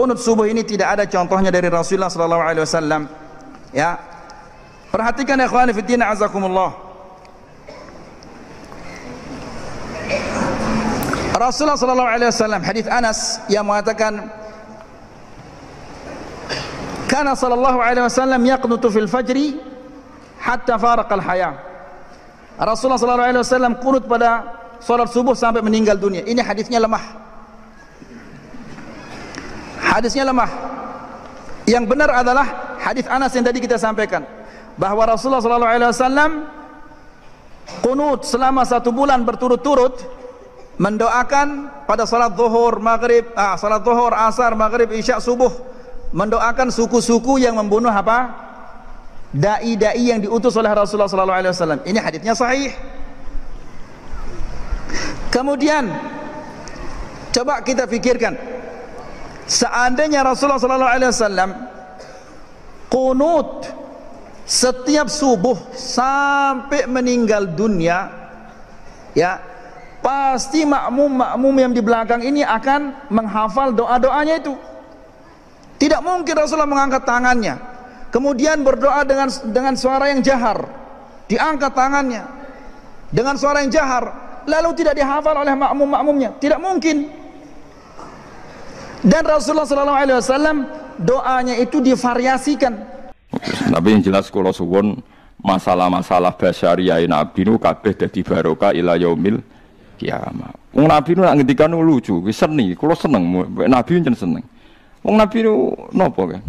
Kunut subuh ini tidak ada contohnya dari Rasulullah sallallahu alaihi wasallam. Ya. Perhatikan ya, ikhwan fillah azakumullah. Rasulullah sallallahu alaihi wasallam hadis Anas yang mengatakan Kana sallallahu alaihi wasallam yaqnutu fil fajri hatta faraqa al haya. Rasulullah sallallahu alaihi wasallam kunut pada salat subuh sampai meninggal dunia. Ini hadisnya lemah hadisnya lemah yang benar adalah hadis Anas yang tadi kita sampaikan bahwa Rasulullah sallallahu alaihi wasallam kunut selama satu bulan berturut-turut mendoakan pada salat zuhur, maghrib, ah, salat zuhur, asar, maghrib, isya, subuh mendoakan suku-suku yang membunuh apa? dai-dai yang diutus oleh Rasulullah sallallahu alaihi wasallam. Ini hadisnya sahih. Kemudian coba kita pikirkan Seandainya Rasulullah sallallahu alaihi wasallam qunut setiap subuh sampai meninggal dunia ya pasti makmum-makmum yang di belakang ini akan menghafal doa-doanya itu. Tidak mungkin Rasulullah mengangkat tangannya. Kemudian berdoa dengan dengan suara yang jahar. Diangkat tangannya dengan suara yang jahar lalu tidak dihafal oleh makmum-makmumnya. Tidak mungkin. Dan Rasulullah Sallallahu Alaihi Wasallam doanya itu divariasikan. Tapi yang jelas kalau suwon masalah-masalah basyariah Nabi nu kabeh dadi barokah ila yaumil kiamat. Wong Nabi nu nak ngendikan lucu, seni, kalau seneng Nabi jangan seneng. Wong Nabi nu nopo kan?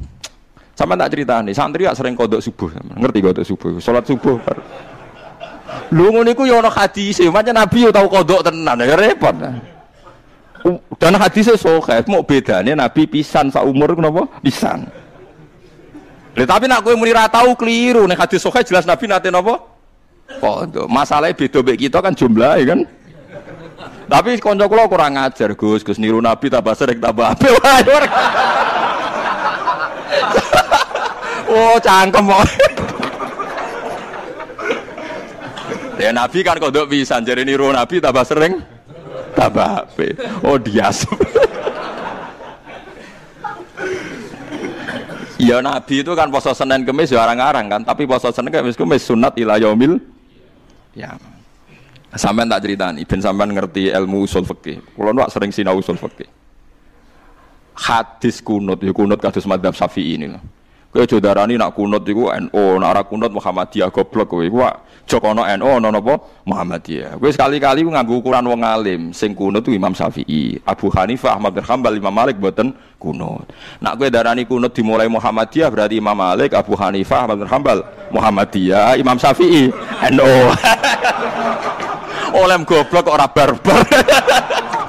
Sama tak cerita nih, santri gak sering kodok subuh, ngerti kodok subuh, sholat subuh. Lu ngono iku yo ya hadis, macam Nabi yo ya tau kodok tenan, ya repot. Nah. Dan hadisnya soke mau bedanya Nabi pisan sa umur kenapa? Pisan. Tetapi tapi nak gue muni ratau keliru nih hadis soke jelas Nabi nate kenapa? Oh Masalahnya beda beda kita kan jumlah ya kan. Tapi konco kula kurang ajar Gus. Gus niru Nabi tambah sering tambah ape Wah oh, cangkem mau. ya Nabi kan kodok bisa jadi niru Nabi tambah sering tambah HP oh dia Ya Nabi itu kan poso senen Kemis ya arang-arang kan, tapi poso senen Kemis Kemis sunat ila yaumil ya. Sampean tak ceritaan ben sampean ngerti ilmu usul fikih. Kula nak sering sinau usul fikih. Hadis kunut, ya kunut kados madzhab Syafi'i ini loh. Kowe aja darani nak kunut iku no nak ora kunut Muhammadiyah goblok kowe. Iku jek no NU ana napa Muhammadiyah. Kowe sekali-kali nganggo ukuran wong alim. Sing kunut itu Imam Syafi'i, Abu Hanifah, Ahmad bin Hambal, Imam Malik boten kunut. Nak kowe ini kunut dimulai Muhammadiyah berarti Imam Malik, Abu Hanifah, Ahmad bin Hambal, Muhammadiyah, Imam Syafi'i, no, Oleh goblok orang ora barbar.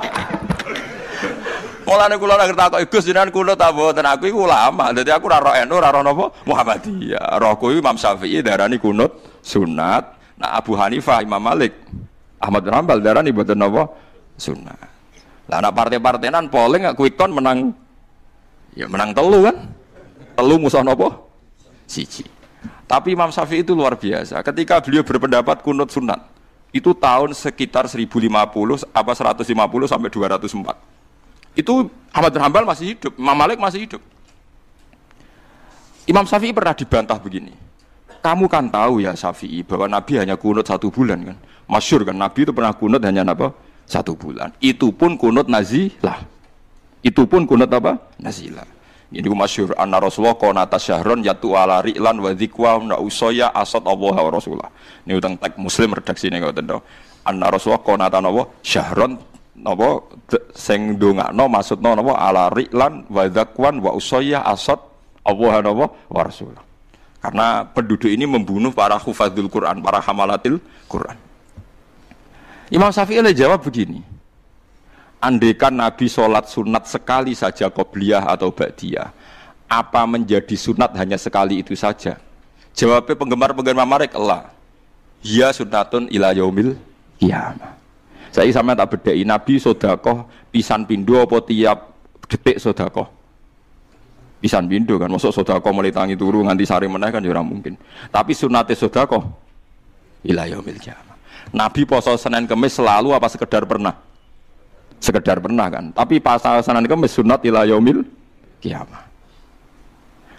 Mulane kula nek takoki Gus jenengan kunut ta mboten aku iku ulama. Dadi aku ora roh NU, ora roh napa Muhammadiyah. Rohku Imam Syafi'i darani kunut sunat. Nah Abu Hanifah, Imam Malik, Ahmad bin darah darani mboten napa sunat. Lah anak partai-partainan polling aku ikon menang ya menang telu kan. Telu musuh napa? Siji. Tapi Imam Syafi'i itu luar biasa. Ketika beliau berpendapat kunut sunat, itu tahun sekitar 1050 apa 150 sampai 204. Itu Ahmad bin Hambal masih hidup, Imam Malik masih hidup. Imam Syafi'i pernah dibantah begini. Kamu kan tahu ya Syafi'i bahwa Nabi hanya kunut satu bulan kan. Masyur kan Nabi itu pernah kunut hanya apa? Satu bulan. Itu pun kunut nazilah. Itu pun kunut apa? Nazilah. Ini masyur anna Rasulullah konata syahron yatu ala ri'lan wa dzikwa na Usoya asad Allah wa Rasulullah. Ini utang tag Muslim redaksi ini tahu. Anna Rasulullah Nata nawa syahron nopo sing ndongakno maksudno nopo ala riklan wa dzakwan wa usayya asad Allah nopo wa rasul. Karena penduduk ini membunuh para hufadzul Quran, para hamalatil Quran. Imam Syafi'i jawab begini. Andaikan Nabi sholat sunat sekali saja qobliyah atau ba'diyah, apa menjadi sunat hanya sekali itu saja? Jawabnya penggemar-penggemar Marek Allah. Ya sunatun ila yaumil kiamah. Saya sama tak bedai Nabi sodakoh pisan pindu apa tiap detik sodako pisan pindu kan masuk sodako mulai tangi turu nganti sari meneh kan jurang ya mungkin tapi sunatnya sodako ilayomil milja Nabi poso Senin Kemis selalu apa sekedar pernah sekedar pernah kan tapi pasal Senin Kemis sunat ilayomil mil kiamah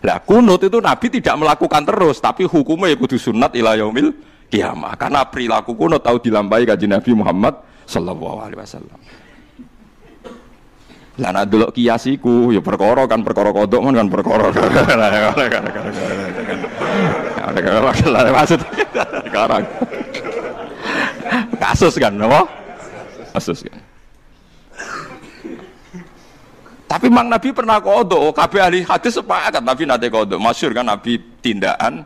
lah kunut itu Nabi tidak melakukan terus, tapi hukumnya ikut ya sunat ilayomil yaumil kiamah. Karena perilaku kunut tahu dilambai kaji Nabi Muhammad sallallahu alaihi wasallam. Lah nak dulu kiasiku ya perkara kan perkara kodok man, kan perkara. Maksud sekarang. Kasus kan apa? Kasus kan. Tapi Mang Nabi pernah kodok, KB ahli hadis sepakat Nabi nate kodok. Masyur kan Nabi tindakan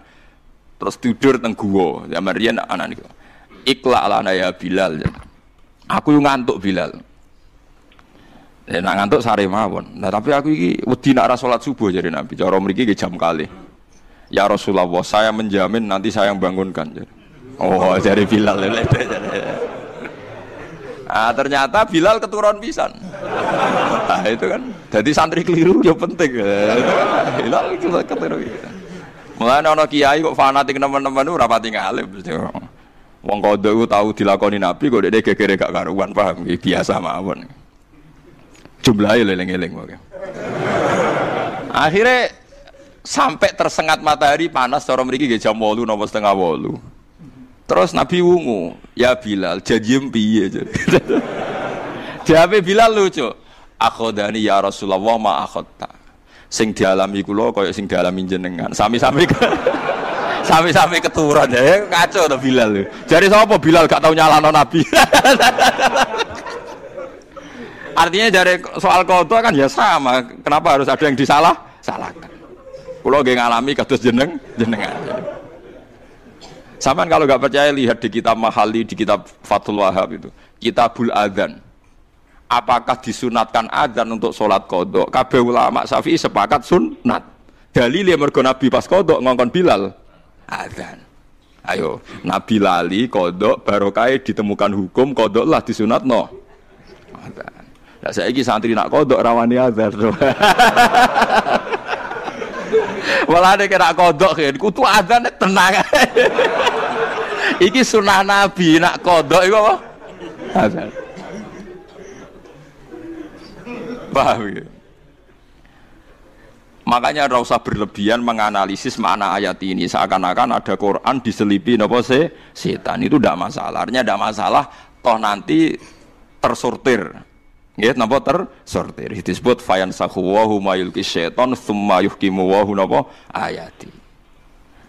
terus tidur teng gua. ya riyen anak niku. Ikla ala ya Bilal. Aku yang ngantuk Bilal. Ya, nak ngantuk sare mawon. Nah, tapi aku ini wedi nak sholat subuh jadi Nabi. Cara mriki iki jam kali. Ya Rasulullah, saya menjamin nanti saya yang bangunkan. Jadi. Oh, jadi Bilal. lele. Ah, ternyata Bilal keturunan pisan. Nah, itu kan. Jadi santri keliru ya penting. Eh, kan. Bilal pisan. Mulane ana kiai kok fanatik teman-teman ora pati ngalim. Wong kodok itu tahu dilakoni Nabi, kok dia kekere gak karuan, paham? Biasa mawon. Jumlahnya leleng-leleng. Akhirnya sampai tersengat matahari panas cara mereka gak jam walu, nomor setengah walu. Terus Nabi wungu, ya Bilal, jajim piye jadi. Bilal lucu. dani ya Rasulullah ma tak, Sing dialami kulo, kaya sing dialami jenengan. Sami-sami. Sampai-sampai keturun ya, ya kacau tuh Bilal. ya. Jadi siapa Bilal gak tau nyala no Nabi. Artinya dari soal kodok kan ya sama. Kenapa harus ada yang disalah? Salahkan. Kalau gak ngalami kados jeneng jeneng aja sama kalau gak percaya lihat di kitab Mahali, di kitab Fathul Wahab itu, kitabul adzan. Apakah disunatkan adzan untuk sholat kodok? Kabeh ulama Syafi'i sepakat sunat. Dalil yang mergo Nabi pas kodok ngongkon Bilal azan. Ayo, Nabi lali kodok barokai ditemukan hukum kodoklah disunatno. Azan. saya saiki santri nak kodok rawani azan. ada kira kodok ya, kutu azan ya, tenang. iki sunah Nabi nak kodok iku apa? Azan. Paham ya? Makanya tidak usah berlebihan menganalisis makna ayat ini. Seakan-akan ada Quran diselipi nopo se setan itu tidak masalah. Artinya tidak masalah. Toh nanti tersortir. Ya, nopo tersortir. Disebut fayan sahuwahu mayulki setan thumma yuhkimu wahu nopo ayati.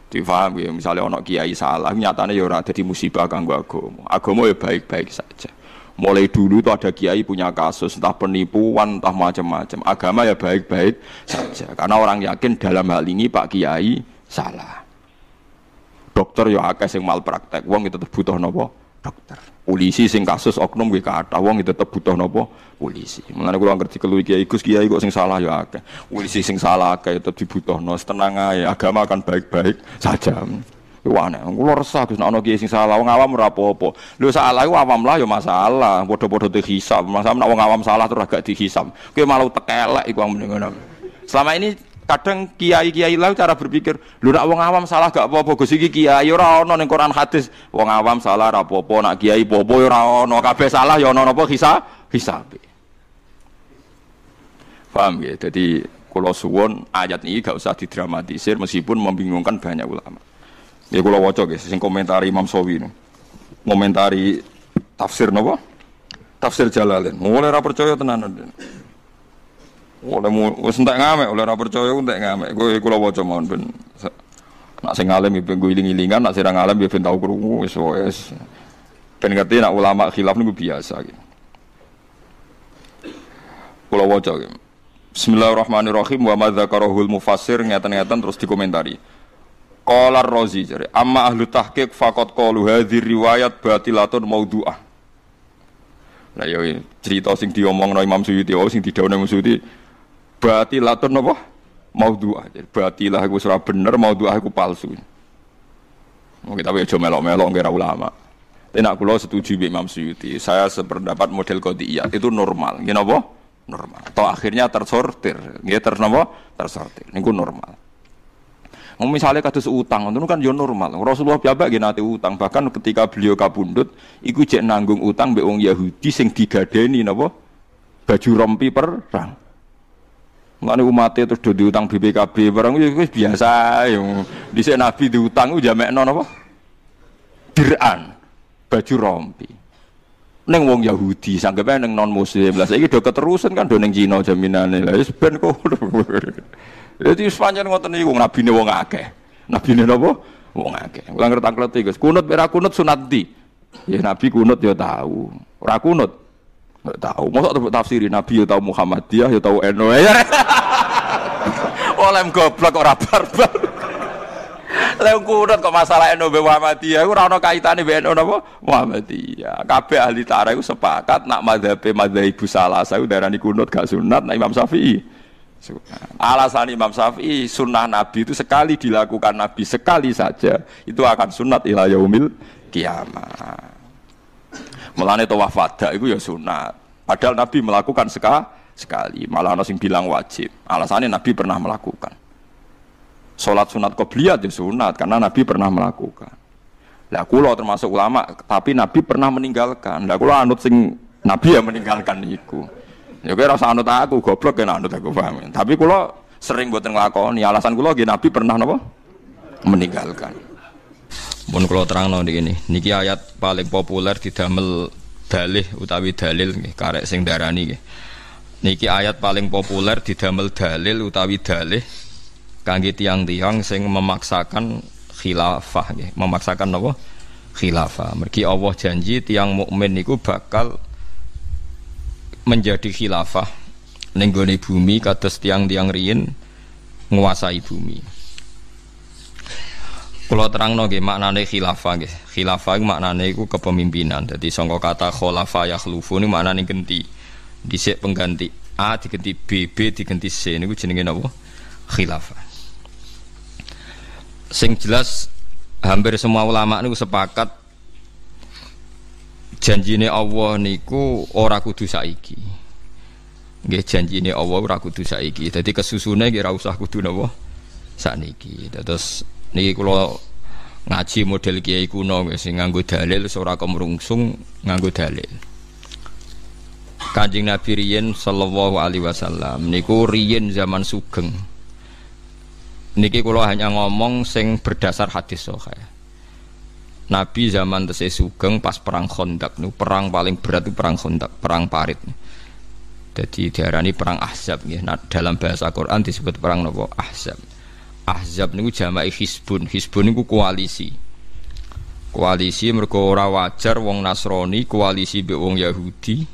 Difaham ya, misalnya ono kiai salah, nyatanya ya ada di musibah kanggo agama. Agama ya baik-baik saja. Mulai dulu itu ada kiai punya kasus, entah penipuan, entah macam-macam. Agama ya baik-baik saja. Karena orang yakin dalam hal ini Pak Kiai salah. Dokter ya akeh sing malpraktek, wong itu tetep butuh nopo? Dokter. Polisi sing kasus oknum nggih kathah, wong itu tetep butuh nopo? Polisi. Mulane kula ngerti kelu kiai Gus Kiai kok sing salah ya akeh. Polisi sing salah akeh ya tetep dibutuhno, tenang aja agama akan baik-baik saja. Wahana, aneh. Kulo resah Gus nek ana salah wong awam rapo po, lu salah wong awam lah yo ya masalah. Bodoh tuh hisam, Masalah nek wong awam salah terus agak dihisam, Kowe malu tekelek iku wong ngono. Selama ini kadang kiai-kiai lah cara berpikir, Lu nak wong awam salah gak apa-apa Gus iki kiai ora ana neng koran hadis. Wong awam salah rapo po, nak kiai popo ya ora nong, kafe salah ya ana hisa, hisab, hisabe. Paham ya? Jadi kalau suwon ayat ini gak usah didramatisir meskipun membingungkan banyak ulama. Ya kula waca nggih sing komentari Imam Sawi Komentari tafsir napa? Tafsir Jalalain. Mulai ora percaya tenan. Oleh mu wis entek ngamek, oleh ora percaya entek ngamek. Kowe kula waca mawon ben. Nak sing alim ya ben gue iling-ilingan, nak sing alim ya ben tau krungu wis wis. Ben ngerti nak ulama khilaf niku biasa gitu. Kula waca Bismillahirrahmanirrahim wa madzakarahul mufassir ngeten-ngeten terus dikomentari. Kolar rozi jadi amma ahlu tahqiq fakot kolu hadir riwayat batilatun doa. Nah yo cerita sing diomong no Imam Suyuti, oh sing didhawuhne Imam Suyuti batilatun apa? doa Jadi batilah aku ora bener, doa aku palsu. Mungkin tapi aja melok-melok kira ulama. Tapi kulo setuju bi Imam Suyuti. Saya seberdapat model kodiyat itu normal. Nggih napa? Normal. Atau akhirnya tersortir. Nggih ternapa? Tersortir. Niku normal. Misalnya kados utang, itu kan yo ya normal. Rasulullah piyambak nggih nate utang, bahkan ketika beliau kabundut ikut jek nanggung utang mbek wong Yahudi sing digadeni nabo baju rompi perang. Mulane umatnya terus do diutang BBKB barang itu biasa di Dhisik Nabi diutang ku jamekno napa? Diran baju rompi. Neng wong Yahudi, sanggupnya neng non muslim. Lah saiki do keterusan kan doneng neng Cina jaminan Lah wis kok. Jadi sepanjang ngoten niku nabine wong akeh. nih napa? Wong akeh. Kula ngerti tiga, Kunut ora kunut sunat di. Ya nabi kunut ya tahu. Ora kunut. tahu. tahu. Mosok tafsiri nabi ya tahu Muhammadiyah ya tahu NU. Oleh goblok ora barbar. Lah kunut kok masalah NU be Muhammadiyah ora kaitan kaitane be NU napa Muhammadiyah. Kabe ahli tarikh sepakat nak mazhab mazhab ibu salah saya rani kunut gak sunat nak Imam Syafi'i Alasan Imam Syafi'i sunnah Nabi itu sekali dilakukan Nabi sekali saja itu akan sunat ila yaumil kiamat. Melane tawaf wada itu ya sunat. Padahal Nabi melakukan seka, sekali, malah ada yang bilang wajib. Alasannya Nabi pernah melakukan. Sholat sunat qobliyah ya sunat karena Nabi pernah melakukan. Lah kula termasuk ulama, tapi Nabi pernah meninggalkan. Lah kula anut sing Nabi yang meninggalkan itu. Ya kowe anut aku, goblok kena anut aku paham. Ya? Tapi kula sering buat nglakoni, alasan kula nggih Nabi pernah nopo meninggalkan. terang kula di ini. niki ayat paling populer didamel dalih utawi dalil karek sing darani Niki ayat paling populer didamel dalil utawi dalih kangge tiang-tiang sing memaksakan khilafah memaksakan nopo Khilafah. Mergi Allah janji tiang mukmin niku bakal menjadi khilafah nenggone bumi kados tiang-tiang riyin menguasai bumi. Kalau terang nggih maknane khilafah nggih. Khilafah iku maknane iku kepemimpinan. Dadi sangka kata khulafa yakhlufu niku maknane ganti. Dhisik pengganti A diganti B, B diganti C niku jenenge napa? Khilafah. Sing jelas hampir semua ulama niku sepakat ini Allah niku ora kudu saiki janji ini Allah ora kudu saiki tadi kesusune gak ora usah kudu napa sakniki terus niki kalau ngaji model kiai kuno sing nganggu dalil seorang kemrungsung nganggu dalil Kanjeng Nabi riyen sallallahu alaihi wasallam niku riyen zaman sugeng niki kalau hanya ngomong sing berdasar hadis sahih Nabi zaman tesih sugeng pas perang Khandaq nu perang paling berat itu perang Khandaq, perang parit. Jadi diarani perang Ahzab nggih. Nah, dalam bahasa Quran disebut perang nopo Ahzab. Ahzab niku jamak Hizbun. Hizbun niku koalisi. Koalisi mergo ora wajar wong Nasrani koalisi mbek wong Yahudi,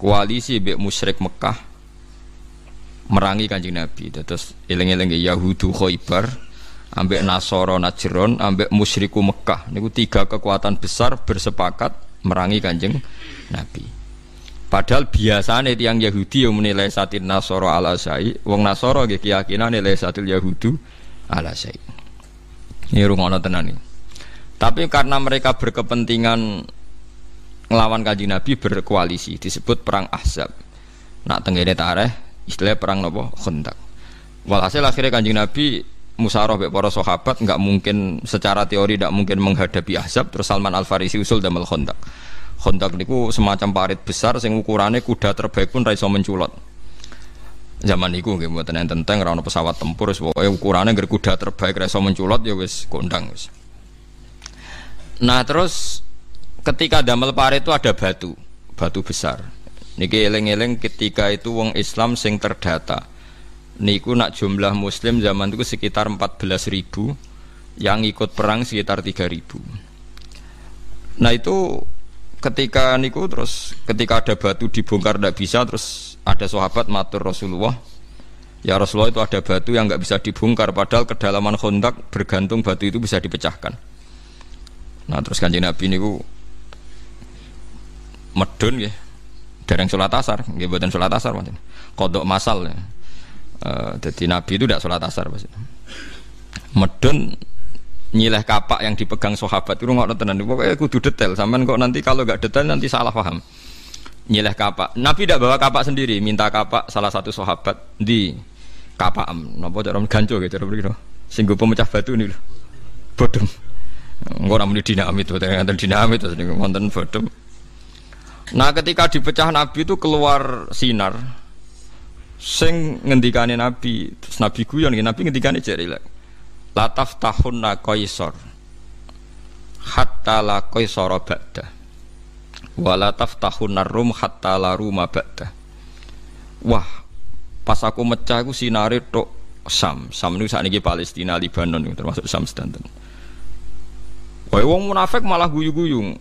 koalisi mbek musyrik Mekah merangi Kanjeng Nabi. Terus eling-eling Yahudu Khaibar, ambek Nasoro Najron, ambek musyriku Mekah. Niku tiga kekuatan besar bersepakat merangi Kanjeng Nabi. Padahal biasanya tiang Yahudi yang menilai satin Nasoro ala syai, wong Nasoro gak keyakinan nilai satil Yahudi ala syai. Ini rumah tenan nih. Tapi karena mereka berkepentingan melawan kanjeng Nabi berkoalisi disebut perang Ahzab. Nak tenggene tareh istilah perang nopo kontak. Walhasil akhirnya kanjeng Nabi musyarah bek para sahabat nggak mungkin secara teori tidak mungkin menghadapi Azab terus Salman Al Farisi usul damel kontak kontak niku semacam parit besar sing ukurannya kuda terbaik pun raiso menculot zaman niku nggih mboten enten teng ora pesawat tempur wis pokoke ukurane ngger kuda terbaik raiso menculot ya wis kondang wis nah terus ketika damel parit itu ada batu batu besar niki eling-eling ketika itu wong Islam sing terdata niku nak jumlah muslim zaman itu sekitar 14 ribu yang ikut perang sekitar 3 ribu nah itu ketika niku terus ketika ada batu dibongkar tidak bisa terus ada sahabat matur Rasulullah Ya Rasulullah itu ada batu yang nggak bisa dibongkar padahal kedalaman kontak bergantung batu itu bisa dipecahkan. Nah terus kanjeng Nabi niku medun ya, dereng sholat asar, nggih buatan sholat asar Kodok masal ya. Eh, jadi Nabi itu tidak sholat asar pasti. Medun nyileh kapak yang dipegang sahabat itu nggak tenan. Pokoknya kudu detail. Sampean kok nanti kalau nggak detail nanti salah paham. Nyileh kapak. Nabi tidak bawa kapak sendiri. Minta kapak salah satu sahabat di kapak. Nopo cara ganco gitu cara begitu. Singgup pemecah batu ini loh. Bodom. Enggak di dinamit, wonten dinamit, nonton bodom. Nah ketika dipecah Nabi itu keluar sinar, sing ngendikane Nabi, terus Nabi guyon Nabi ngendikane jek rilek. Lataf tahunna qaisar. Hatta la qaisara ba'da. Wala taftahunna rum hatta la ruma ba'da. Wah, pas aku mecah aku sinare tok Sam. Sam niku sakniki Palestina, Libanon termasuk Sam standen Wae wong munafik malah guyu-guyung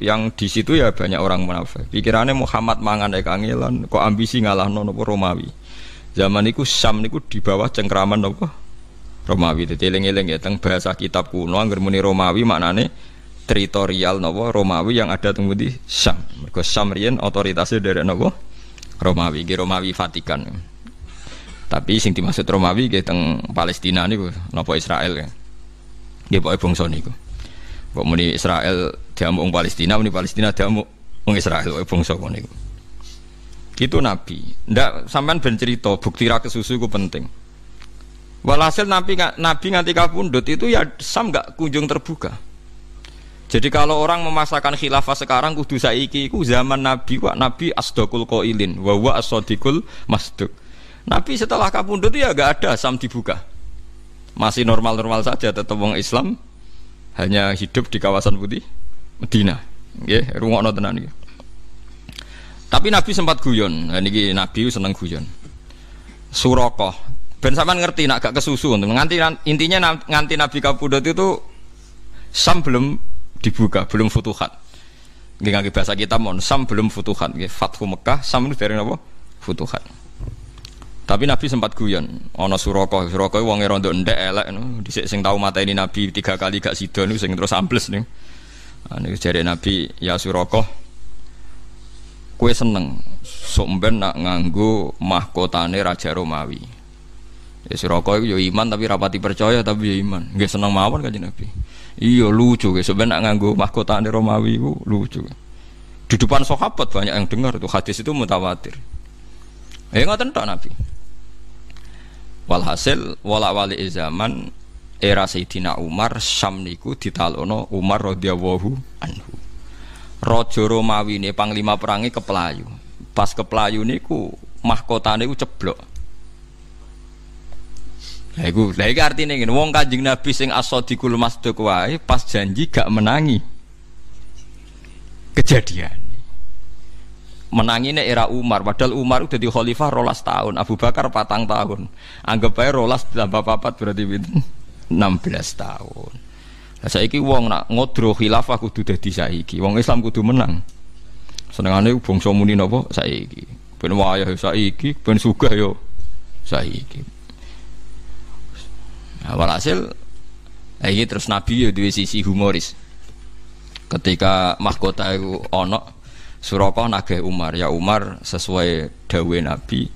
yang di situ ya banyak orang munafik. Pikirannya Muhammad mangan ya kangelan, kok ambisi ngalah nopo Romawi. Zaman itu Sam niku di bawah cengkraman nopo Romawi. Jadi eling-eling ya teng bahasa kitab kuno angger muni Romawi maknane teritorial nopo Romawi yang ada tunggu di Sam. mereka Sam rian otoritasnya dari nopo Romawi, Ki Romawi Vatikan. Tapi sing dimaksud Romawi ki teng Palestina nih nopo Israel ya. dia pokoke bangsa niku. Kok muni Israel diamuk wong Palestina, muni Palestina diamuk wong Israel, wae bangsa kono iku. Itu Nabi. Ndak sampean ben cerita bukti ra kesusu iku penting. Walhasil Nabi Nabi nganti kapundhut itu ya sam nggak kunjung terbuka. Jadi kalau orang memasakkan khilafah sekarang kudu saiki iku zaman Nabi wa Nabi asdaqul qailin wa wa asadiqul masduq. Nabi setelah kapundhut ya gak ada sam dibuka. Masih normal-normal saja tetap wong Islam hanya hidup di kawasan putih Medina. Nggih, rungokno tenan iki. Tapi Nabi sempat guyon. Nah niki Nabi seneng guyon. Surakoh. Ben sampean ngerti nak gak kesusu nganti intinya nganti Nabi Kapudot itu Sam belum dibuka, belum futuhat. Nggih bahasa kita mon, Sam belum futuhat nggih. Fathu Mekah, Sam itu dari apa? Futuhat. Tapi Nabi sempat guyon, ono suroko, suroko wong e rondo ndek elek no. dhisik sing tau ini Nabi tiga kali gak sida niku sing terus ambles nih. Ah, niku jadi Nabi, "Ya suroko, kue seneng sumben nak nganggo mahkotane Raja Romawi." Ya suroko yo ya iman tapi rapati percaya tapi ya iman. gak seneng mawon kan Nabi. Iyo lucu ya sumben nak nganggo mahkotane Romawi bu lucu. Di depan sahabat banyak yang dengar tuh hadis itu mutawatir. Ya nggak tentu Nabi. Walhasil wala wali zaman era Sayyidina Umar Syam niku ditalono Umar radhiyallahu anhu. Raja Romawi ne panglima perangi keplayu. Pas keplayu niku mahkotane ku ceblok. Lha iku lha iki artine ngene wong Kanjeng Nabi sing asodikul masduq wae pas janji gak menangi kejadian menangine era Umar padahal Umar udah di khalifah rolas tahun Abu Bakar patang tahun anggap aja rolas tambah papat berarti 16 tahun nah, saiki wong nak ngodro khilafah kudu dadi saiki wong Islam kudu menang senengane bangsa muni napa saiki ben wayah saiki ben sugih yo saiki nah, walhasil ini terus Nabi ya di sisi humoris ketika mahkota itu onok Suroko nageh Umar, ya Umar sesuai dawe Nabi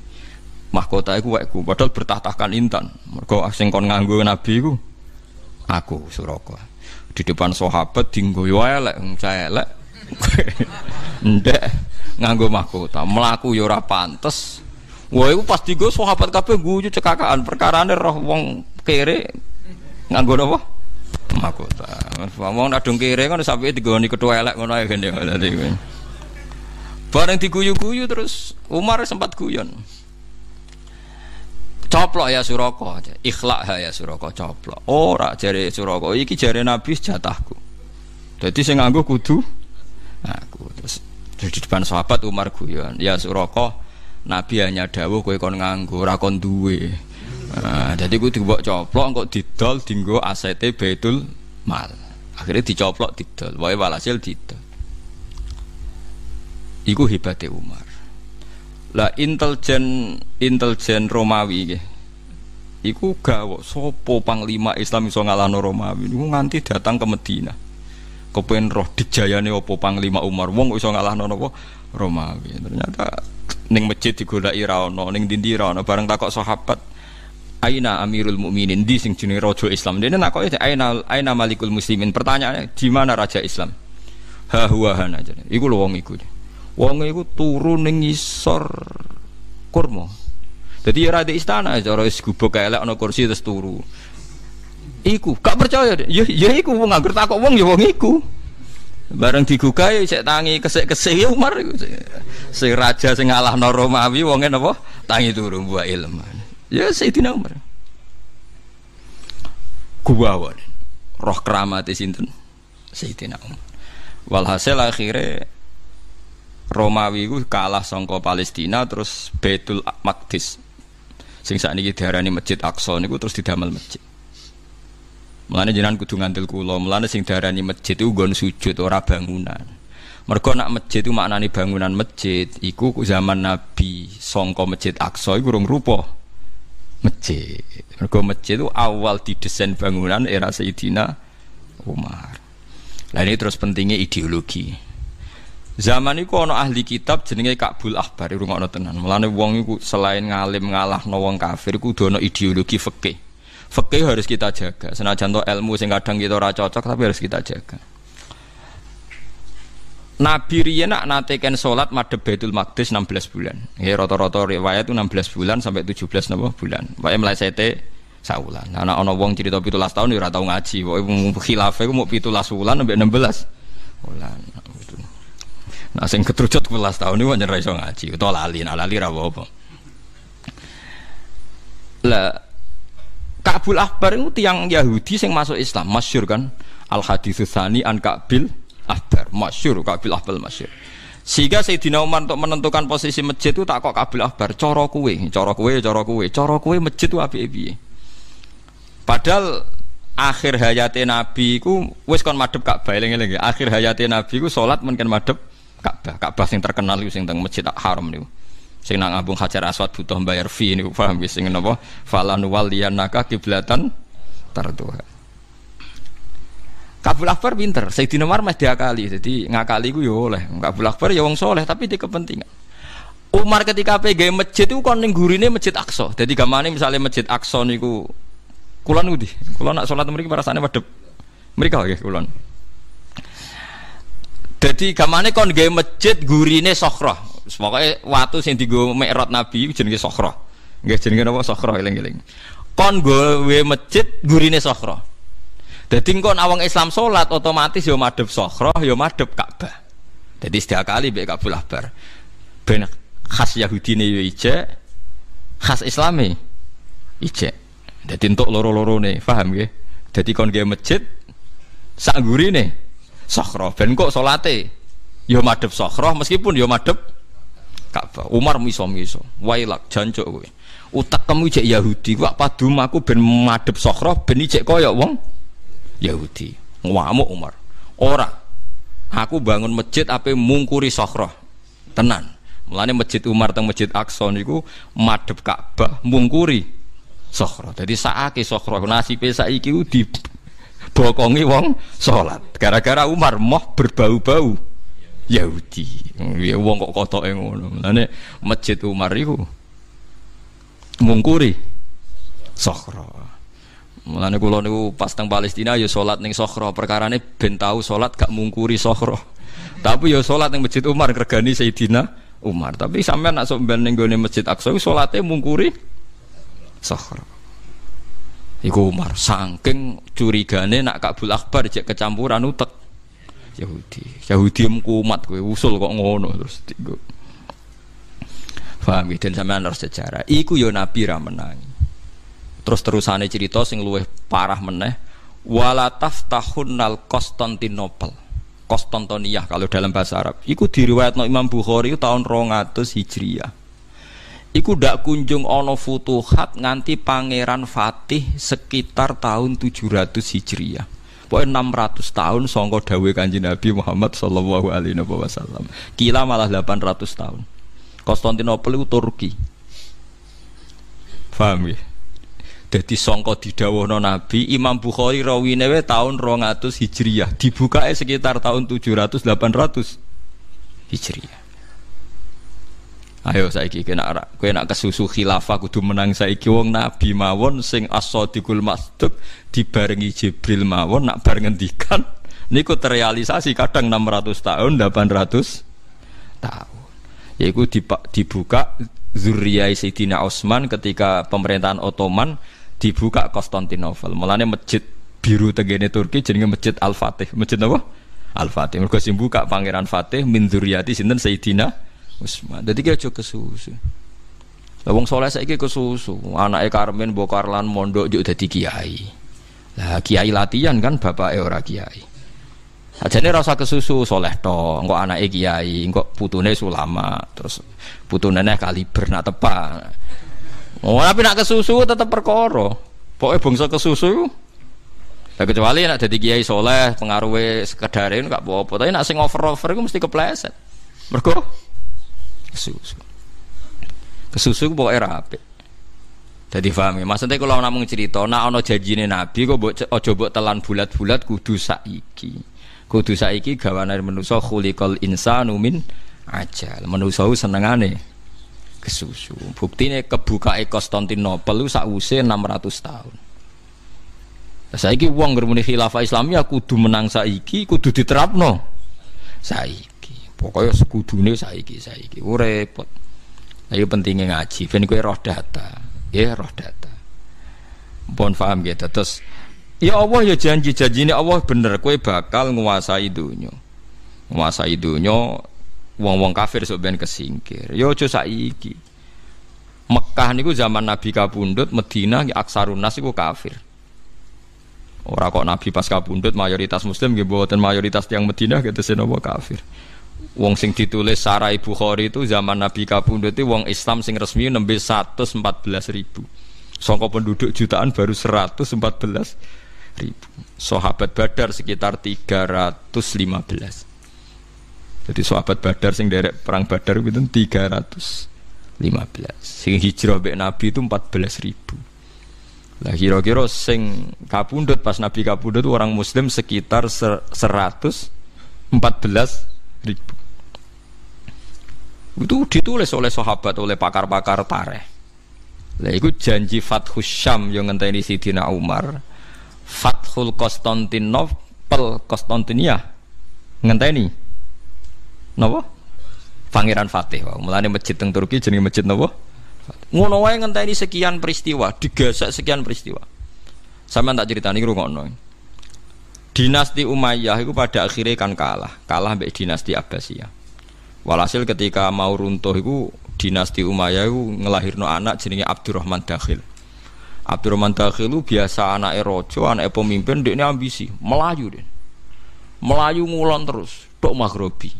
mahkota iku wekku padahal bertatahkan intan. Mergo sing kon nganggo Nabi iku aku Suroko Di depan sahabat dinggo yo elek, saya elek. Ndek nganggo mahkota, melaku yo ora pantes. Wah iku pas digo sahabat kabeh guyu cekakaan perkarane roh wong kere nganggo apa? mahkota. Wong nadung kere kan sampai digoni ketua elek ngono ya gene dadi. Bareng diguyu-guyu terus Umar sempat guyon. Coplok ya Suroko, ikhlak ya Suroko coplok. Ora jari Suroko, iki jari Nabi jatahku. Jadi saya nganggu kudu aku nah, terus di depan sahabat Umar guyon, ya Suroko Nabi hanya dawuh kowe kon nganggo ora kon duwe. Nah, jadi kudu mbok coplok kok didol dinggo asete Baitul Mal. Akhirnya dicoplok didol, wae walhasil didol. Iku hebatnya Umar. Lah intelijen intelijen Romawi ke. Iku gawok sopo panglima Islam iso ngalahno Romawi. iku nganti datang ke Medina. Kepen roh dijayane opo panglima Umar. Wong iso ngalahno nopo Romawi. Ternyata ning masjid digolaki ra ono, ning dindi ra ono. Bareng takok sahabat Aina Amirul Mukminin di sing jenenge raja Islam. Dene itu Aina Aina Malikul Muslimin. Pertanyaannya di mana raja Islam? Ha huwa hana jane. Iku lho wong iku wong iku turu ning ngisor kurma jadi ya di istana cara wis gubuk elek ana kursi terus turu iku gak percaya ya ya iku wong nganggur takok wong ya wong iku bareng digugah ya sik tangi kesek kesek ya Umar sing raja sing ngalahno Romawi wonge napa tangi turu buah ilmu ya itu Umar gua roh keramat e sinten Sayyidina Umar walhasil akhirnya Romawi itu kalah songko Palestina terus Betul Maqdis sing saat ini diharani masjid Aqsa niku terus didamel masjid Mulane jenengan kudu ngantil kula, mulane sing diarani masjid itu gon sujud ora bangunan. Mergo nak masjid itu maknani bangunan masjid, iku zaman Nabi songko masjid Aqsa iku urung rupa masjid. Mergo masjid itu awal didesain bangunan era Sayyidina Umar. Lah ini terus pentingnya ideologi. Zaman itu ana ahli kitab jenenge Kabul Ahbar rungokno tenan. Mulane wong iku selain ngalim ngalahno wong kafir kudu ana ideologi fikih. Fikih harus kita jaga. Senajan to ilmu sing kadang kita ora cocok tapi harus kita jaga. Nabi riyen nak nate ken salat madhep Baitul Maqdis 16 bulan. Ya rata-rata riwayat itu 16 bulan sampai 17 napa bulan. Pokoke sete saulan. Ana ana wong cerita 17 tahun ya ora tau ngaji. Pokoke khilafe ku mau 17 wulan sampai 16 bulan. Nah sing ketrucut welas tahun ini pancen ra iso ngaji utawa lali, nah lali ra apa-apa. Lah Kabul Akbar itu tiang Yahudi sing masuk Islam, masyur kan? Al hadis sani an Kabil Akbar masyur Kabil Akbar masyur. Sehingga Sayyidina Umar untuk menentukan posisi masjid itu tak kok Kabil Akbar coro kue, coro kue, coro kue, coro kue masjid itu api api. Padahal akhir hayatnya Nabi ku wes kon madep kak eling-eling. Ya. Akhir hayatnya Nabi ku sholat mungkin madep. Ka'bah. Ka'bah sing terkenal itu sing teng Masjid Haram niku. Sing nang Abung Hajar Aswad butuh bayar fee niku paham wis sing napa? Falan waliyanaka kiblatan tertua. Kabul Akbar pinter, Sayyidina Umar mas diakali, jadi ngakali gue yo ya oleh. Kabul Akbar ya wong soleh tapi di kepentingan. Umar ketika PG masjid itu kon gurine masjid Aqsa. Jadi gamane misalnya masjid Aqsa niku kulon ngendi? Kulon nak salat mriki rasane wedep. Mereka lagi kulon. Jadi gamane kon gawe masjid gurine sokhroh. Pokoke watu sing gue mikrot Nabi jenenge sokro, Nggih jenenge apa sokro, eling-eling. Kon gawe masjid gurine sokro, jadi kon awang Islam solat otomatis yo madhep sokhroh, yo madhep Ka'bah. Jadi setiap kali mbek pulah akbar. Ben khas Yahudine yo ijek, khas Islami ijek. Jadi untuk loro-lorone, paham nggih? Jadi kon gawe masjid sak gurine Sahroh, ben kok solate yo ya madep sokhroh meskipun yo ya madep Ka'bah Umar miso miso wailak jancuk gue utak kamu cek Yahudi gua padum aku ben madep Sahroh, ben cek koyo wong Yahudi ngamuk Umar ora aku bangun masjid apa mungkuri Sahroh. tenan melane masjid Umar teng masjid Aqsa niku madep Ka'bah mungkuri sokhroh jadi saake nasi pesa iki di kongi wong sholat gara-gara Umar moh berbau-bau Yahudi ya wong kok kotoke ngono lane masjid Umar itu mungkuri Sokhra Mulane kula niku pas teng Palestina ya salat ning shokro perkarane ben tau salat gak mungkuri shokro, Tapi ya salat ning Masjid Umar regani Sayyidina Umar. Tapi sampean nak sok ben ning gone Masjid Aqsa salate mungkuri shokro. Iku Umar saking curigane nak kabul akbar jek kecampuran utek Yahudi. Yahudi mkumat kowe usul kok ngono terus tigo. Paham gitu dan sampean harus sejarah. Iku yo nabi ra menangi. Terus terusane cerita sing luwih parah meneh wala taftahunnal Konstantinopel. Konstantiniyah kalau dalam bahasa Arab. Iku diriwayatno Imam Bukhari tahun 200 Hijriah. Iku dak kunjung ono futuhat nganti pangeran Fatih sekitar tahun 700 Hijriah. Pokoknya 600 tahun songko dawe kanji Nabi Muhammad Sallallahu Alaihi Wasallam. Kila malah 800 tahun. Konstantinopel itu Turki. Faham ya? Jadi songko didawono Nabi Imam Bukhari rawinewe tahun 200 Hijriah. Dibuka sekitar tahun 700 800 Hijriah. Ayo saiki kena ora kowe nak kesusu khilafah kudu menang saiki wong nabi mawon sing as-sadiqul masduk dibarengi Jibril mawon nak bar ngendikan niku terrealisasi kadang 600 tahun 800 tahun. Yaiku dibuka zuriyah Sayyidina Osman ketika pemerintahan Ottoman dibuka Konstantinopel. Mulane masjid biru tegene Turki jenenge Masjid Al-Fatih. Masjid apa? Al-Fatih. Mergo sing buka Pangeran Fatih min zuriyati sinten Sayyidina Wis dadi ki aja kesusu. Lah wong saleh saiki kesusu, anake Karmen Bokar lan mondok juk dadi kiai. Lah kiai latihan kan bapake ora kiai. Sajane rasa kesusu soleh to, engko anake kiai, engko putune sulama, terus putune kaliber nak tepak. Oh, tapi nak kesusu tetep Pok, Pokoke bangsa kesusu Nah, kecuali nak jadi kiai soleh pengaruhnya sekedarin gak apa-apa tapi nak sing over over itu mesti kepleset mereka kesusu kesusu ku pokoknya rapi jadi paham ya maksudnya kalau namung cerita nak ono janjine nabi kok mbok aja mbok telan bulat-bulat kudu saiki kudu saiki gawane manusa khuliqal insanu min ajal manusa senengane kesusu buktine kebukake Konstantinopel ku enam 600 tahun saiki uang ngremuni khilafah Islamiyah kudu menang saiki kudu diterapno saiki Pokoknya sekudune saiki saiki. Ku repot. Ayo iya pentingnya ngaji. Ben kowe roh data. Ya roh data. bon paham gitu. Terus ya Allah ya janji janji ini Allah bener kowe bakal nguasai dunia. Nguasai dunia wong-wong kafir sok ben kesingkir. Yo ya aja saiki. Mekah niku zaman Nabi kapundhut, Madinah aksarun nas iku kafir. Orang kok Nabi pas kapundhut mayoritas muslim nggih mboten mayoritas yang Madinah gitu sinapa kafir. Wong sing ditulis Sarai Bukhari itu zaman Nabi Kapundut itu wong Islam sing resmi nembe 114 ribu. Songko penduduk jutaan baru 114 ribu. Sahabat Badar sekitar 315. Jadi sahabat Badar sing derek perang Badar itu 315. Sing hijrah be Nabi itu 14 ribu. Lah kira-kira sing kapundut pas Nabi kapundut orang muslim sekitar 114 ribu itu ditulis oleh sahabat oleh pakar-pakar tareh lah itu janji Fathus Syam yang ngenteni Sidina Umar Fathul Konstantinopel Konstantinia ngenteni napa Pangeran Fatih wae mulane masjid teng Turki jenenge masjid napa ngono wae ngenteni sekian peristiwa digesek sekian peristiwa sama tak cerita nih rungokno Dinasti Umayyah itu pada akhirnya kan kalah, kalah mbek dinasti Abbasiyah. Walhasil ketika mau runtuh itu dinasti Umayyah itu ngelahirno anak jenenge Abdurrahman Dakhil. Abdurrahman Dakhil itu biasa anak rojo, anak pemimpin, dia ini ambisi, melayu dia. Melayu ngulon terus, dok maghrobi,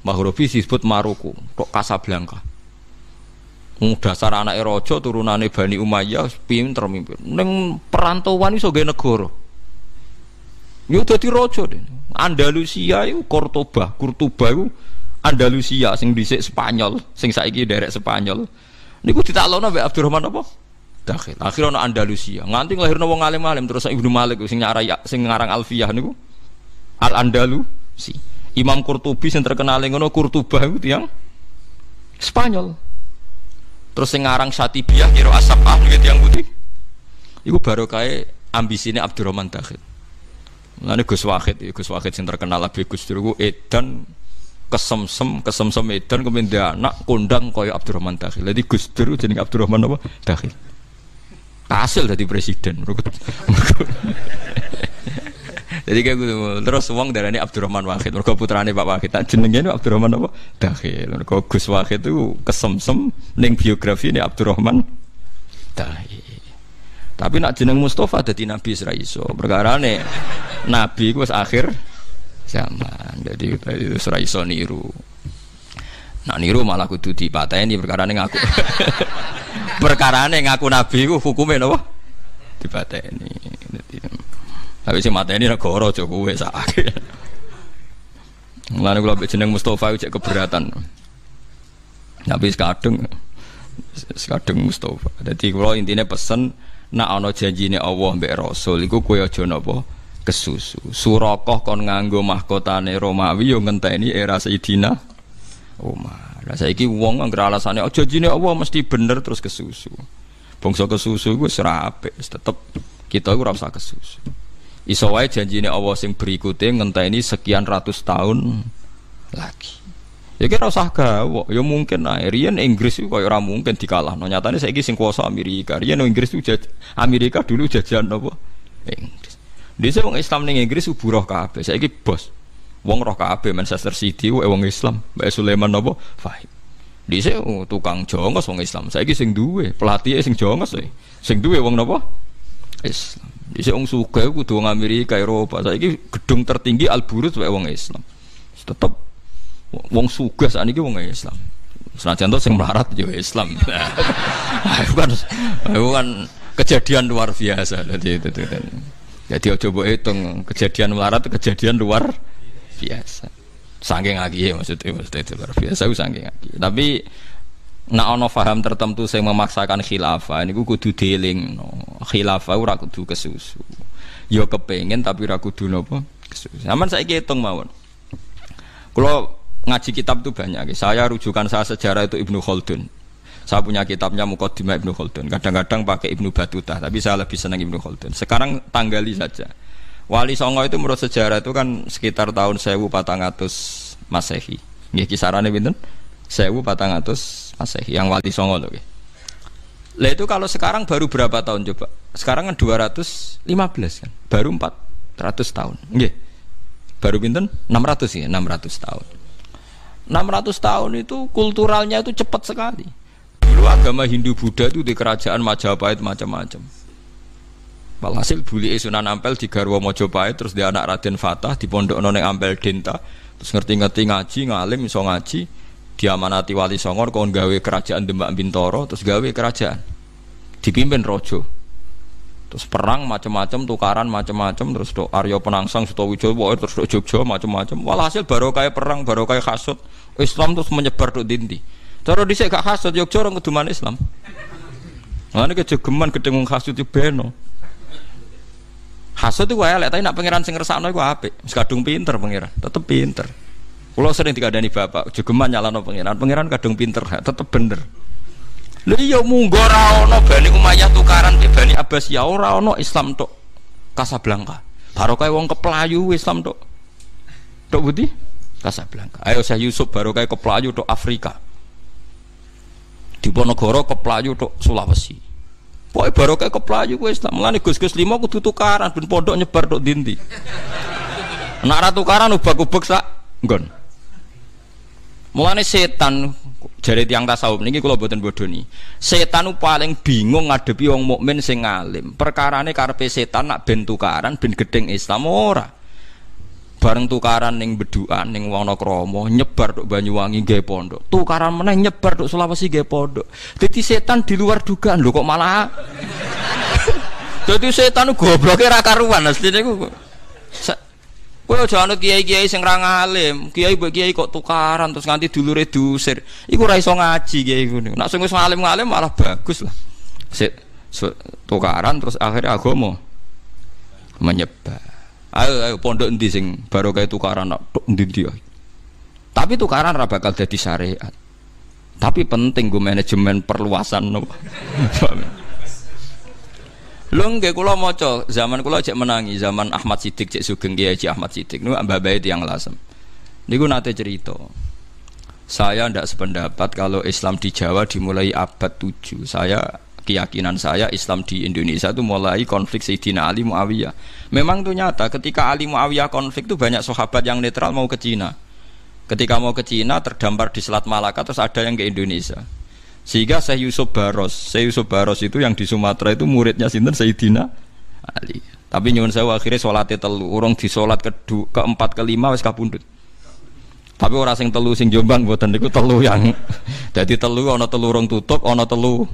maghrobi disebut Maroko, dok Mudah dasar anak rojo turunane Bani Umayyah pinter mimpin. neng perantauan itu sebagai negara yo dadi raja Andalusia itu Cordoba, Cordoba itu Andalusia sing dhisik Spanyol sing saiki derek Spanyol niku ditaklokno mbek Abdurrahman apa Dakhil akhirnya ana Andalusia nganti nglahirno wong alim-alim terus Ibnu Malik sing nyarai sing ngarang Alfiyah niku Al Andalusi Imam Qurtubi sing terkenal ngono Kurtuba itu yang Spanyol terus sing ngarang Satibiyah kira asap ah gitu yang putih iku baru kae ambisine Abdurrahman Dakhil Nah ini Gus Wahid, Gus Wahid yang terkenal lebih Gus Dur edan kesemsem kesemsem edan kemudian anak kondang koyo Abdurrahman Dahil. Jadi Gus Dur jadi Abdurrahman apa? Dahil. Hasil jadi presiden. Jadi kayak gitu. Terus uang dari ini Abdurrahman Wahid. Mereka putrane Pak Wahid. Tak ini Abdurrahman apa? Dahil. Mereka Gus Wahid itu kesemsem neng biografi ini Abdurrahman Dahil. Tapi nak jeneng Mustafa jadi nabi Isra iso. nih, nabi gue akhir zaman. Jadi itu Isra iso niru. Nak niru malah kudu dipateni nih ngaku. nih ngaku nabi gue hukumin loh. Di Dipateni. ini. tapi si mateni negara Goro kowe seakhir. akhir. gue lebih jeneng Mustafa cek keberatan. Tapi sekadeng, sekadeng Mustafa. Jadi kalau intinya pesan nak ana janjine Allah mbek Rasul iku kowe aja napa kesusu. Surakoh kon nganggo mahkotane Romawi yo ngenteni era Sayyidina Umar. Lah saiki wong anggere alasane aja janjine Allah mesti bener terus kesusu. Bangsa kesusu iku serape, apik, tetep kita ora usah kesusu. Iso wae janjine Allah sing berikutnya ngenteni sekian ratus tahun lagi. Ya kira usah gawok, ya mungkin nah, Rian Inggris itu kaya orang mungkin dikalah. No, nyatanya saya sing kuasa Amerika. Rian Inggris itu jaj Amerika dulu jajahan apa? Inggris. Dia saya Islam ning Inggris uburoh kabeh. Saya bos. Wong roh kabeh Manchester City wae wong Islam. Mbak Sulaiman apa? Fahim. Dia saya oh, tukang jongos wong Islam. Saya sing duwe, pelatih sing jongos e. Sing duwe wong napa? Islam. Dia saya wong sugih kudu Amerika, Eropa. Saya gedung tertinggi Al Burj wae wong Islam. Tetap. Wong saat ah, ini wong ya Islam. Senajan tuh sing melarat ya Islam. Aku nah, kan aku kan kejadian luar biasa jadi itu itu. Jadi coba hitung kejadian melarat kejadian luar biasa. Sangking lagi ya maksudnya maksudnya itu luar biasa. Aku sangking lagi. Tapi nak ono faham tertentu saya memaksakan khilafah ini gue kudu dealing no. khilafah gue kudu kesusu yo ya kepengen tapi raku kudu nopo kesusu zaman saya hitung mawon kalau ngaji kitab itu banyak. Saya rujukan saya sejarah itu Ibnu Khaldun. Saya punya kitabnya Mukaddimah Ibnu Khaldun. Kadang-kadang pakai Ibnu Batuta, tapi saya lebih senang Ibnu Khaldun. Sekarang tanggali saja. Wali Songo itu menurut sejarah itu kan sekitar tahun 1400 Masehi. Nggih kisarannya pinten? 1400 Masehi yang Wali Songo loh. Lah itu kalau sekarang baru berapa tahun coba? Sekarang kan 215 kan. Baru 400 tahun. Nggih. Baru pinten? 600 ya, 600 tahun. 600 tahun itu kulturalnya itu cepat sekali. Dulu agama Hindu Buddha itu di kerajaan Majapahit macam-macam. Walhasil buli Sunan Ampel di Garwa Mojopahit terus di anak Raden Fatah di Pondok Noneng Ampel Denta terus ngerti-ngerti ngaji ngalim iso ngaji diamanati Wali songor kon gawe kerajaan Demak Bintoro terus gawe kerajaan dipimpin Rojo terus perang macam-macam tukaran macam-macam terus do Aryo Penangsang Sutowijo terus do Jogja macam-macam walhasil baru kayak perang baru kayak kasut Islam terus menyebar tuh dindi. Cara dhisik gak hasud yo ya jorong keduman Islam. Mulane kejegeman kedengung hasud yo beno. Hasud itu elek, tapi nak pangeran sing ngersakno iku apik. Wis kadung pinter pangeran, tetep pinter. Kulo sering nih bapak, jegeman nyalano pangeran, pangeran kadung pinter, tetep bener. Lha iya munggo ora ana Bani Umayyah tukaran di Bani ya ora no Islam tok Casablanca. Barokah wong keplayu Islam tuh, Tok Budi? Casablanca. Ayo saya Yusuf baru kayak ke Pelayu to Afrika. Di Bonogoro ke Pelayu to Sulawesi. Pokoknya baru kayak ke Pelayu gue tak melani gus-gus lima aku tutup karan pun pondok nyebar dok dindi. Nak ratu karan ubah-ubah sak gon. Mulane setan jari tiang tasawuf niki kalau buatan bodoh nih Setan paling bingung ngadepi orang mukmin sing alim. Perkarane karena setan nak bentuk karan ben gedeng Islam ora bareng tukaran ning neng ning Wonokromo nyebar tuh Banyuwangi gay pondok. Tukaran mana nyebar tuh Sulawesi gay pondok. jadi setan di luar dugaan lo kok malah jadi setan gobloknya ra karuan nasi ku. Kowe aja jangan kiai-kiai sing alim ngalim, kiai buat kiai kok tukaran terus nganti dulu diusir. Iku ra ngaji kiai ngono. nak sungguh ngalim-ngalim malah bagus lah. set tukaran terus akhirnya agomo menyebar. Ayo ayo pondok endi sing kayak tukaran tok endi dia. Ya? Tapi tukaran ra bakal jadi syariat. Tapi penting gue manajemen perluasan no. Lho nggih kula maca, zaman kula cek menangi, zaman Ahmad Sidik cek Sugeng Kiai Haji Ahmad Sidik niku Mbah Bae tiyang lasem. Niku nate cerita. Saya ndak sependapat kalau Islam di Jawa dimulai abad 7. Saya keyakinan saya Islam di Indonesia itu mulai konflik Sayyidina Ali Muawiyah. Memang itu nyata ketika Ali Muawiyah konflik itu banyak sahabat yang netral mau ke Cina. Ketika mau ke Cina terdampar di Selat Malaka terus ada yang ke Indonesia. Sehingga Syekh Yusuf Baros, Syekh Yusuf Baros itu yang di Sumatera itu muridnya sinten Sayyidina Ali. Tapi nyuwun saya akhirnya sholat telu, urung di sholat ke keempat kelima wis kapundhut. Tapi orang sing telu sing jombang buat niku telu yang. Jadi telu ana telu urung tutup, ana telu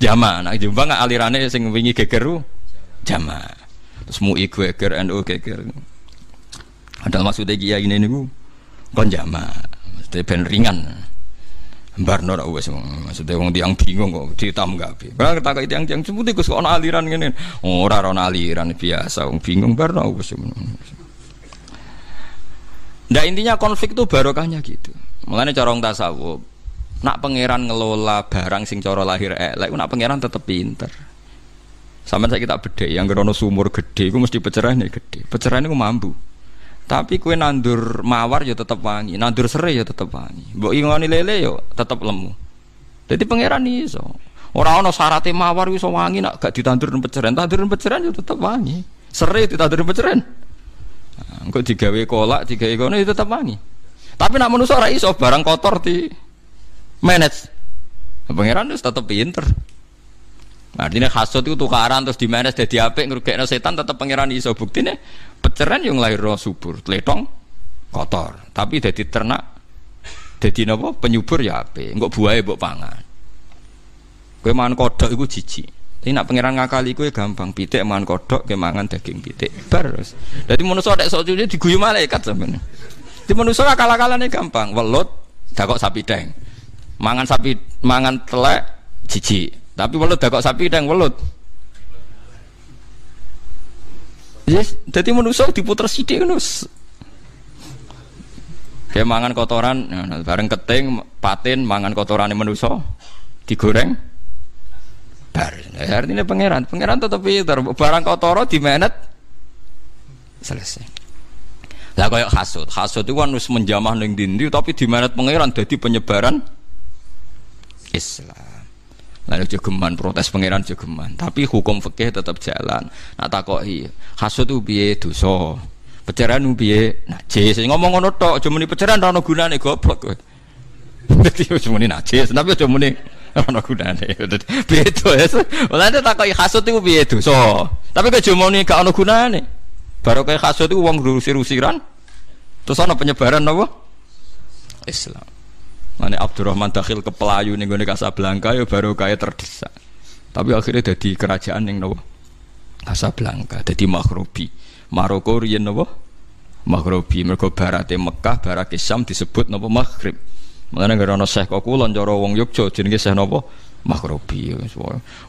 jama nak jumba nggak alirannya sing wingi gegeru jama terus mui geger nu geger ada maksudnya kiai ini nih kon jama mesti ben ringan bar nora wes maksudnya wong diang bingung kok di gak bi bar kita kayak tiang tiang sebut itu soal aliran gini ora oh, aliran biasa wong bingung bar aku wes Nah intinya konflik itu barokahnya gitu. Makanya corong tasawuf nak pangeran ngelola barang sing cara lahir elek nak pangeran tetep pinter sama saya kita beda yang gerono sumur gede gue mesti nih gede pecerahnya gue mampu tapi kue nandur mawar yo ya tetep wangi nandur serai yo ya tetep wangi mbok ingoni lele yo ya tetep lemu jadi pangeran so orang orang sarate mawar wis wangi nak gak ditandur peceran tandur peceran yo tetep wangi serai ditandur peceran nah, engko digawe kolak digawe kono yo tetep wangi tapi nak manusia ora iso barang kotor di manage pangeran itu tetap pinter artinya hasut itu tukaran terus di manage jadi apik ngerugekno setan tetap pangeran iso nih. peceran yang lahir subur tletong kotor tapi jadi ternak jadi apa penyubur ya ape, enggak buaya buat pangan Kue makan kodok itu cici. tapi nak pangeran ngakali kue gampang pitik mangan kodok kue mangan daging pitik terus jadi manusia nek sok cuci diguyu malaikat sebenarnya di manusia akal-akalane gampang welut dakok sapi deng mangan sapi mangan telek jijik tapi welut dagok sapi dan welut yes, iya, jadi manusia diputer sidik nus kayak mangan kotoran bareng keting patin mangan kotoran manusia digoreng bar ya, artinya pangeran pangeran tetapi barang barang di menet selesai lah kayak hasut hasut itu kan harus menjamah neng dindi tapi di menet pangeran jadi penyebaran Islam lalu jogeman protes pangeran jogeman tapi hukum fikih tetap jalan nak takoki hasud itu biye dosa pecaran nah najis ngomong ngono tok cuma ini pecaran rano gunane goblok kowe jadi cuma ya ini najis tapi cuma ini rano gunane to ya? malah ada takoki hasud itu piye dosa tapi kok cuma ini gak ono gunane baru kayak hasud itu uang rusir rusiran terus ada penyebaran apa Islam Mane Abdurrahman dahil ke Pelayu nih gone Casablanca ya baru kayak terdesak. Tapi akhirnya jadi kerajaan yang nopo? Casablanca, jadi Maghribi. Maroko rian nopo? Maghribi. Mergo barate Mekah, barate Syam disebut nopo Maghrib. Mulane gara ana Syekh kokulan jorowong wong Yogya jenenge Syekh nopo? Maghribi. Ya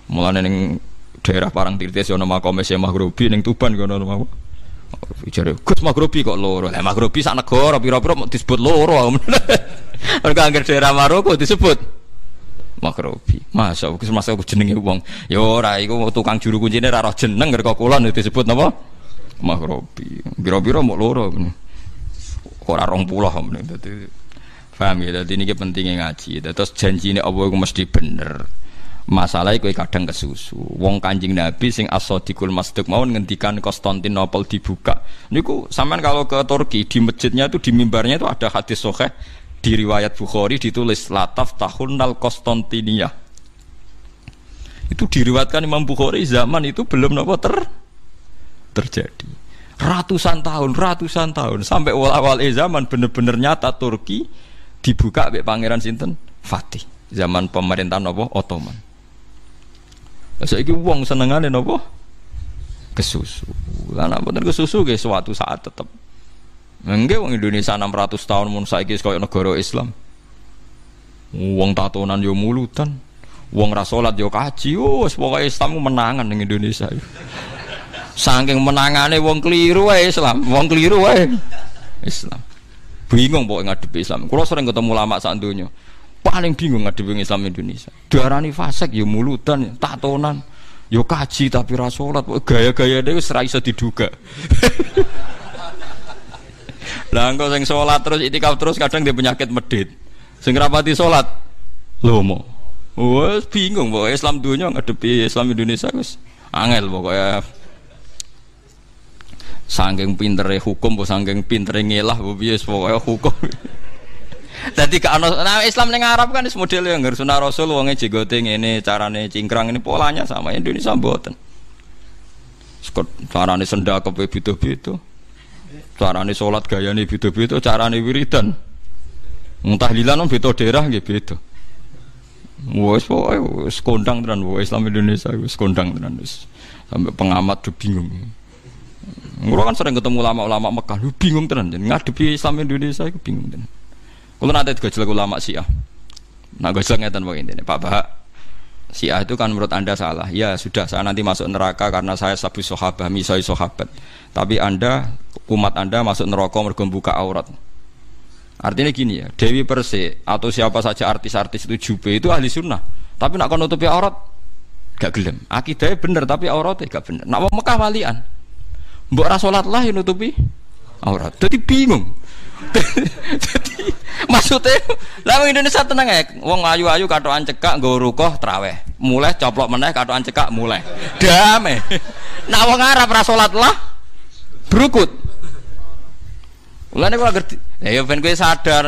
Mulane ning daerah Parangtirtis ana makome Syekh Maghribi ning Tuban kono nopo? Maghribi. Jare Gus Maghribi kok loro. Lah Maghribi sak negara pira-pira disebut loro. Mergo anggar daerah Maroko disebut Maghribi. Masa Gus masa aku jenenge wong. Ya ora iku tukang juru kuncine ora roh jeneng kok kula ya disebut napa? Maghribi. Pira-pira mok loro. Ora 20 dadi paham ya dadi niki pentingnya ngaji. Terus janjine apa iku mesti bener masalahnya kue kadang kesusu wong kanjing nabi sing aso di masduk mau ngendikan Konstantinopel dibuka niku saman kalau ke Turki di masjidnya itu di mimbarnya itu ada hadis sokeh di riwayat Bukhari ditulis lataf tahun nal Konstantinia itu diriwatkan Imam Bukhari zaman itu belum nopo ter terjadi ratusan tahun ratusan tahun sampai awal-awal eh zaman bener-bener nyata Turki dibuka oleh Pangeran Sinten Fatih zaman pemerintahan nopo Ottoman saya Saiki wong senengane nopo, Kesusu. Lah nek mboten kesusu nggih suatu saat tetap. Nggih uang Indonesia 600 tahun mun saiki kaya negara Islam. Uang tatonan yo mulutan. uang rasolat salat yo kaji. Oh, wis Islam menangan ning Indonesia. Saking menangane uang keliru wae Islam, uang keliru wae Islam. Bingung pokoknya ngadepi Islam. Kulo sering ketemu ulama saat donya paling bingung ngadepi Islam Indonesia. Darani fasik ya mulutan, ya tatonan, ya kaji tapi ra salat, gaya-gaya dhewe wis ra iso diduga. Lah engko sing salat terus itikaf terus kadang dia penyakit medit. Sing rapati salat lomo. Wes bingung pokoknya Islam dunia ngadepi Islam Indonesia wis angel pokoknya sangking pintere hukum, sangking pintere ngelah, pokoknya hukum. Dadi gak ono nah Islam ning Arab kan wis model yang sunah Rasul wonge jigote ngene, carane cingkrang ini polanya sama Indonesia mboten. Sekot carane sendak kepe beda-beda. Carane salat gayane beda-beda, carane wiridan. Mutahlilan beda daerah nggih beda. Wes pokoke wis kondang tenan Islam Indonesia wis kondang tenan wis. Sampai pengamat tuh bingung. Ngono kan sering ketemu ulama-ulama Mekah, lu bingung tenan ngadepi Islam Indonesia iku bingung tenan. Kulo nanti gojlek ulama Syiah. Nah gojlek ngeten pokoknya intine, Pak Bahak. Syiah itu kan menurut Anda salah. Ya sudah saya nanti masuk neraka karena saya sabu sahabat, misai sahabat. Tapi Anda umat Anda masuk neraka mergo buka aurat. Artinya gini ya, Dewi Persik atau siapa saja artis-artis itu jube itu ahli sunnah. Tapi nak nutupi aurat gak gelem. Akidahnya bener tapi auratnya gak bener. Nak Mekah walian. Mbok ra lah yang nutupi aurat. Jadi bingung. Jadi maksudnya lah Indonesia tenang ya. Wong ayu-ayu kadoan cekak nggo rukoh traweh. Mulai coplok meneh kadoan cekak mulai. Damai. Nah wong Arab ra salat lah berukut. Lah nek ngerti. Ya ben kowe sadar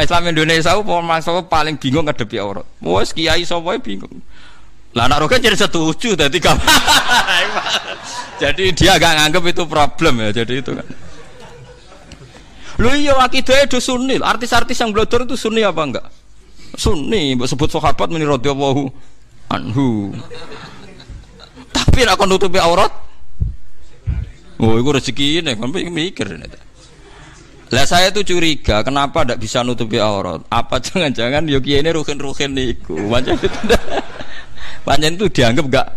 Islam Indonesia apa maksud paling bingung ngadepi aurat. Bos kiai sapa bingung. Lah anak roket jadi setuju tadi jadi dia agak nganggep itu problem ya jadi itu kan. Lu iya akidahnya itu sunni. Artis-artis yang blodor itu sunni apa enggak? Sunni, sebut sahabat meni radhiyallahu anhu. Tapi nak nutupi aurat? Oh, itu rezeki ini, kan mikir ini. Lah saya tuh curiga, kenapa tidak bisa nutupi aurat? Apa jangan-jangan Yogi ya ini ruhin-ruhin niku? Panjang itu, panjang itu dianggap enggak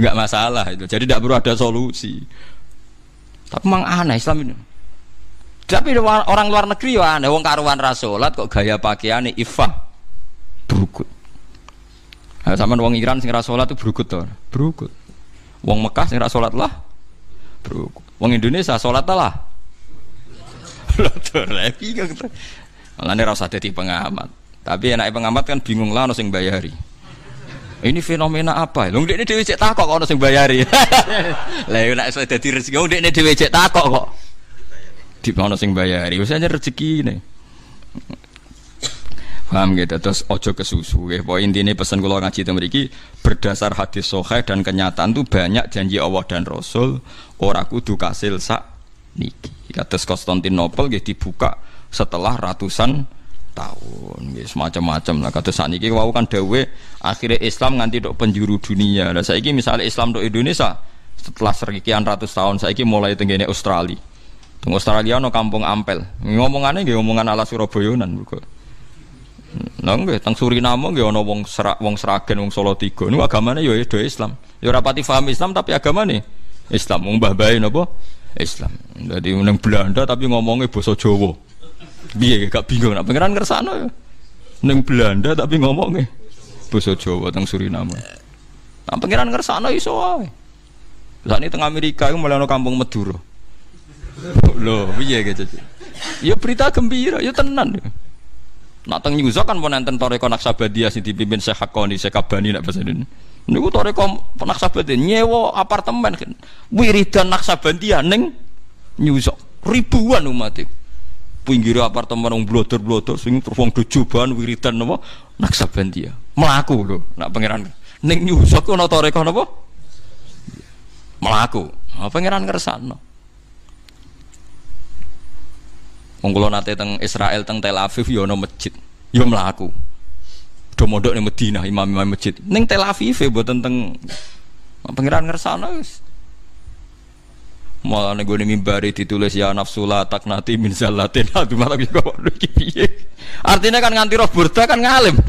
enggak masalah itu. Jadi tidak perlu ada solusi. Tapi memang aneh Islam ini. Tapi orang luar negeri ya ada wong karuan rasulat kok gaya pakaiannya ifah berukut. Nah, sama wong Iran sing rasulat itu berukut tuh, berukut. Wong Mekah sing rasulat lah, berukut. Wong Indonesia sholat lah. Loh, lagi kan. Lah gitu. pengamat. Tapi enak pengamat kan bingung lah ono bayari. Ini fenomena apa? Lho ndekne dhewe cek takok ono sing bayari. Lah nek dadi rezeki ndekne dhewe cek takok kok. di mana sing bayari wis aja rezeki nih paham gitu terus ojo ke susu ya poin intinya pesan kalau ngaji temeriki berdasar hadis sohe dan kenyataan tuh banyak janji Allah dan Rasul orang kudu kasil sak niki kados Konstantinopel gitu dibuka setelah ratusan tahun gitu semacam-macam lah kados saniki wow kan dawe akhirnya Islam nganti dok penjuru dunia lah saiki misalnya Islam dok Indonesia setelah sekian ratus tahun saiki mulai tenggene Australia Teng Australia no kampung Ampel. Ngomongannya nggih omongan ala Surabayanan mergo. Nang nggih teng Suriname nggih ana wong serak wong Sragen wong Solo tiga. Niku agamane ya do Islam. Ya rapati pati paham Islam tapi agamane Islam. Wong mbah bae Islam. Dadi nang Belanda tapi ngomongnya basa Jawa. Piye gak bingung nak pangeran ngersakno ya. Ning Belanda tapi ngomongnya basa Jawa teng Suriname. Nah pangeran ngersakno iso wae. Lah teng Amerika iku mulai ana kampung Madura. Loh, piye ge Ya berita gembira, ya tenan. Nak teng nyusa kan mau nonton Toreko Naksabadia sih dipimpin saya Hakoni, saya Kabani nak bahasa ini. Niku Toreko Naksabadia nyewa apartemen kan. Wiridan Naksabadia neng nyusa Ribuan umat itu e. pinggir apartemen yang blotor-blotor sing terbang wong wiridan wiridan napa Naksabandia. Melaku loh nak pangeran neng nyusa kono tore Toreko nopo Melaku. Nah, pangeran nopo. Wong kula nate teng Israel teng Tel Aviv yo ya ana masjid. Yo ya mlaku. Do mondok ning Madinah imam-imam masjid. Ning Tel Aviv e mboten teng pangeran ngersana wis. Malah nih gue mimbari ditulis ya nafsu latak nati min zalatin aduh malah gue waduh piye. Artinya kan nganti roh burda kan ngalim.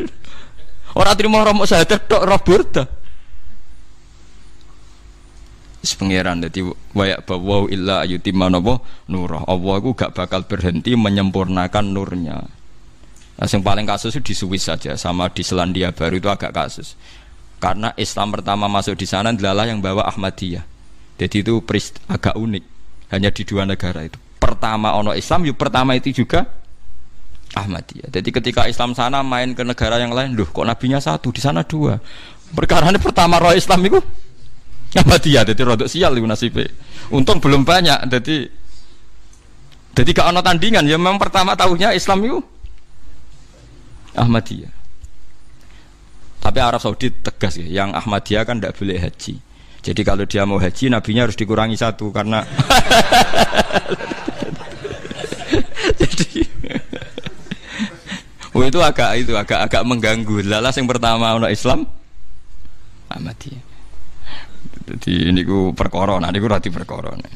Orang terima roh mau sahadat tok roh burda. Pangeran, jadi wayak bawa illa ayutimma napa nurah Allah aku gak bakal berhenti menyempurnakan nurnya nah, yang paling kasus itu di Swiss saja sama di Selandia Baru itu agak kasus karena Islam pertama masuk di sana adalah yang bawa Ahmadiyah jadi itu agak unik hanya di dua negara itu pertama ono Islam yuk ya pertama itu juga Ahmadiyah jadi ketika Islam sana main ke negara yang lain loh kok nabinya satu di sana dua perkara ini pertama roh Islam itu apa dia? Jadi rodok sial di nasibnya. Untung belum banyak. Jadi jadi gak ono tandingan. Ya memang pertama tahunya Islam itu Ahmadiyah. Tapi Arab Saudi tegas ya. Yang Ahmadiyah kan tidak boleh haji. Jadi kalau dia mau haji, nabinya harus dikurangi satu karena jadi oh itu agak itu agak agak mengganggu. Lalas yang pertama ono Islam Ahmadiyah. Jadi ini ku perkoron nanti ku rati perkara. Nah,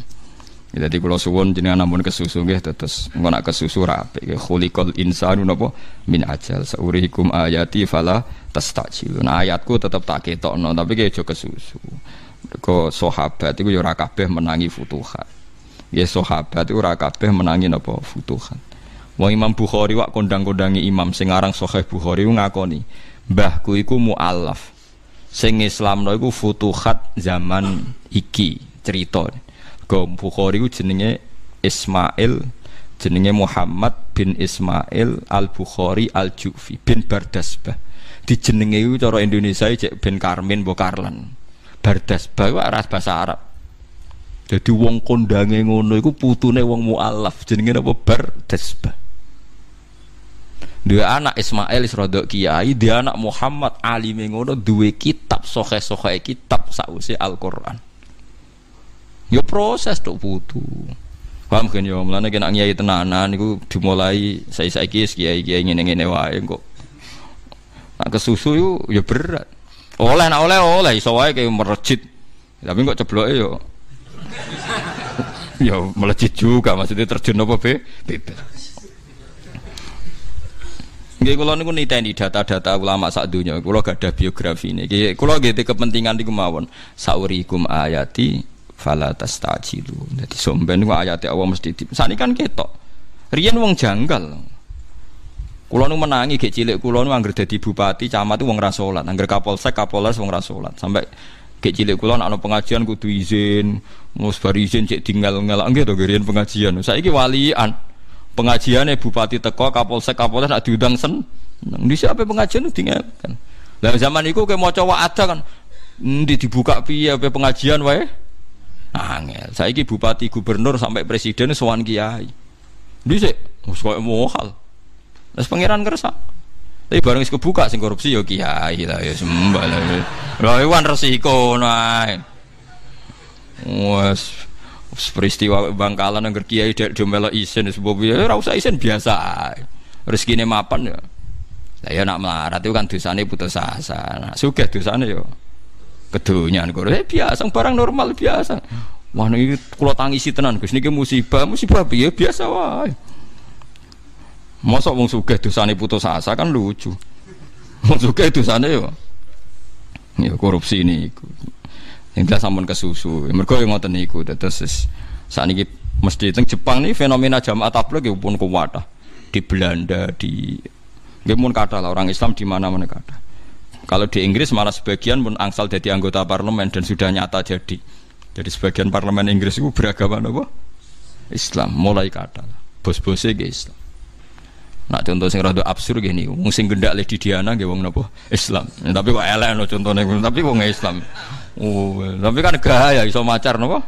Jadi kalau suwon jenengan namun kesusu gitu terus engko nak kesusu rapi nggih insanu nopo min ajal saurihikum ayati fala tastajilun. Nah, ayatku tetap tak no tapi kayak jo kesusu. Kau sahabat itu ya menangi futuhat. Ya sahabat itu kabeh menangi nopo futuhat. Wong Imam Bukhari wak kondang-kondangi imam sing aran Sahih Bukhari ngakoni, mbahku iku mualaf sing Islam iku futuhat zaman iki cerita. Go Bukhari ku jenenge Ismail jenenge Muhammad bin Ismail Al-Bukhari Al-Jufi bin Bardasbah. Dijenenge iku cara Indonesia e cek bin Karmin mbok Karlan. Bardasbah ku ras bahasa Arab. Jadi wong kondange ngono iku putune wong mualaf jenenge apa Bardasbah dua anak Ismail isrodo kiai dia anak Muhammad Ali mengono dua kitab sohe sohe kitab sausi Al Quran yo ya proses tuh butuh paham kan yo ya? mulanya kena ngiayi tenanan itu dimulai saya saya kiai kiai kiai ngene ngene wae kok nak kesusu yo yo ya berat oleh nak oleh oleh iso wae kayak merejit tapi kok ceblok yo yo melejit juga maksudnya terjun apa be bebas Nggih kula niku niteni data-data ulama sak donya. Kula ada biografi niki. Kula nggih kepentingan niku mawon. Saurikum ayati fala tastajilu. Dadi somben niku ayati Allah mesti di. Sani kan ketok. Rian wong janggal. Kulo nu menangi gek cilik kulo nu angger dadi bupati, camat wong ra salat, angger kapolsek, kapolres wong ra salat. Sampai gek cilik kula ana pengajian kudu izin, mus bar izin cek tinggal ngelak nggih to pengajian. Saiki walian pengajiannya bupati teko kapolsek kapolres nak diundang sen di siapa pengajian itu kan dalam zaman itu kayak mau cowok ada kan di dibuka piye pengajian wae angel nah, saya ki bupati gubernur sampai presiden suan kiai di sih kayak mohal terus pangeran kersa tapi bareng wis kebuka sing korupsi ya kiai lah ya sembah lah. ya resiko nah Wes peristiwa bangkalan yang kiai dia domelo isen sebab ya rasa isen ya, biasa. rezeki ini mapan ya lah ya nak melarat itu kan ini putus asa nah, suka dosa ini yo. Ya. kedunya nih eh, biasa barang normal biasa wah ini kalau tangisi tenan Gus ini musibah musibah biasa wae masa wong dosa ini putus asa kan lucu wong dosa ini yo ya. ya korupsi ini samun sampun susu Mergo yang ngoten niku. Terus ini mesti teng Jepang nih fenomena jamaah tabligh pun kuat ah. Di Belanda, di nggih pun kathah lah orang Islam di mana-mana kathah. Kalau di Inggris malah sebagian pun angsal jadi anggota parlemen dan sudah nyata jadi. Jadi sebagian parlemen Inggris itu beragama apa? Islam mulai kata bos-bosnya Islam. Nak contoh sing rada absurd gini, wong sing gendak le Diana nggih wong napa? Islam. Ya, tapi kok elek no contone, tapi wong Islam. Oh, tapi kan gaya iso macar napa?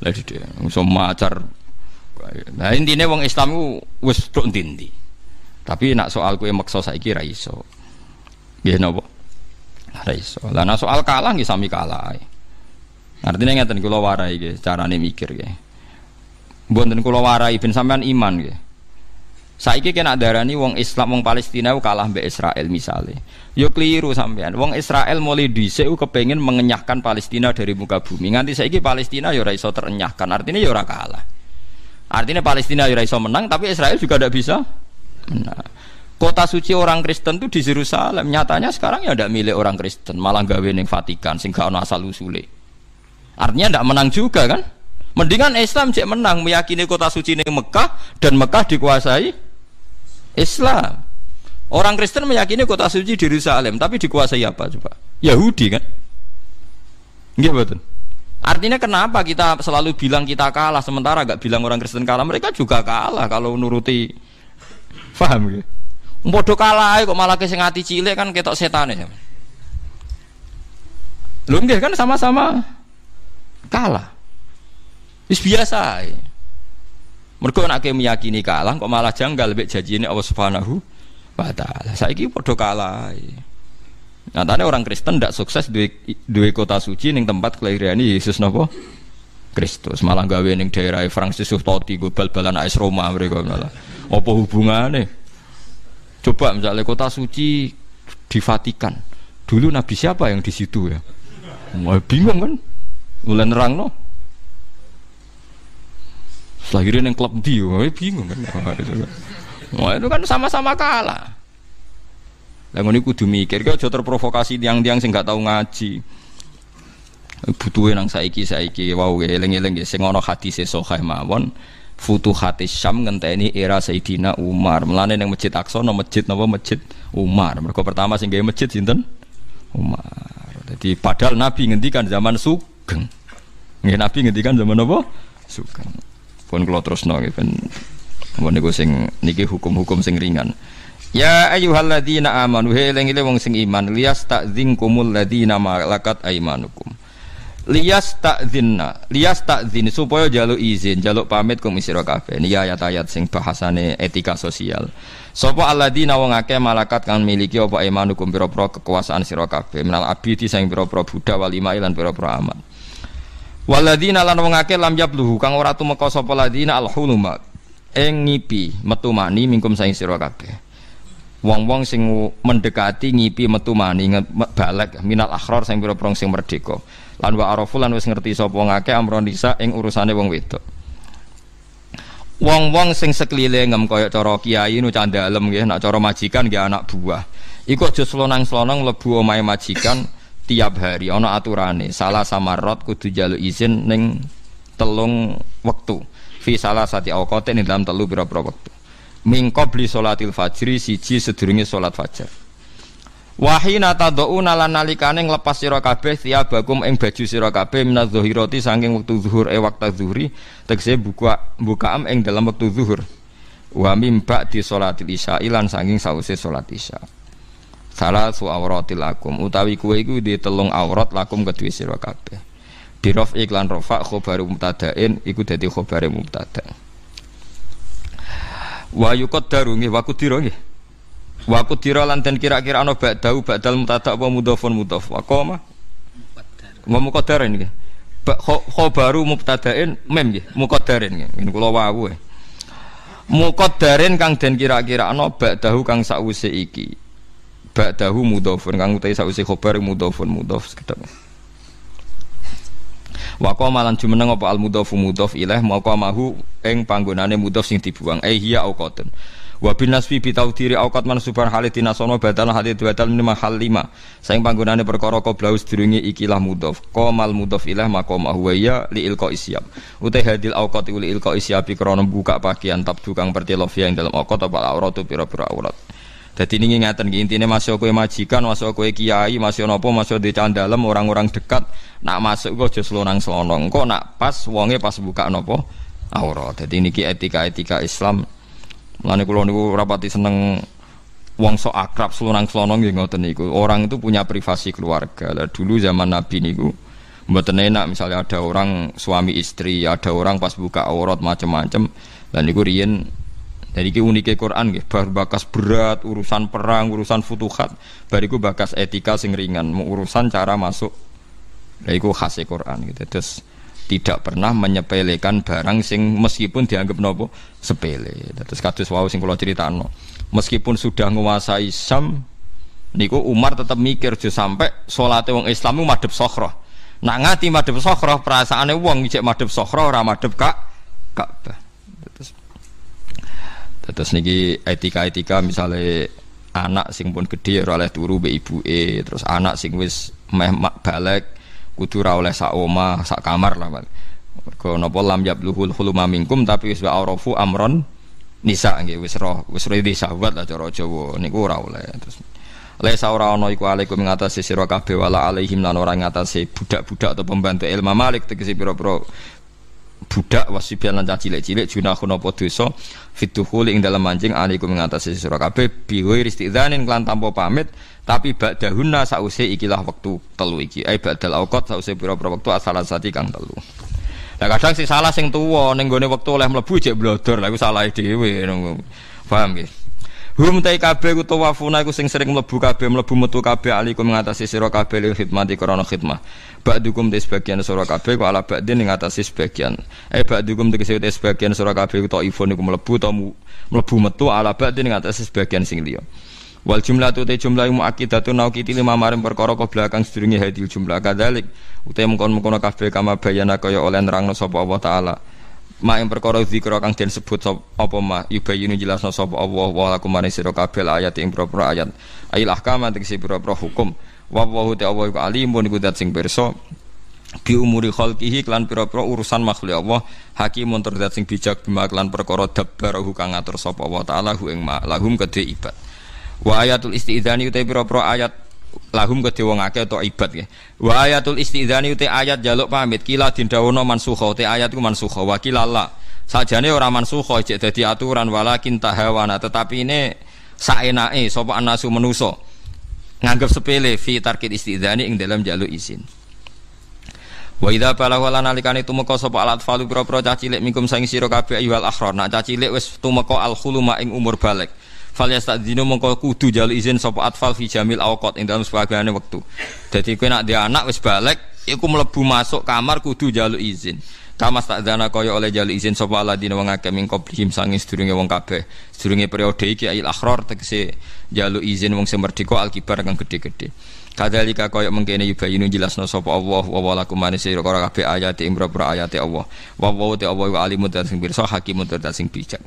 Le Diana iso macar. Nah intinya wong Islam ku wis tok ndi Tapi nak soal kuwi meksa saiki ra iso. Nggih napa? Ra iso. Lah nak soal kalah nggih sami kalah. Artinya ngeten kula warai nggih carane mikir nggih. Mboten kula warai ben sampean iman nggih. Saiki kena darani wong Islam wong Palestina kalah mbek Israel misalnya. Yo keliru sampean. Wong Israel mulai dhisik kepengen mengenyahkan Palestina dari muka bumi. Nganti saiki Palestina yo ora terenyahkan. Artinya yo ora kalah. Artinya Palestina yo ora menang tapi Israel juga tidak bisa. Nah, kota suci orang Kristen tuh di Yerusalem. Nyatanya sekarang ya tidak milik orang Kristen, malah gawe ning Vatikan sing gak ono asal usule. Artinya tidak menang juga kan? Mendingan Islam cek menang meyakini kota suci ini Mekah dan Mekah dikuasai Islam. Orang Kristen meyakini kota suci di Yerusalem, tapi dikuasai apa coba? Yahudi kan? Nggih betul. Artinya kenapa kita selalu bilang kita kalah sementara gak bilang orang Kristen kalah? Mereka juga kalah kalau nuruti paham gitu. Bodoh kalah kok malah kesengati cilik kan ketok setan ya. Lu kan sama-sama kalah. biasa. Ya mereka nak meyakini kalah kok malah janggal bek janji ini Allah Subhanahu wa taala saiki bodoh kalah Nah, tadi orang Kristen tidak sukses di, duwe kota suci neng tempat kelahiran Yesus napa Kristus malah gawe neng daerah Francis Toti gue bal-balan AS Roma mereka malah apa hubungane coba misalnya kota suci di Vatikan dulu nabi siapa yang di situ ya Mau bingung kan mulai nerang loh Lahirin yang klub di, bingung kan. kan. Wah itu kan sama-sama kalah. Lah ngono kudu mikir, kau jauh terprovokasi tiang-tiang sing gak ngaji. Butuhin nang saiki saiki wau wow, ya, eling-eling ya. sing hati hadise sahih mawon. hati Syam ngenteni era Sayyidina Umar. Melane yang Masjid Aqsa no masjid napa masjid Umar. Mergo pertama sing gawe masjid sinten? Umar. Jadi padahal Nabi ngendikan zaman Sugeng. Nggih Nabi ngendikan zaman apa? Sugeng pun kula terusno nggih ben niku sing niki hukum-hukum sing ringan. Ya ayyuhalladzina amanu he eling-eling wong sing iman lias ta'dzinkumul ladzina malakat aimanukum. Lias zinna lias zin supaya jaluk izin, jaluk pamit kum sira kabeh. Niki ayat-ayat sing bahasane etika sosial. Sapa alladzina wong akeh malakat kan miliki apa aimanukum pira-pira kekuasaan sira kabeh. Menal abidi sing pira-pira budak wal imai lan pira amat. Waladina lan wong akeh lam yabluhu kang ora tumeka sapa ladina al huluma ing ngipi metu mani mingkum saing sira kabeh. Wong-wong sing mendekati ngipi metu mani balek minal akhror sing pira-pira sing merdeka. Lan wa arafu lan wis ngerti sapa wong akeh amron nisa ing urusane wong wedok. wong-wong sing sekelilingem kaya cara kiai nu candhalem nggih nak cara majikan nggih anak buah iku aja slonang-slonang mlebu omahe majikan tiap hari ana aturane salah samarot kudu jaluk izin ning telung waktu fi salah sati awqate ning dalam telu pira-pira wektu min qabli salatil fajri siji sedurunge salat fajar Wahina nala lan nalikane nglepas sira tiap tiabakum ing baju sira kabeh minaz saking wektu zuhur e waktu zuhri tegese buka bukaam ing dalam waktu zuhur wa mimba di salatil isya lan saking sause salat isya su awratil lakum utawi kue iku di telung aurat lakum kedue sira kabeh birof iklan rofa khobar mubtadain iku dadi khobar mubtada wa yuqaddaru nggih wa kudira nggih wa kudira lan den kira-kira ana ba'dau ba'dal mubtada apa mudhafun mudhaf wa qoma wa muqaddarin nggih khobaru mubtadain mem nggih ini kulo wawu wau e. muqaddarin kang den kira-kira bak ba'dahu kang sakwise iki ba'dahu mudhofun kang utai sausi khobar mudhofun mudhof sekedap Wako malan lan jumeneng apa al mudhofu mudhof ilaih maqamahu eng panggonane mudhof sing dibuang eh hiya auqatun wa bin nasbi bi tawdiri auqat mansubhan halid dinasono batal dua batal lima hal lima saing panggonane perkara qablaus durunge ikilah mudhof mal mudhof ilah kau mahu iya li ilko isyab uta hadil uli ilko ilqa isyabi krana buka pakaian tabdu kang pertelo yang dalam auqat apa auratu pira-pira aurat jadi ini ingatan ki intinya masuk kue majikan, masuk kue kiai, masuk nopo, masuk di dalam orang-orang dekat nak masuk gue justru lonang selonong, kok nak pas wonge pas buka nopo aurat. Jadi ini etika etika Islam. Mulane kulo niku rapati seneng wong sok akrab selonang selonong gitu ngoten niku. Orang itu punya privasi keluarga. Lah dulu zaman Nabi niku mboten enak misalnya ada orang suami istri, ada orang pas buka aurat macam-macam. Dan niku riyen jadi ini uniknya Quran gitu, bar bakas berat, urusan perang, urusan futuhat, bariku bakas etika sing ringan, urusan cara masuk. Dari ku khas Quran gitu. Terus tidak pernah menyepelekan barang sing meskipun dianggap nopo sepele. Terus kados wau sing kula critakno. Meskipun sudah menguasai Sam niku Umar tetap mikir jo sampai salate wong Islam madhep sokhroh. Nak ngati madhep sokhroh perasaane wong ijek madhep sokhroh ora madhep Ka'bah. Ka Terus niki etika-etika misalnya anak sing pun gede ora oleh turu ibu e terus anak sing wis meh mak balek kudu ora oleh sak oma sak kamar lah. Mergo napa lam yabluhul huluma minkum tapi wis arafu amron nisa nggih wis roh, wis ridi sahabat lah cara Jawa niku ora oleh. Terus Laisa ora ana iku alaikum si sira kabeh wala alaihim lan ora ngatasi budak-budak atau pembantu ilma Malik tegese pira-pira budak wasibian lan cilik-cilik junahun apa dosa fituhuli ing dalam mancing alaikum ngatasi sira kabeh biwe ristidanin kelan tanpa pamit tapi ba'dahunna sause ikilah waktu telu iki ai eh, ba'dal auqat sause pira-pira wektu asal sati kang telu Nah kadang sih salah sing tuwa ning gone wektu oleh mlebu jek blodor lha iku salah dhewe. Paham nggih? Hum tai kabeh utawafuna iku sing sering mlebu kabeh mlebu metu kabeh alikum ngatasi sira kabeh lil khidmati krana khidmah. Ba'dukum te sebagian sira kabeh kok ala ba'din ngatasi sebagian. Eh ba'dukum te te sebagian sira kabeh tok ifon iku mlebu ta mlebu metu ala ba'din ngatasi sebagian sing liya. Wal jumlah tu teh jumlah mu akidatu nau kiti lima marim perkara kok belakang sedurungi hadil jumlah kadalik. Utai mengkon mengkono kabeh kama bayana kaya oleh nerangno sapa Allah taala ma yang perkara zikra kang den sebut apa ma yubayinu jelasno sapa Allah wa lakum mane sira kabeh ayat ing propro ayat ail ahkam tegese propro hukum wa wa ta Allah iku alimun iku dat sing pirsa bi umuri khalqihi klan pira-pira urusan makhluk Allah hakimun tur dat sing bijak bima klan perkara dabbarahu kang ngatur sapa Allah taala hu ing ma lahum kedhe ibad wa ayatul istidzani uta pira-pira ayat lahum ke dewa ngake atau ibad ya. Wa ayatul isti'dhani uti ayat jaluk pamit kila dindawono mansukha uti ayat ku mansukha wa kila la. Sajane ora mansuho cek dadi aturan walakin tahawana tetapi ini saena'e sopo anasu menuso nganggep sepele fi tarkit isti'dhani ing dalam jaluk izin. Wa idza balagha lan alikane tumeka sapa alat falu pira-pira cah cilik mingkum saing sira kabeh ayyuhal akhrar. Nak cah cilik wis tumeka al khuluma ing umur balik fal dino mongko kudu jalu izin sopo atfal fi jamil awakot ing dalam sebagiane waktu. Jadi kowe nak dia anak wis balik iku melebu masuk kamar kudu jalu izin kama dana kaya oleh jalu izin sopo Allah dino akeh min qablihim sanging sedurunge wong kabeh sedurunge periode iki ail ya akhror tegese jalu izin wong sing kau alkibar kang gede gede kadalika kaya mengkene yubayinu jelasno sapa Allah wa walakum manisi karo kabeh ayat imra ayate Allah wa wa te Allah alimun dan sing pirsa hakimun dan sing bijak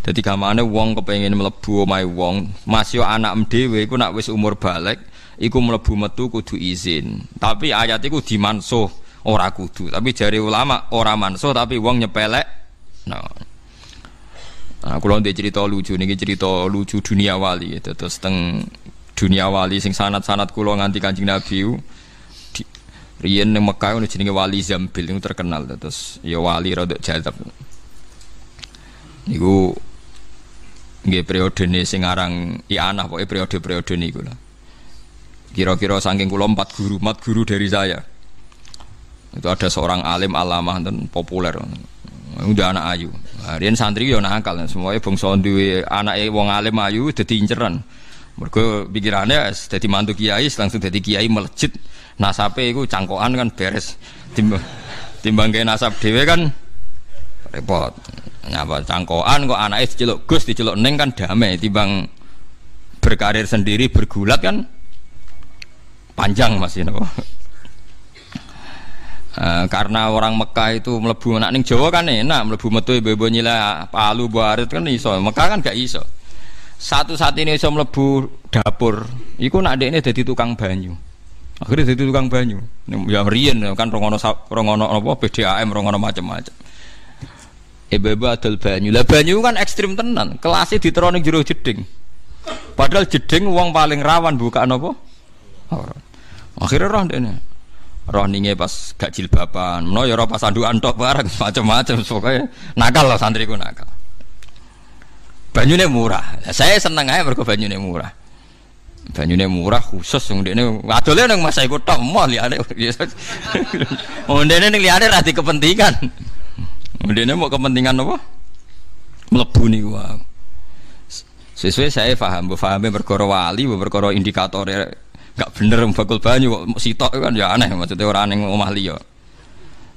jadi kamane wong kepengin melebu omai wong, mas yo anak MDW, iku nak wis umur balik iku melebu metu kudu izin. Tapi ayat iku dimanso ora kudu. Tapi jari ulama ora manso tapi wong nyepelek. Nah. Nah, aku ndek cerita lucu nih, cerita lucu dunia wali gitu. Terus teng dunia wali sing sanat-sanat kulo nganti kancing Nabi di, riyen nang Mekah ono jenenge Wali Zambil itu terkenal terus ya wali rada jadab. Niku nggih periode ini sing aran Ianah pokoke periode-periode niku lah. Kira-kira saking kula empat guru, empat guru dari saya. Itu ada seorang alim alamah dan populer. Udah anak ayu. Nah, Rian santri yo nakal, semuanya bangsa duwe anake wong alim ayu dadi inceran. Mergo pikirannya jadi mantu kiai langsung jadi kiai melejit nasape itu cangkokan kan beres timbang timbang kayak nasab dewe kan repot nyapa cangkoan kok itu celok gus diceluk neng kan damai tibang berkarir sendiri bergulat kan panjang masih nopo e, karena orang Mekah itu melebu anak neng Jawa kan enak melebu metu ibu nyila palu buarit kan iso Mekah kan gak iso satu saat ini iso melebu dapur iku nak ini jadi tukang banyu akhirnya jadi tukang banyu ya rien kan rongono rongono apa PDAM rongono macam-macam Ebeba adol banyu. Lah banyu kan ekstrim tenan. Kelasnya diterone juru jeding. Padahal jeding uang paling rawan buka nopo. Akhirnya roh dene. Roh ninge pas gak jilbaban. No ya roh pas andukan antok bareng macam-macam pokoknya nakal lah santriku nakal. nih murah. saya seneng aja banyu banyune murah. banyu Banyune murah khusus yang dene adole nang masa ikut tok mall ya. Wong dene ning liyane ra kepentingan. Mendingnya mau kepentingan apa? nih gua. Sesuai saya faham, pahame berkorowali, wali, berkoro indikator ya, gak bener bakul banyu mau sitok kan ya aneh maksudnya orang mau mahli ya.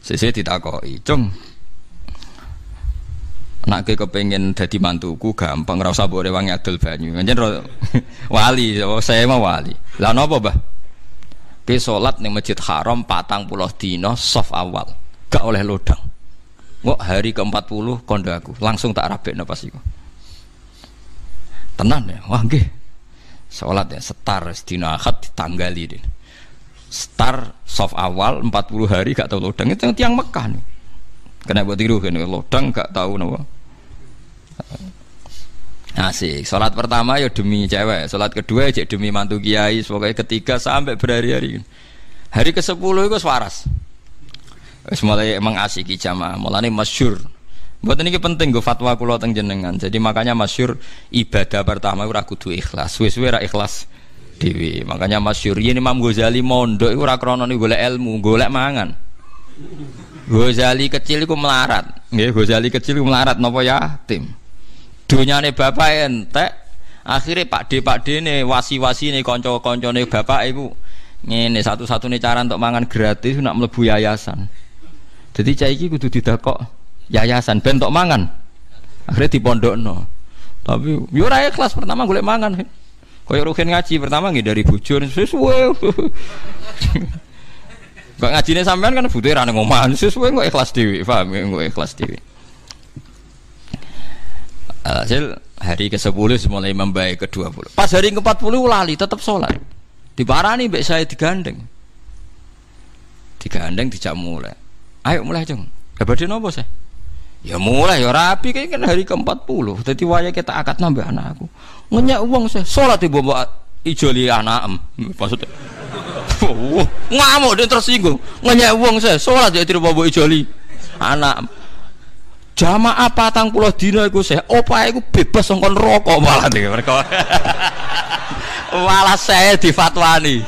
Sesuai kok "Cung, nak ke kepengen jadi mantuku gampang rasa boleh wangi adil banyu. Anjir wali, saya mau wali. Lah nopo bah. Ke solat nih Masjid Haram patang pulau dino soft awal. Gak oleh lodang. Wah hari ke-40 kondo aku, langsung tak rapi napa sih Tenan ya, wah gih Salat ya setar setina akad ditanggali deh Setar soft awal 40 hari gak tau lodang itu tiang Mekah nih. Kena buat tiru kan lodang gak tau napa. Asik, sholat pertama ya demi cewek, sholat kedua ya demi mantu kiai, pokoknya ketiga sampai berhari-hari. Hari ke-10 itu suaras, Wis mulai emang asik jamaah. Mulane masyhur. Buat ini penting gue fatwa kulo teng jenengan. Jadi makanya masyur ibadah pertama ragu tuh ikhlas. Suwe-suwe ikhlas dewi. Makanya masyur ini Imam Ghazali mondok iku ora krana gule ilmu, gule mangan. Ghazali kecil iku melarat. Gue Ghazali kecil iku melarat ya? tim. Dunia nih bapak entek, akhirnya Pak D Pak D nih wasi-wasi nih konco-konco nih bapak ibu Nih satu-satunya cara untuk mangan gratis nak melebu yayasan jadi cah iki kudu didakok yayasan bentok mangan akhirnya di pondok tapi yo raya kelas pertama golek mangan koyo ruhin ngaji pertama nggih dari bujur sesuai Gak ngajine sampean kan butuh rana ngomahan sesuai kok ikhlas dhewe, paham ya? kok ikhlas dhewe. hasil eh, hari ke-10 mulai membaik ke-20. Pas hari ke-40 lali tetap sholat. di barani mbak saya digandeng. Digandeng dijak mulai. Ayo mulai jeng. Dapat di nopo saya? Ya mulai ya rapi kayak kan hari ke-40. tadi waya kita akad nambah anakku. Ngenyak uang saya sholat ibu bawa ijoli anak hmm, Maksudnya oh, ngamuk dia tersinggung. Ngenyak uang saya sholat ya tidak bawa ijoli anak jamaah patang pulau dina iku saya opa iku bebas ngkon rokok malah mereka malah saya difatwani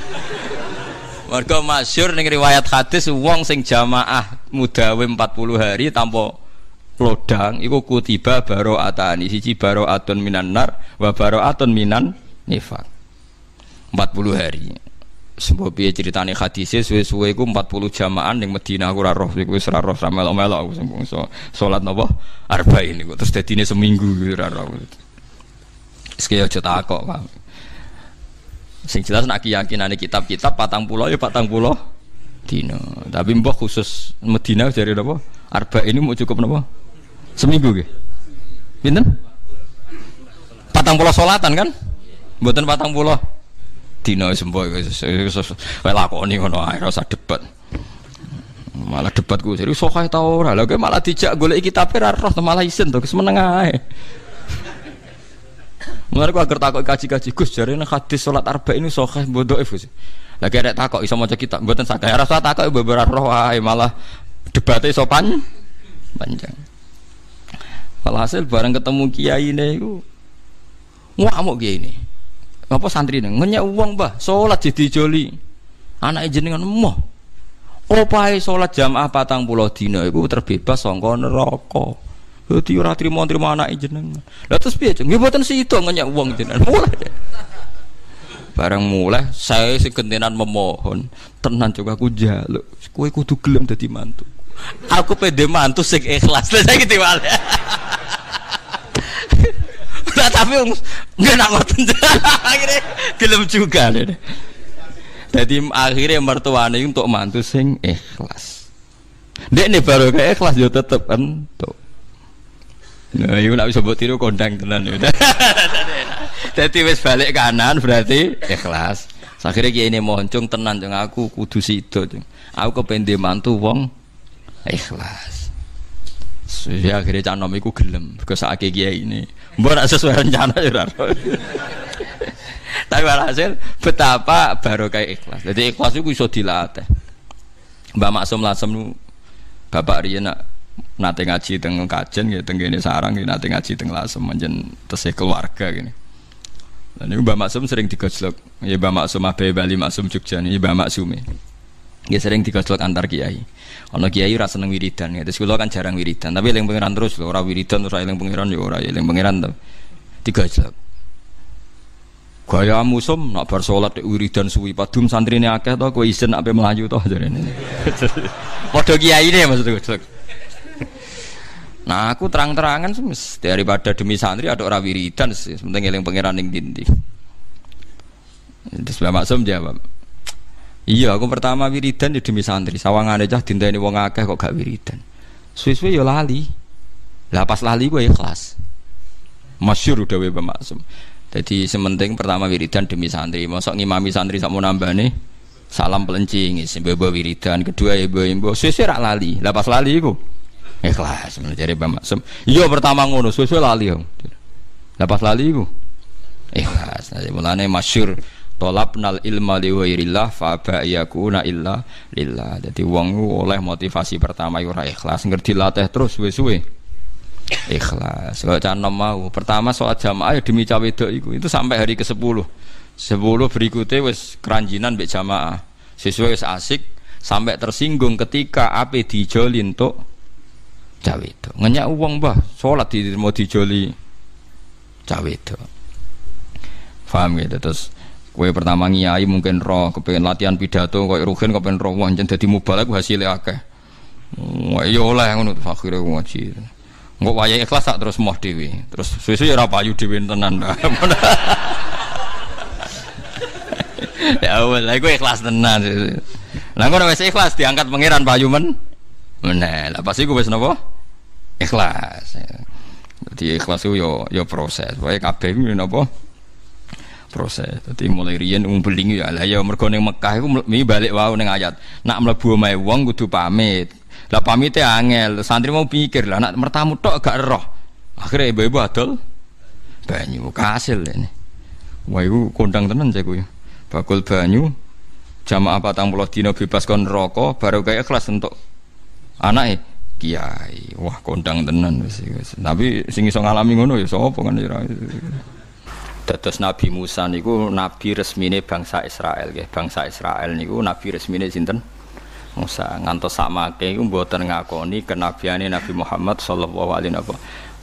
Mergo masyur ning riwayat hadis wong sing jamaah mudawe 40 hari tanpa lodang iku kutiba baro atani siji baro atun minan nar wa baro atun minan nifak 40 hari semua piye ceritane hadise suwe-suwe iku 40 jamaan ning Madinah aku ora roh iku wis ora roh melok-melok aku sing bangsa salat napa arba'in iku terus dadine seminggu ora roh. Sekaya cerita kok Pak. Sing jelas nak keyakinane kitab-kitab patang pulau ya patang pulau dino. Tapi mbah khusus Medina dari apa? Arba ini mau cukup apa? Seminggu gitu. Binten? Patang pulau solatan kan? Buatan patang pulau dino semboy wis lakoni ngono ae ora usah debat. Malah debatku serius sokai ae ta ora. Lah malah dijak gue kitabe ra roh malah isin tuh, kesemeneng Mulai aku agar takut kaji-kaji Gus nih hadis sholat arba ini sokeh bodoh sih. Lagi ada takut iso kita kita buatan sakai Ora usah beberapa roh ae malah debatnya sopan panjang kalau hasil bareng ketemu kiai ini gua mau kiai ini. Apa santri nih Ngenyak uang bah, sholat jadi joli. Anak jenengan moh. opai sholat jam jamaah patang pulau dino ibu terbebas songkon rokok Dadi ora trimo-trimo anake jenengan. Lah terus piye, Cung? Nggih mboten sida ngenyak wong jenengan. Mulai. Barang mulai saya sing memohon, tenan coba aku jaluk. Kowe kudu gelem dadi mantu. Aku pede mantu sing ikhlas. Lah saiki diwale. Lah tapi nggak nak ngoten. Akhire gelem juga. Jadi akhirnya mertuane untuk mantu sing ikhlas. Dek nih baru ke ikhlas yo ya tetep entuk. Nah, iku nak bisa buat tiru kondang tenan ya. Dadi wes balik kanan berarti ikhlas. Akhirnya kiai ini moncong tenan jeng aku kudu situ jeng. Aku kepende mantu wong ikhlas. Ya akhirnya canom iku gelem. ke sakit kiai ini. bukan sesuai rencana ya Tapi hasil betapa baru kayak ikhlas. Jadi ikhlas itu bisa dilatih. Mbak Maksum Lasem Bapak Riana nate ngaji teng kajen gitu teng gini sarang gitu nate ngaji teng lasem menjen tesih keluarga gini dan ini Mbak Maksum sering digoslok, ya Mbak Maksum abe Bali Maksum Jogja ini Mbak Maksum ya sering digoslok antar kiai ono kiai rasa seneng wiridan ya terus kan jarang wiridan tapi yang pangeran terus loh orang wiridan terus yang pangeran ya orang ya yang pangeran to digoslok gaya musum nak bar salat wiridan suwi padum santrine akeh to kowe isin ape melayu to jarene padha kiyaine maksudku Nah aku terang-terangan semis daripada demi santri ada orang wiridan sih, penting eling pangeran yang dindi. Terus bapak Maksum jawab, Iya, aku pertama wiridan di ya demi santri. Sawangane dinda ini wong akeh kok gak wiridan. suwe yo ya lali. Lah pas lali gue ya ikhlas. Masyur udah bapak Maksum. Jadi sementing pertama wiridan demi santri. Mosok ngimami santri sak mau nambah nih salam pelencing, mbok wiridan, kedua ya mbok suwe-suwe rak lali. Lah pas lali gue ikhlas mencari bapak sem, iya pertama ngono sesuai lali om dapat lali iku ikhlas nanti mulane masyur nal ilma liwairillah faba na illa lillah jadi wong oleh motivasi pertama yura ikhlas ngerti latih terus suwe-suwe ikhlas kalau cano mau pertama sholat jamaah ya demi cawe iku itu sampai hari ke sepuluh, sepuluh berikutnya wes keranjinan bik jamaah sesuai asik sampai tersinggung ketika api dijolin tuh cawe itu ngenyak bah sholat di mau dijoli cawe itu, faham gitu terus kue pertama ngiayi mungkin roh kepengen latihan pidato kau rugen pengen roh wah jadi mubalak hasilnya akeh wah iya oleh fakir akhirnya ngaji nggak wajah ikhlas tak terus mau dewi Terus sesuai ya ora payu dhewe dah Ya awal lha ikhlas tenan. Lah kok ikhlas diangkat pangeran pak yuman meneh lah pas iku wis nopo? ikhlas jadi ikhlas itu yo yo proses wae kabeh iku nopo? proses jadi mulai riyen wong beling ya lah ya mergo ning Mekah iku mi balik wae ning ayat nak mlebu omahe wong kudu pamit lah pamite angel santri mau pikir lah nak mertamu tok gak roh akhirnya ibu-ibu adol banyu kasil ini wah itu kondang tenan saya kuy bakul banyu jamaah patang puluh dino bebas kon rokok baru kayak kelas untuk anake kiai. Wah, kondang tenan Tapi sing iso ngalami ngono ya sapa kan ya. Dados Nabi Musa niku nabi resmine bangsa Israel nggih. Bangsa Israel niku nabi resmine sinten? Musa ngantos samake iku mboten ngakoni kenabiane Nabi Muhammad sallallahu alaihi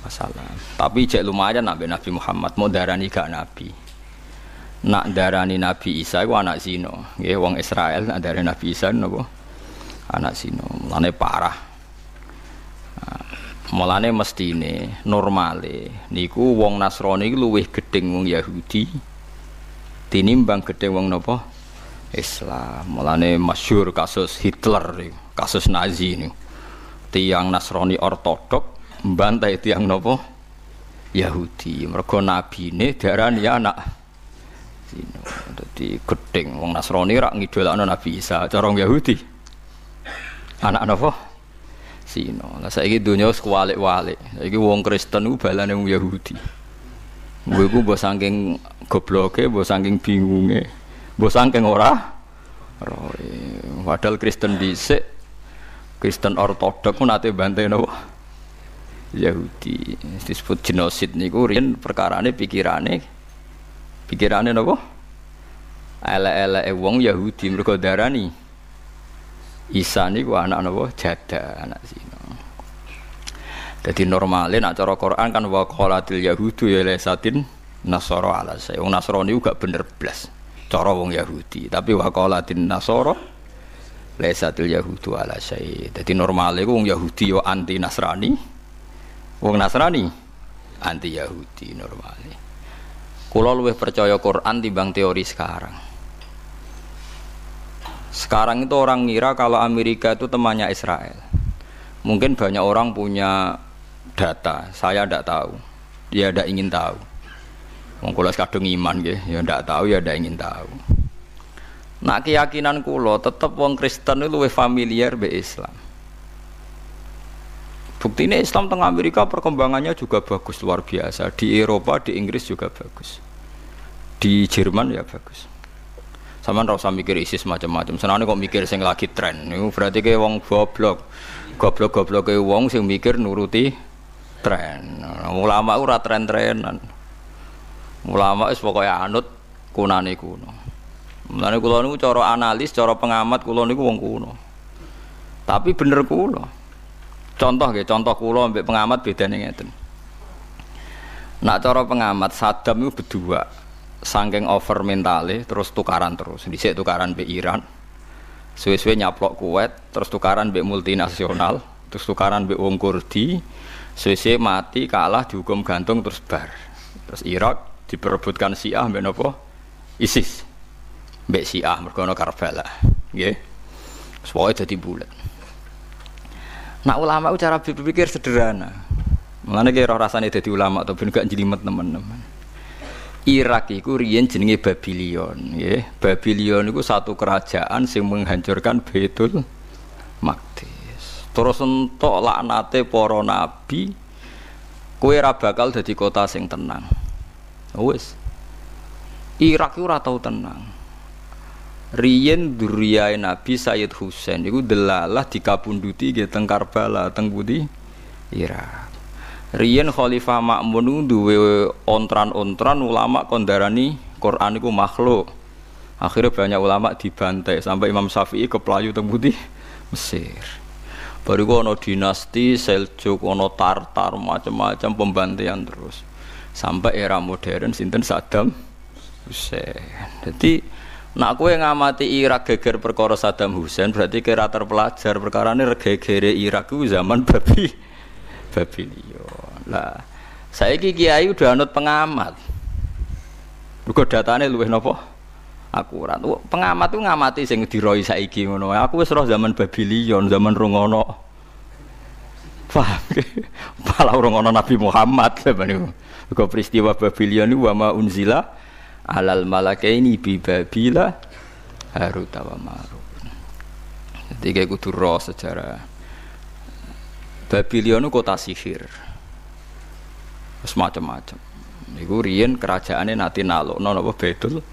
wasallam. Tapi cek lumayan nabi Nabi Muhammad mau darani gak nabi. Nak darani Nabi Isa iku anak Zino Nggih wong Israel nak darani Nabi Isa napa? anak sino mulane parah nah, mulane mestine normale niku wong Nasrani luwih gedeng wong Yahudi tinimbang gedeng wong Nopo, Islam mulane masyur kasus Hitler kasus Nazi ini tiang Nasrani ortodok bantai tiang Nopo, Yahudi mergo Nabi ini ya anak Jadi gedeng wong Nasrani rak ngidolakno Nabi Isa corong Yahudi anak nopo Sino lah saiki donya sekualik-walik gitu wong Kristen ku balane wong Yahudi gue ku mbok saking gobloke mbok saking bingunge mbok saking ora roe padahal Kristen dhisik Kristen Ortodok ku nate bantai nopo Yahudi disebut genosid niku perkara perkarane pikirane pikirane nopo, elek-eleke wong Yahudi darah nih. Isa niku anak napa jada anak zina. Jadi normalnya nak cara Quran kan wa qalatil yahudu ya lesatin nasoro ala saya. Wong Nasrani juga bener blas. Cara wong Yahudi, tapi wa qalatin nasoro lesatil yahudu ala saya. Jadi normalnya wong Yahudi yo anti Nasrani. Wong Nasrani anti Yahudi normalnya. Kulo luwih percaya Quran bang teori sekarang. Sekarang itu orang ngira kalau Amerika itu temannya Israel. Mungkin banyak orang punya data, saya tidak tahu. dia ya tidak ingin tahu. mengkulas kadung iman ya ya tidak tahu ya tidak ingin tahu. Nak keyakinan lo tetap wong Kristen itu lebih familiar be Islam. ini Islam tengah Amerika perkembangannya juga bagus luar biasa. Di Eropa, di Inggris juga bagus. Di Jerman ya bagus. Saman nggak usah mikir ISIS macam-macam. Senangnya kok mikir sing lagi tren. Itu berarti kayak wong goblok. Goblok-goblok kayak wong sing mikir nuruti tren. Ulama nah, ora tren-trenan. Ulama wis pokoke anut kunane kuno. Mulane kula niku cara analis, cara pengamat kula niku wong kuno. Tapi bener kula. Contoh nggih, contoh kula mbek pengamat bedane ngeten. Nak cara pengamat Saddam itu berdua sangking over mentale terus tukaran terus dhisik tukaran be Iran suwe-suwe nyaplok kuwet terus tukaran be multinasional terus tukaran be wong Kurdi suwe-suwe mati kalah dihukum gantung terus bar terus Irak diperebutkan Syiah mbek nopo ISIS mbek Syiah mergo ana Karbala nggih suwe dadi bulat Nah ulama itu cara berpikir sederhana. Mulane kira rasane dadi ulama atau ben gak jelimet teman-teman. Irak iku rian jenenge Babylon, nggih. Babylon satu kerajaan sing menghancurkan Baitul Maqdis. Terus entok laknate para nabi kowe kue bakal jadi kota sing tenang. Wes Irak ora tau tenang. Riyen duriyae Nabi Sayyid Hussein itu delalah di nggih di tengkarbala, teng Irak. Rien Khalifah Ma'mun duwe ontran-ontran ulama kondarani Quran itu makhluk. Akhirnya banyak ulama dibantai sampai Imam Syafi'i ke pelayu putih Mesir. Baru gua ono dinasti Seljuk, ono Tartar macam-macam pembantaian terus sampai era modern sinten Saddam Hussein. Jadi nak kue ngamati Irak geger perkara Saddam Hussein berarti kira terpelajar perkara ini geger Irak itu zaman babi Babilio. Lah, saiki kiai udah anut pengamat. Uga datane luwih napa? Akurat. Pengamat tuh ngamati sing Roy saiki ngono. Aku wes roh zaman Babilion, zaman Rongono, Paham? Pala Rongono Nabi Muhammad lah niku. Uga peristiwa Babilion niku Wama unzila alal ini bi Babila harutawa maru. Jadi kayak kudu roh sejarah Babylon kota sihir. Semacam-macam. Iku riyen kerajaannya nanti nalo nono apa betul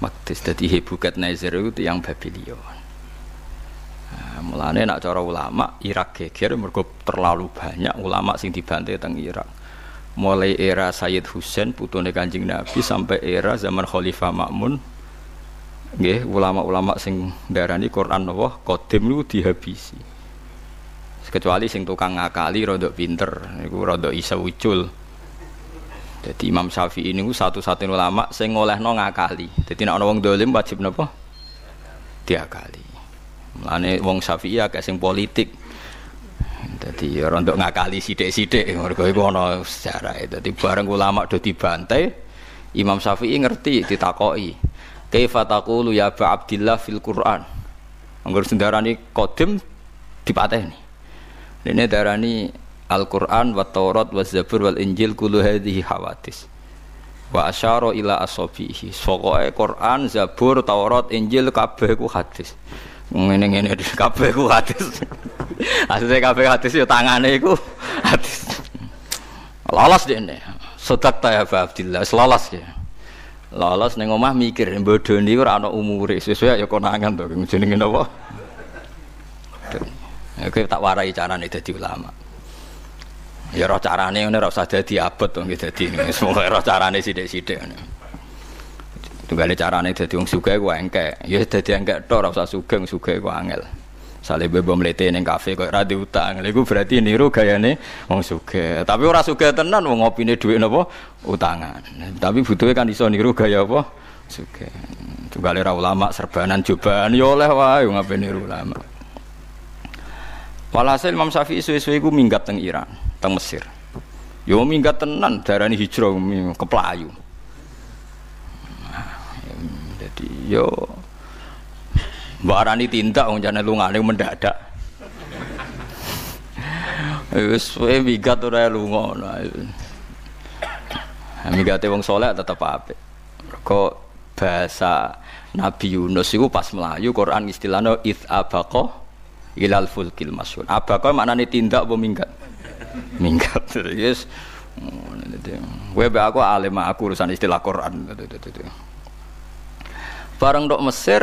Maqdis dadi Hebukat Nazir itu yang Babylon. Nah, mulane nak cara ulama Irak geger mergo terlalu banyak ulama sing dibantai teng Irak. Mulai era Sayyid Hussein putune Kanjeng Nabi sampai era zaman Khalifah Makmun nggih ulama-ulama sing darani Quran Allah qadim lu dihabisi kecuali sing tukang ngakali rodok pinter niku rodok isa ucul jadi Imam Syafi'i ini satu-satunya ulama sing no ngakali jadi nak ana wong dolim wajib napa kali. mlane wong Syafi'i agak sing politik jadi ya rontok ngakali sidik-sidik mergo iku ana sejarah jadi bareng ulama do dibantai Imam Syafi'i ngerti ditakoi kaifa taqulu ya Abdillah fil Qur'an Anggur ini kodim dipateni. Ini darani Al-Quran, wa Taurat, wa Zabur, wal Injil, kulu hadhihi hawatis. Wa asyara ila asofihi. Sokoe Quran, Zabur, Taurat, Injil, kabeh ku hadis. Ngene-ngene kabeh ku hadis. hatis kabeh hadis ya tangane iku hadis. deh ini. Sedak ta ya Abdillah, lolos ya. lalas omah mikir bodho niku ora ana sesuai ya, ya konangan tuh jenenge apa? Ya, Oke tak warai nih e dadi ulama. Ya roh carane ngono ora usah tuh abot di ini semua roh carane sithik-sithik ngono. Tunggale carane dadi wong sugih ku engkek. Ya dadi engkek tok ora usah sugih, sugih ku angel. Salib bebo mlete neng kafe kok ora utang Lha berarti niru gayane uang suka. Tapi ora suka tenan wong ngopine dhuwit nopo utangan. Tapi butuhe kan iso niru gaya apa? Sugih. Tunggale ra ulama serbanan cobaan ya oleh wae ngapain niru ulama. Walhasil Imam Syafi'i suwe-suwe iku minggat teng Iran, teng Mesir. Yo minggat tenan darani hijrah ke Pelayu. Nah, jadi yo barani tindak wong jane lungane mendadak. Wis suwe minggat ora lunga. Nah, nah, Mingate wong saleh tetep apik. Kok bahasa Nabi Yunus itu pas Melayu Quran istilahnya apa abaqa ilal fulkil apa kau maknanya tindak apa minggat? Minggat. Yes. Kowe aku alim aku urusan istilah Quran. Bareng dok Mesir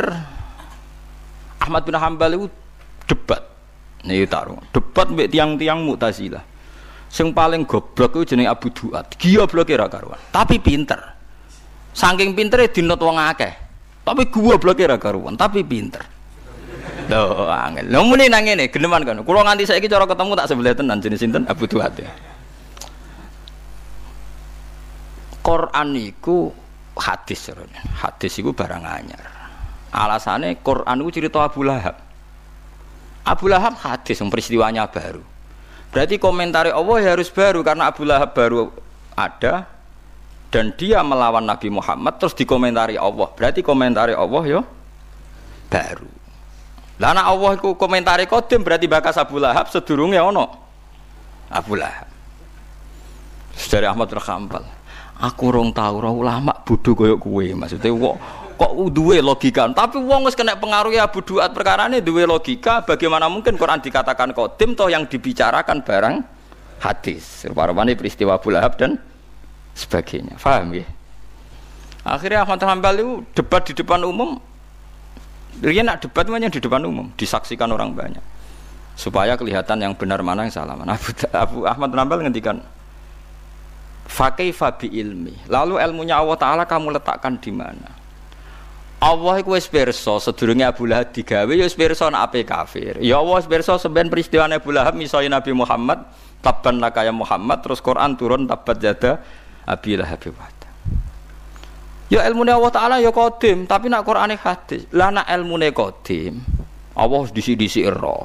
Ahmad bin Hambal itu debat. Nih taruh debat mbek tiang-tiang mutazila. Sing paling goblok itu jenis Abu Duat. Goblok ra karuan, tapi pinter. Saking pinternya dinot wong akeh. Tapi gua goblok ra karuan, tapi pinter. Loh, angel. lo muni nang ngene, geleman kan. Kula nganti saiki cara ketemu tak sebelah tenan jenis sinten Abu Duhat. Ya. Quran niku hadis Hadis iku barang anyar. Alasannya Quran itu cerita Abu Lahab. Abu Lahab hadis peristiwanya baru. Berarti komentari Allah ya harus baru karena Abu Lahab baru ada dan dia melawan Nabi Muhammad terus dikomentari Allah. Berarti komentari Allah ya baru. Lana anak Allah iku komentari kodim berarti bakas Abu Lahab sedurunge ono. Abu Lahab. Dari Ahmad Rahambal. Aku rong tau ora ulama bodho koyo kue, maksudnya kok kok duwe logika. Tapi wong wis kena pengaruhi Abu Duat perkarane duwe logika, bagaimana mungkin Quran dikatakan kodim toh yang dibicarakan barang hadis. Rupa-rupanya peristiwa Abu Lahab dan sebagainya. Faham ya? Akhirnya Ahmad Rahambal itu debat di depan umum dia nak debat banyak di depan umum, disaksikan orang banyak. Supaya kelihatan yang benar mana yang salah mana. Abu, Abu Ahmad Nambal ngendikan fakih bi ilmi. Lalu ilmunya Allah Taala kamu letakkan di mana? Allah itu wis pirsa sedurunge Abu Lahab digawe ya wis nak ape kafir. Ya Allah wis pirsa peristiwa Abu Lahab misalnya Nabi Muhammad tabban kaya Muhammad terus Quran turun tabat jada Abi Lahab Ya ilmune Allah taala ya kodim, tapi nak Qur'ane hadis. Lah nak ilmu ilmune kodim, Allah disi-disi roh.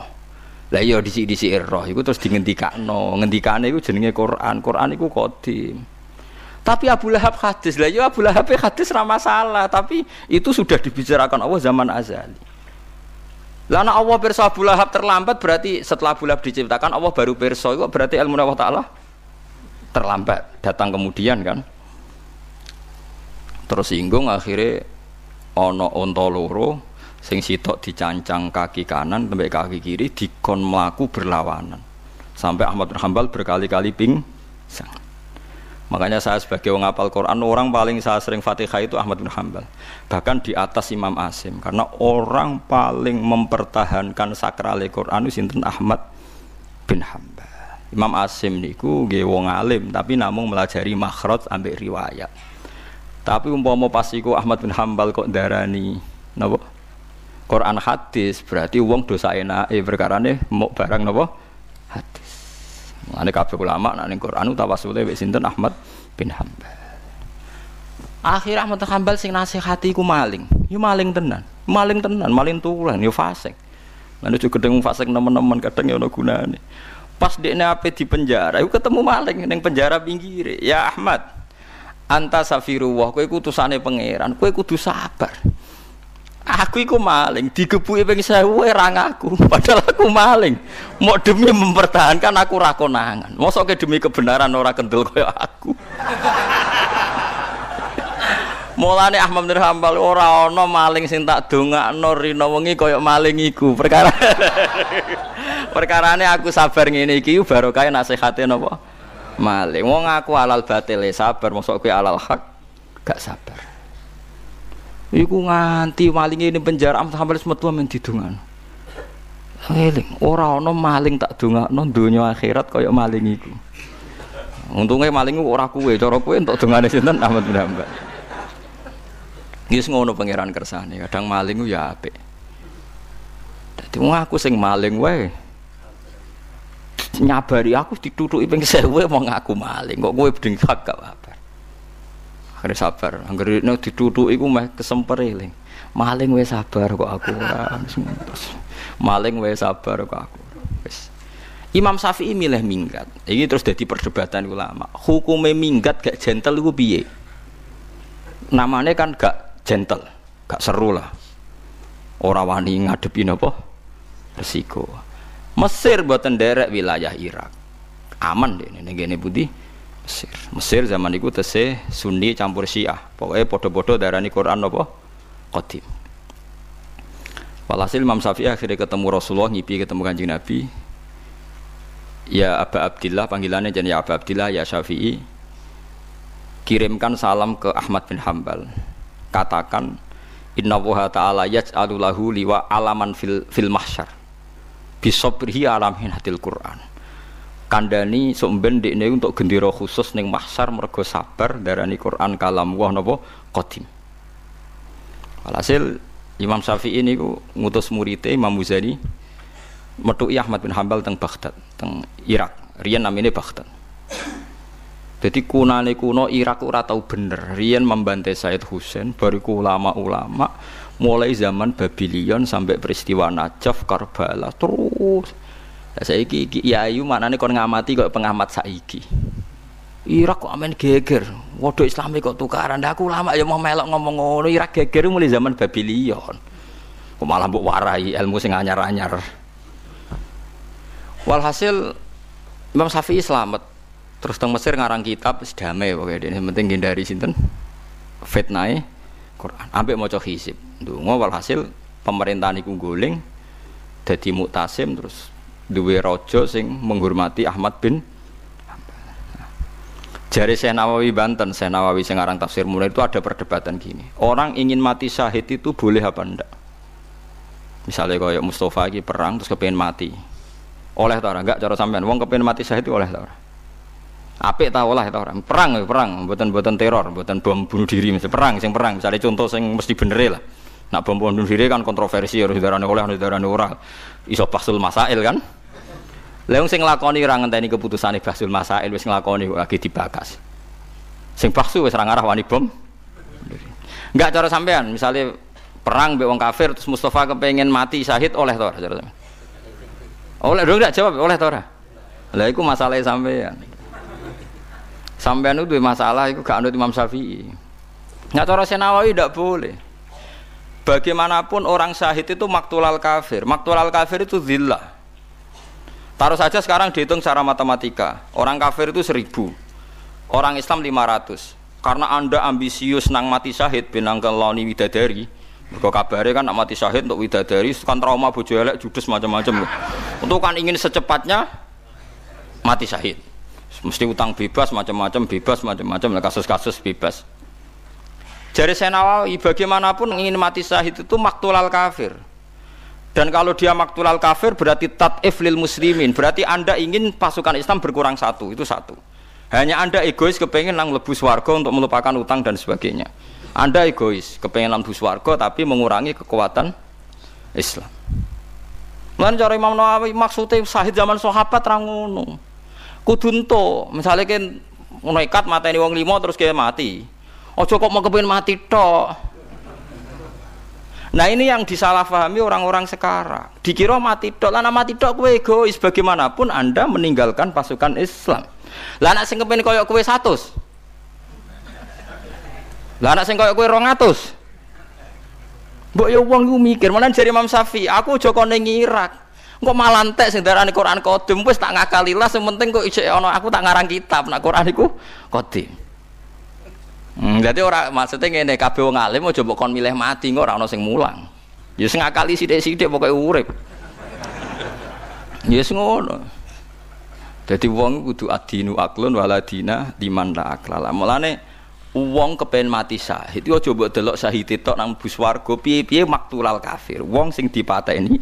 Lah ya disi-disi roh iku terus dingendikakno. Ngendikane iku jenenge Qur'an. Qur'an iku kodim. Tapi Abu Lahab hadis. Lah ya Abu Lahab hadis ramah salah. tapi itu sudah dibicarakan Allah zaman azali. Lah nak Allah pirsa Abu Lahab terlambat berarti setelah Abu Lahab diciptakan Allah baru pirsa. itu berarti ilmu Allah taala terlambat datang kemudian kan tersinggung akhirnya ono onto loro sing sitok dicancang kaki kanan sampai kaki kiri dikon melaku berlawanan sampai Ahmad bin Hambal berkali-kali ping. makanya saya sebagai orang apal Quran orang paling saya sering fatihah itu Ahmad bin Hambal bahkan di atas Imam Asim karena orang paling mempertahankan sakral Quran itu sinten Ahmad bin Hambal Imam Asim niku gue wong alim tapi namun melajari makhrot ambek riwayat tapi umpama pas iku Ahmad bin Hambal kok darani napa? Quran hadis berarti wong dosa enake perkarane mau barang napa? Hadis. Mulane kabeh ulama nak ning Quran tawasule wis sinten Ahmad bin Hambal. Akhir Ahmad bin Hambal sing nasihati iku maling. Yo ya maling tenan. Maling tenan, maling tulan yo ya fasik. Lan ojo gedeng fasik nemen-nemen kadang yo ya ono gunane. Pas dekne ape di penjara, yo ketemu maling neng penjara pinggir. Ya Ahmad, anta wah, kue kutusane sana pangeran kue kudu sabar aku iku maling digebuki ping 1000 ora ngaku padahal aku maling mau demi mempertahankan aku ra konangan mosok ke demi kebenaran ora kendel kaya aku Mulane Ahmad bin Hambal ora ana maling sing tak dongakno rina wengi kaya maling iku. Perkara Perkarane aku sabar ngene iki barokah nasihate napa? maling. Wong aku alal batil sabar, mosok kowe alal hak gak sabar. Iku nganti maling ini penjara sampai metu men didungan. Eling, ora no maling tak dongakno donya akhirat kaya maling iku. Untungnya maling iku ora kuwe, cara kuwe entuk dongane sinten amat bin Hambal. ngono pangeran kersane, kadang maling ya apik. Dadi wong aku sing maling wae, nyabari aku ditutuki ping 1000 mau ngaku maling kok gue bedeng hak gak apa. Akhire sabar, anggere nek ditutuki iku meh kesemper Maling wis sabar kok aku ora. Maling wis sabar kok aku. Wis. Imam Syafi'i milih minggat. Ini terus jadi perdebatan ulama. Hukumnya minggat gak gentle itu biye. Namanya kan gak gentle, gak seru lah. Orang wani ngadepin apa? Resiko. Mesir buatan derek wilayah Irak aman deh ini gini putih Mesir Mesir zaman itu tese Sunni campur Syiah pokoknya bodoh bodoh darah ini Quran apa Qadim Walhasil Imam Syafi'i akhirnya ketemu Rasulullah ngipi ketemu kanjeng Nabi Ya Aba Abdillah panggilannya jadi ya Aba Abdillah ya Syafi'i kirimkan salam ke Ahmad bin Hambal katakan Inna wa ta'ala yaj'alu lahu liwa alaman fil, fil mahsyar bisobrihi alamin hatil Quran kandani sumben ini untuk gendiro khusus neng mahsar mergo sabar darani Quran kalam wah Nobo kotim. alhasil Imam Syafi'i ini ngutus muridnya Imam Muzani metu Ahmad bin Hambal teng Baghdad teng Irak Rian ini Baghdad jadi kunane kuno Irak ora tau bener Rian membantai Said Husain bariku ulama-ulama mulai zaman Babylon sampai peristiwa Najaf Karbala terus ya, saya iki mana nih kau ngamati kok pengamat saiki Irak kok amen geger waduh Islam kok tukaran dah aku lama ya mau melok ngomong ngono Irak geger mulai zaman Babylon kok malah buk warai ilmu sing anyar-anyar walhasil Imam Syafi'i selamat terus teng Mesir ngarang kitab sedame pokoke ini penting hindari sinten fitnah Quran. Ambek maca hisib. Donga walhasil pemerintahan iku guling dadi mutasim terus duwe raja sing menghormati Ahmad bin Jari Syekh Banten, Syekh Nawawi tafsir mulai itu ada perdebatan gini. Orang ingin mati syahid itu boleh apa ndak? Misalnya kayak Mustafa lagi perang terus kepengen mati. Oleh tara enggak cara sampean wong kepengen mati syahid itu oleh tara apik ta olah itu orang perang ya perang buatan-buatan teror buatan bom bunuh diri misalnya perang sing perang misalnya contoh sing mesti bener lah nak bom bunuh diri kan kontroversi harus darane oleh harus darane ora iso pasul masail kan lha sing nglakoni ra ngenteni keputusane basul masail wis nglakoni lagi dibakas sing paksu wis ra ngarah wani bom enggak cara sampean misalnya perang mbek wong kafir terus Mustafa kepengen mati syahid oleh ta oleh dong enggak jawab oleh ta ora lha iku masalahe sampean Sampai Sampean itu masalah itu gak anut Imam Syafi'i. Nggak cara Senawawi tidak boleh. Bagaimanapun orang syahid itu maktulal kafir. Maktulal kafir itu zillah. Taruh saja sekarang dihitung secara matematika. Orang kafir itu seribu. Orang Islam 500. Karena anda ambisius nang mati syahid binangkan launi widadari. Mereka kabarnya kan nak mati syahid untuk widadari kan trauma bojo elek judes macam-macam. Untuk kan ingin secepatnya mati syahid mesti utang bebas macam-macam bebas macam-macam lah kasus-kasus bebas jadi saya nawawi bagaimanapun ingin mati syahid itu maktulal kafir dan kalau dia maktulal kafir berarti tat'if lil muslimin berarti anda ingin pasukan Islam berkurang satu itu satu hanya anda egois kepengen nang lebus warga untuk melupakan utang dan sebagainya anda egois kepengen nang lebus warga tapi mengurangi kekuatan Islam Lan cara Imam Nawawi maksudnya sahid zaman sahabat rangono kudunto misalnya kan mata ini wong limo terus kayak mati ojo kok mau kepengen mati tok nah ini yang disalahpahami orang-orang sekarang dikira mati tok lana mati tok kue egois bagaimanapun anda meninggalkan pasukan Islam lana sing kepengen koyok kue satu lana sing koyok kue rongatus Bok ya wong iku mikir, mana jari Imam Syafi'i, aku joko ning Irak kok malah entek sing darani Quran kodim wis tak ngakali lah sing penting kok isih ana aku tak ngarang kitab nak Quran iku kodim Hmm, jadi orang maksudnya ngene kabeh wong alim mau coba kon milih mati kok ora ana sing mulang. Ya sing ngakali sithik-sithik pokoke urip. Ya yes, ngono. Jadi wong kudu adinu aklun waladina dimanda la aklala. Mulane wong kepen mati sahid, Yo coba delok sahid itu nang bus pie piye-piye maktulal kafir. uang sing ini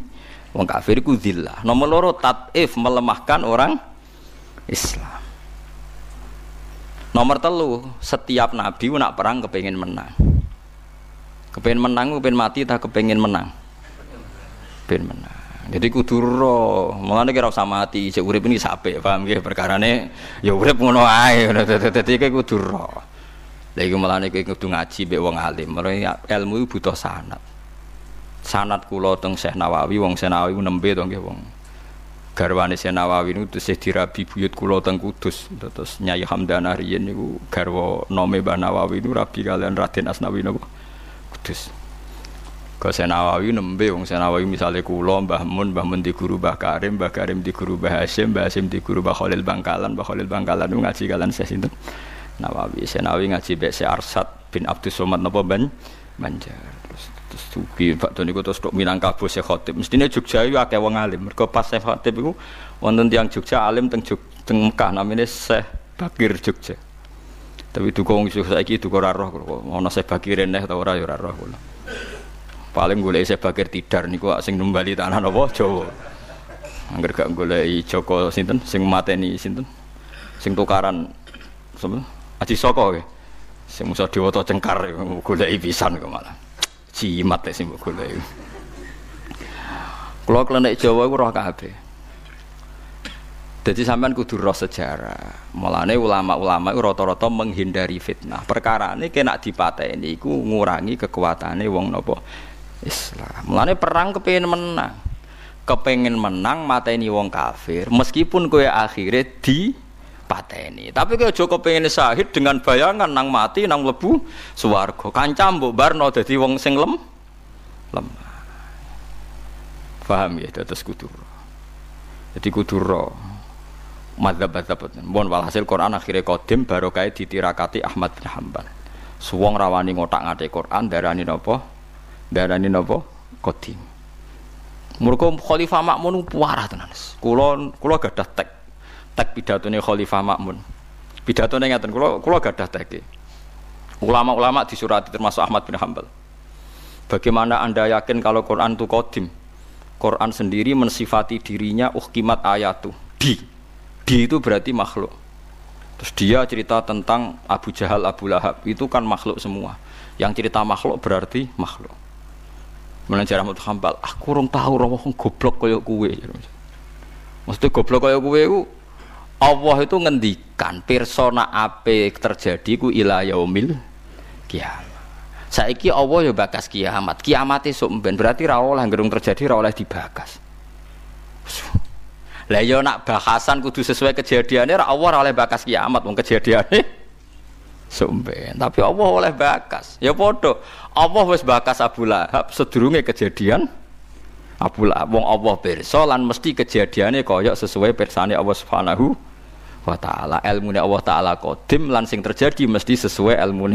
Wong kafir ku zillah. Nomor loro tat'if melemahkan orang Islam. Nomor telu, setiap nabi nak perang kepengen menang. kepengen menang, kepengen mati tak kepengen menang. kepengen menang. Jadi kudu ro, mulane kira usah mati, ini sampai paham nggih perkarane ya urip ngono ae. Dadi kowe kudu ro. Lha iku mulane kowe kudu ngaji mbek wong alim, ilmu butuh sanad sanat kula teng Syekh Nawawi wong Syekh Nawawi nembe to nggih wong garwane Syekh Nawawi niku tesih dirabi buyut kula teng Kudus terus Nyai Hamdanah riyen niku garwa nome Mbah Nawawi niku rabi kalian Raden Asnawi niku Kudus Ke Syekh Nawawi nembe wong Syekh Nawawi misale kula Mbah Mun Mbah Mun di guru Mbah Karim Mbah Karim di guru Mbah Hasyim Mbah Hasyim di guru Mbah Khalil Bangkalan Mbah Khalil Bangkalan niku ngaji kalian seh sinten Nawawi Syekh Nawawi ngaji mbek Syekh Arsad bin Abdus Somad napa ban Banjar terus Supi Pak Doni ku terus Minangkabau saya Khotib mestinya Jogja iku akeh wong alim mergo pas saya Khotib itu wonten yang Jogja alim teng Jog teng Mekah namanya saya Bakir Jogja tapi duka wong Jogja saiki duka ora roh ana Syekh Bakir eneh ta ora ya ora roh kula paling golek saya Bakir Tidar niku sing nembali tanah napa Jawa angger gak golek Joko sinten sing mateni sinten sing tukaran sapa Aji Soko nggih sing musa dewata cengkar golek pisan kok malah jimat ya bukule itu. Kalau Kula Jawa iku roh kabeh. Jadi sampean kudu roh sejarah. Mulane ulama-ulama itu roto-roto menghindari fitnah. Perkara ini kena dipateni iku ngurangi kekuatane wong napa Islam. Mulane perang kepengen menang. Kepengen menang mateni wong kafir meskipun kowe akhirnya di pateni. Tapi kalau Joko pengen sahid dengan bayangan nang mati nang lebu suwargo. Kancam bu barno jadi wong sing lem lemah. Faham ya atas kudur. Jadi kuduro. madzhab madzhab pun, Mohon walhasil Quran akhirnya kodim kayak ditirakati Ahmad bin Hambal. Suwong rawani ngotak-ngatik Quran darani nopo Darani napa? Kodim. Murkum khalifah makmun puara tenan. Kulon, kulon gadah tek tag pidatonya Khalifah Makmun. ngatain kulo kulo gak ada teki, Ulama-ulama disurati termasuk Ahmad bin Hambal. Bagaimana Anda yakin kalau Quran itu kodim? Quran sendiri mensifati dirinya uhkimat ayatu. Di. Di itu berarti makhluk. Terus dia cerita tentang Abu Jahal, Abu Lahab. Itu kan makhluk semua. Yang cerita makhluk berarti makhluk. Menajar Ahmad Hambal, aku kurang tahu orang goblok koyok kue. Maksudnya goblok koyok kue itu Allah itu ngendikan persona apa terjadi ku ilah yaumil kiamat. Saiki Allah ya bakas kiamat. Kiamat itu mben berarti ra yang gerung terjadi ra dibakas. Lah ya nak bahasan kudu sesuai kejadiannya ra Allah oleh bakas kiamat wong kejadiannya sumben. Tapi Allah oleh bakas. Ya bodoh, Allah wes bakas Abu Lahab sedurunge kejadian Abu Lahab wong Allah bersolan lan mesti kejadiannya koyok sesuai persane Allah Subhanahu wa taala ilmu ni Allah taala qadim lan sing terjadi mesti sesuai ilmu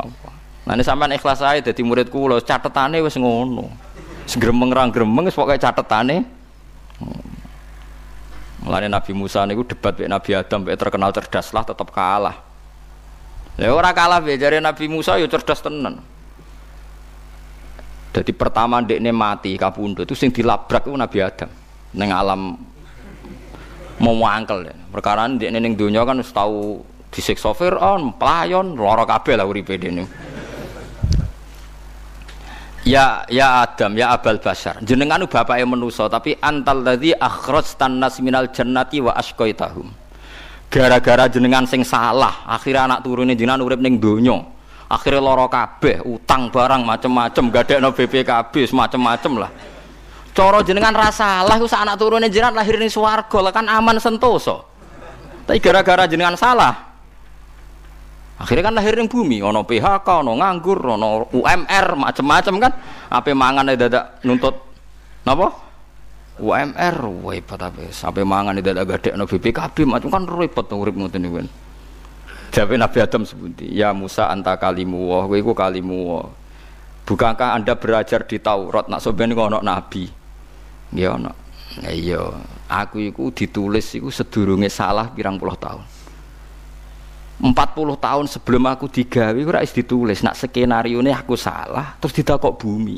Allah Nanti sampai ikhlas ae jadi murid kula catetane wis ngono segremeng ra gremeng wis pokoke catetane Mulane hmm. Nabi Musa niku debat mek Nabi Adam mek terkenal cerdas lah tetap kalah. Lha ora kalah bejare Nabi Musa yo ya cerdas tenan. Jadi pertama ndekne mati kapundhut itu sing dilabrak itu Nabi Adam ning alam mau angkel mangkel perkara di neneng dunia kan tahu disik sofir on pelayon lorok kabeh lah uripe ini Ya ya Adam, ya Abal Basar. Jenengan yang menuso tapi antal tadi akhrajtan tanas minal jannati wa tahum Gara-gara jenengan sing salah, akhirnya anak turunnya jenengan urip neng dunia Akhirnya lorok kabeh, utang barang macem-macem, no BPKB semacam-macem lah. Coro jenengan rasa lah usah anak turunnya jenengan lahir ini suwargo lah kan aman sentoso. Tapi gara-gara jenengan salah. Akhirnya kan lahir bumi, ono PHK, ono nganggur, ono UMR, macem-macem kan. Apa mangan dadak nuntut, napa? UMR, repot apa? Sampai mangan dadak gede ono BPKB, macam kan repot tuh urip ngoten niku. Kan. Jawabe Nabi Adam sebuti, ya Musa anta kalimu wah, kowe kalimu wah. Bukankah Anda belajar di Taurat nak sampeyan ngono nabi? Ya ono. Ya iya. aku iku ditulis iku sedurunge salah pirang puluh tahun. 40 tahun sebelum aku digawe ora is ditulis, nak skenario ini aku salah terus ditakok bumi.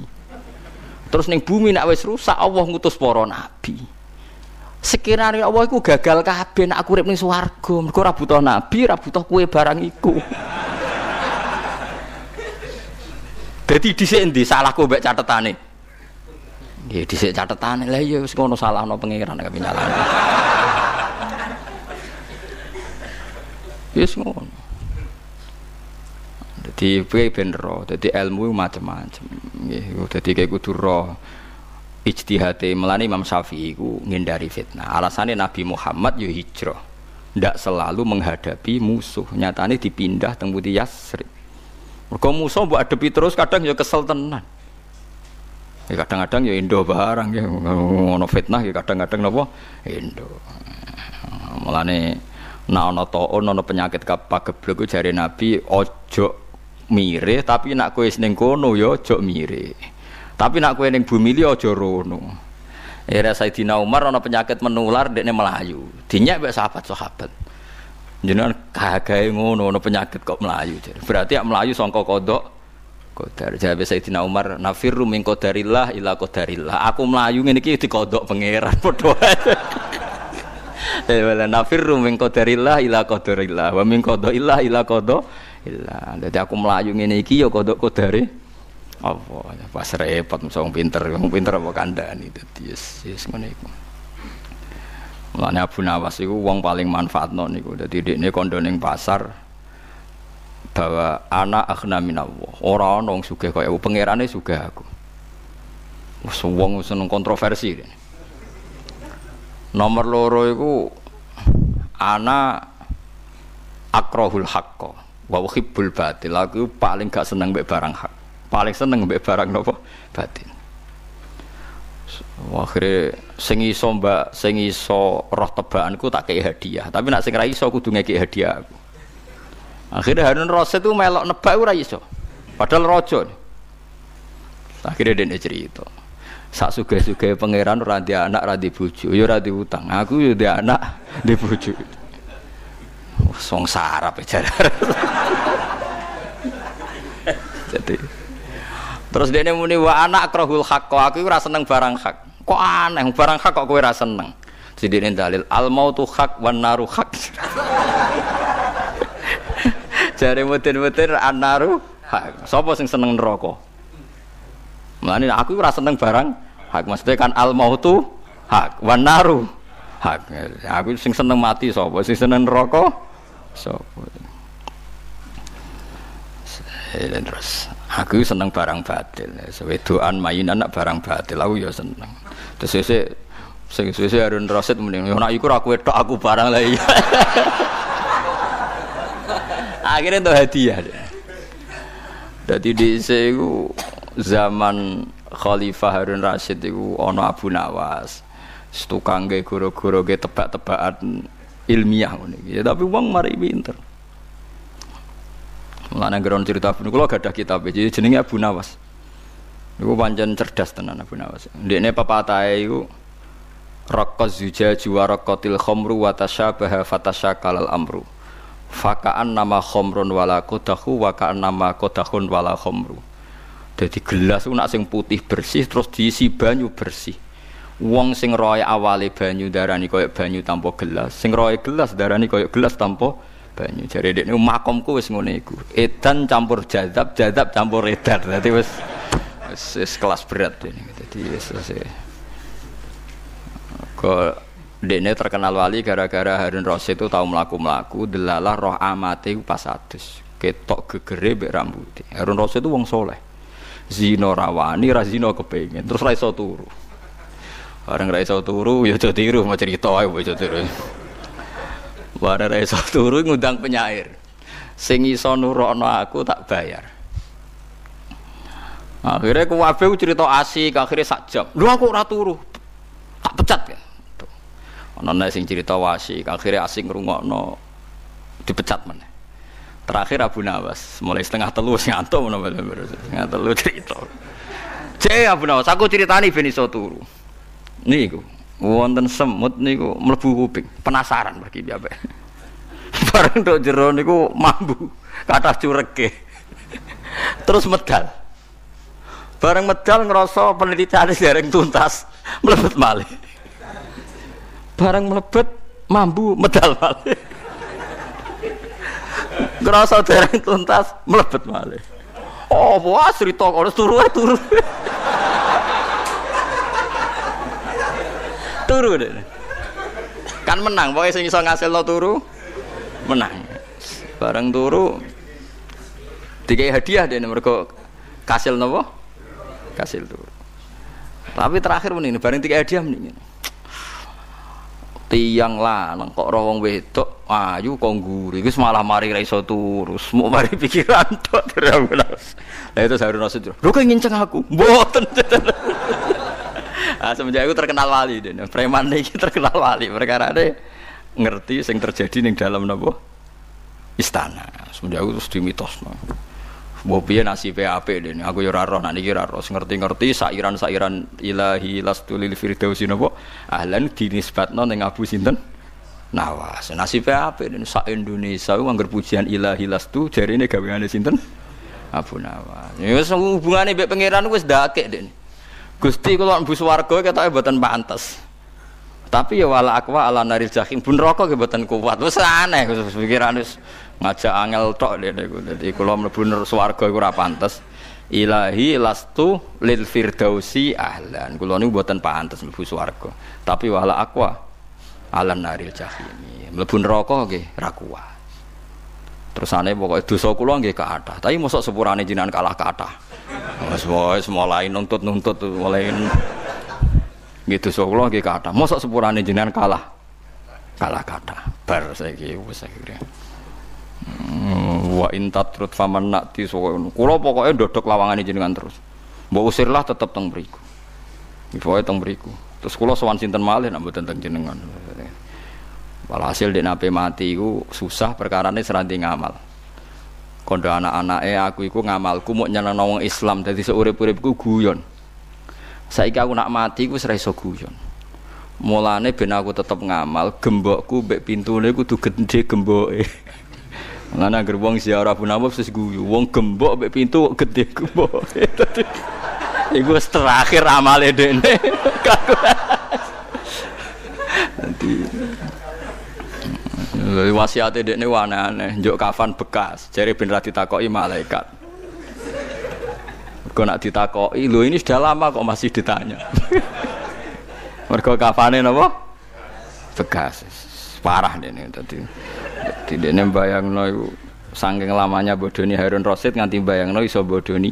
Terus ning bumi nak wis rusak Allah ngutus para nabi. Skenario Allah iku gagal kabeh nak aku urip ning swarga, mergo ora butuh nabi, ora butuh kue barang iku. Jadi disini salahku mbak catatannya. Ya dhisik catetane lah ya wis ngono salahno pangeran kabeh nyalahno. Wis ngono. Dadi piye ben ro, dadi ilmu macam-macam. Nggih, dadi kaya kudu ro. Ijtihate melani Imam Syafi'i ku ngindari fitnah. Alasannya Nabi Muhammad yo hijrah. Ndak selalu menghadapi musuh, nyatane dipindah teng Yasri. Mergo musuh mbok adepi terus kadang yo kesel tenan. Ya kadang-kadang ya Indo barang ya ngono fitnah ya kadang-kadang napa Indo. Mulane nek ana taun ana penyakit kapageblek jare Nabi ojo mire tapi nak kowe ning kono ya ojo mire. Tapi nak kowe ning bumi li ojo rono. Ya, Era Sayyidina Umar ana penyakit menular dekne melayu. Dinyek mek sahabat-sahabat. Jenengan kagae ngono ana penyakit kok melayu. Berarti ya melayu sangka kodok kodar. biasa Sayyidina Umar, "Nafirru min qadarillah ila qadarillah." Aku melayu ini iki kodok pangeran berdoa. Eh, wala nafirru min qadarillah ila qadarillah wa min ilah ila qada illa aku melayu ini iki yo ya kodok kodari. apa ya pas repot mesti pinter wong pinter apa kandhani Jadi yes yes ngene Mula Mulane Abu Nawas itu uang paling manfaat niku dadi Jadi kandha kondoning pasar bahwa anak akhna minallah orang orang sugih kaya aku pangerane sugih aku wis wong seneng kontroversi nomor loro iku anak akrohul haqqo wa uhibbul batil aku paling gak seneng mbek barang hak paling seneng mbek barang nopo batin akhirnya sing iso mbak sing iso roh tebaanku tak kei hadiah tapi nak sing ra iso kudu ngeki hadiah aku Akhirnya Harun Rasid itu melok nebak ora iso. Padahal rojo. Akhirnya dia cerita. Sak suge-suge pangeran ora anak, ora di bojo, ya ora utang. Aku ya di anak, di bojo. Oh, song sarap ya, Jadi Terus dia muni wa anak krohul hak kok aku ora seneng barang hak. Kok aneh barang hak kok kowe ora seneng. Jadi dalil al mautu hak wan naru hak. Jare mutir muter anaru. Sopo sing seneng neraka? Mulane aku ora seneng barang hak maksudnya kan al mautu hak wan naru hak. Aku sing seneng mati sopo? Sing seneng neraka sopo? Helen terus aku seneng barang batil. Sewedoan mainan anak barang batil aku ya seneng. Terus sesuk sih sesuk Harun Rasid mending nek iku aku wedok aku barang lah iya. akhirnya itu hadiah jadi di itu zaman Khalifah Harun Rashid itu ono Abu Nawas stukang gay guru-guru gay tebak-tebakan ilmiah ya, tapi uang mari pinter Mulane geron cerita kalau gak ada kitab jadi jenengnya Abu Nawas. Niku panjen cerdas tenan Abu Nawas. papa tahu iku rokok zujaju juara kotil khomru watasha tashabaha kalal amru fakaan nama khomron wala kodahu wakaan nama kodahun wala khomru jadi gelas itu sing putih bersih terus diisi banyu bersih wong sing roy awale banyu darani koyok banyu tanpa gelas sing roy gelas darani koyok gelas tanpa banyu jadi ini makomku wis ngono iku edan campur jadab jadab campur edan dadi wis wis kelas berat ini Jadi wis wis kok Dene terkenal wali gara-gara Harun Rasid itu tahu melaku-melaku delalah roh amati pas Ketok gegere mbek Harun Rasid itu wong soleh. Zino rawani, razino kepengen, terus ra turu. Bareng ra turu ya aja tiru mau cerita ae aja tiru. Bareng ra turu ngundang penyair. singi sonu rono aku tak bayar. Akhirnya kuwabe cerita asik, akhirnya sak jam. Lu aku ora Tak pecat ya. Nona sing cerita wasi, akhirnya asik rungokno dipecat mana. Terakhir Abu Nawas, mulai setengah telu sing antuk menawa setengah telu cerita. Cek Abu Nawas, aku ceritani ben iso turu. Niku wonten semut niku mlebu kuping, penasaran pergi apa? Bareng tok jero niku mambu, kathah curege. Terus medal. Bareng medal ngerasa penelitian dereng tuntas, melebut malih barang melebet mambu medal malih ngerasa dereng tuntas melebet malih oh wah cerita kalau turu turu turu deh kan menang pokoknya sing iso ngasil lo turu menang bareng turu tiga hadiah deh mereka kasil nopo kasil turu tapi terakhir mending bareng tiga hadiah mending tiang lanang kok ora wong wedok ayu kok ngguri wis malah mari ra iso turu mari pikiran tok terus lah itu Harun Rasul lu kok nginceng aku mboten ah semenjak aku terkenal wali dene preman iki terkenal wali perkara ngerti sing terjadi ning dalam napa istana semenjak aku terus dimitos Mbok piye nasibe apik dene. Aku ya ora roh nek iki ora Ngerti-ngerti sairan-sairan ilahi lastulil firdausi napa ahlan dinisbatno ning Abu sinten? Nawas. Nasibe apik dene sak Indonesia uang anggar pujian ilahi lastu jarine gaweane sinten? Abu Nawas. Ya wis hubungane mbek pangeran wis ndakek dene. Gusti kula mlebu swarga ketoke mboten pantes. Tapi ya wala akwa ala naril jahim pun rokok mboten kuat. Wis aneh wis pikirane wis ngajak angel tok jadi kalau kula mlebu kura pantas ilahi lastu lil firdausi ahlan kula buatan mboten pantas mlebu swarga tapi wala akwa alan naril jahimi mlebu neraka gih ra terus ane pokoknya dosa kula nggih kathah tapi mosok sepurane jinan kalah kathah semua wis mulai nuntut-nuntut mulai gitu dosa kula nggih kathah mosok sepurane jinan kalah kalah kathah bar saiki wis akhirnya Wa inta trut faman nakti sokoyon. Kulo pokoknya dodok lawangan jenengan terus. mbok usirlah tetap teng beriku. Pokoknya teng beriku. Terus kulo sowan sinten malih nak mboten teng jenengan. Walhasil dek nape mati ku susah perkara ini seranti ngamal. Kondo anak eh aku iku ngamalku mau nyana Islam dadi seurip-uripku guyon. Saiki aku nak mati ku serai so guyon. Mulane ben aku tetep ngamal, gembokku ku pintune gede gembok eh. Lan agar wong ziarah Abu Nawaf sis guyu, wong gembok be pintu gede gembok. Iku wis terakhir amale dene. Nanti wasiat dekne aneh-aneh, jok kafan bekas, jadi ben ra malaikat. Kau nak ditakoi, lu ini sudah lama kok masih ditanya. Mergo kafanin napa? Bekas parah deh nih tadi. tidak nih bayang iku sangking lamanya bodoni Harun Rosid nganti bayang bayangno iso bodoni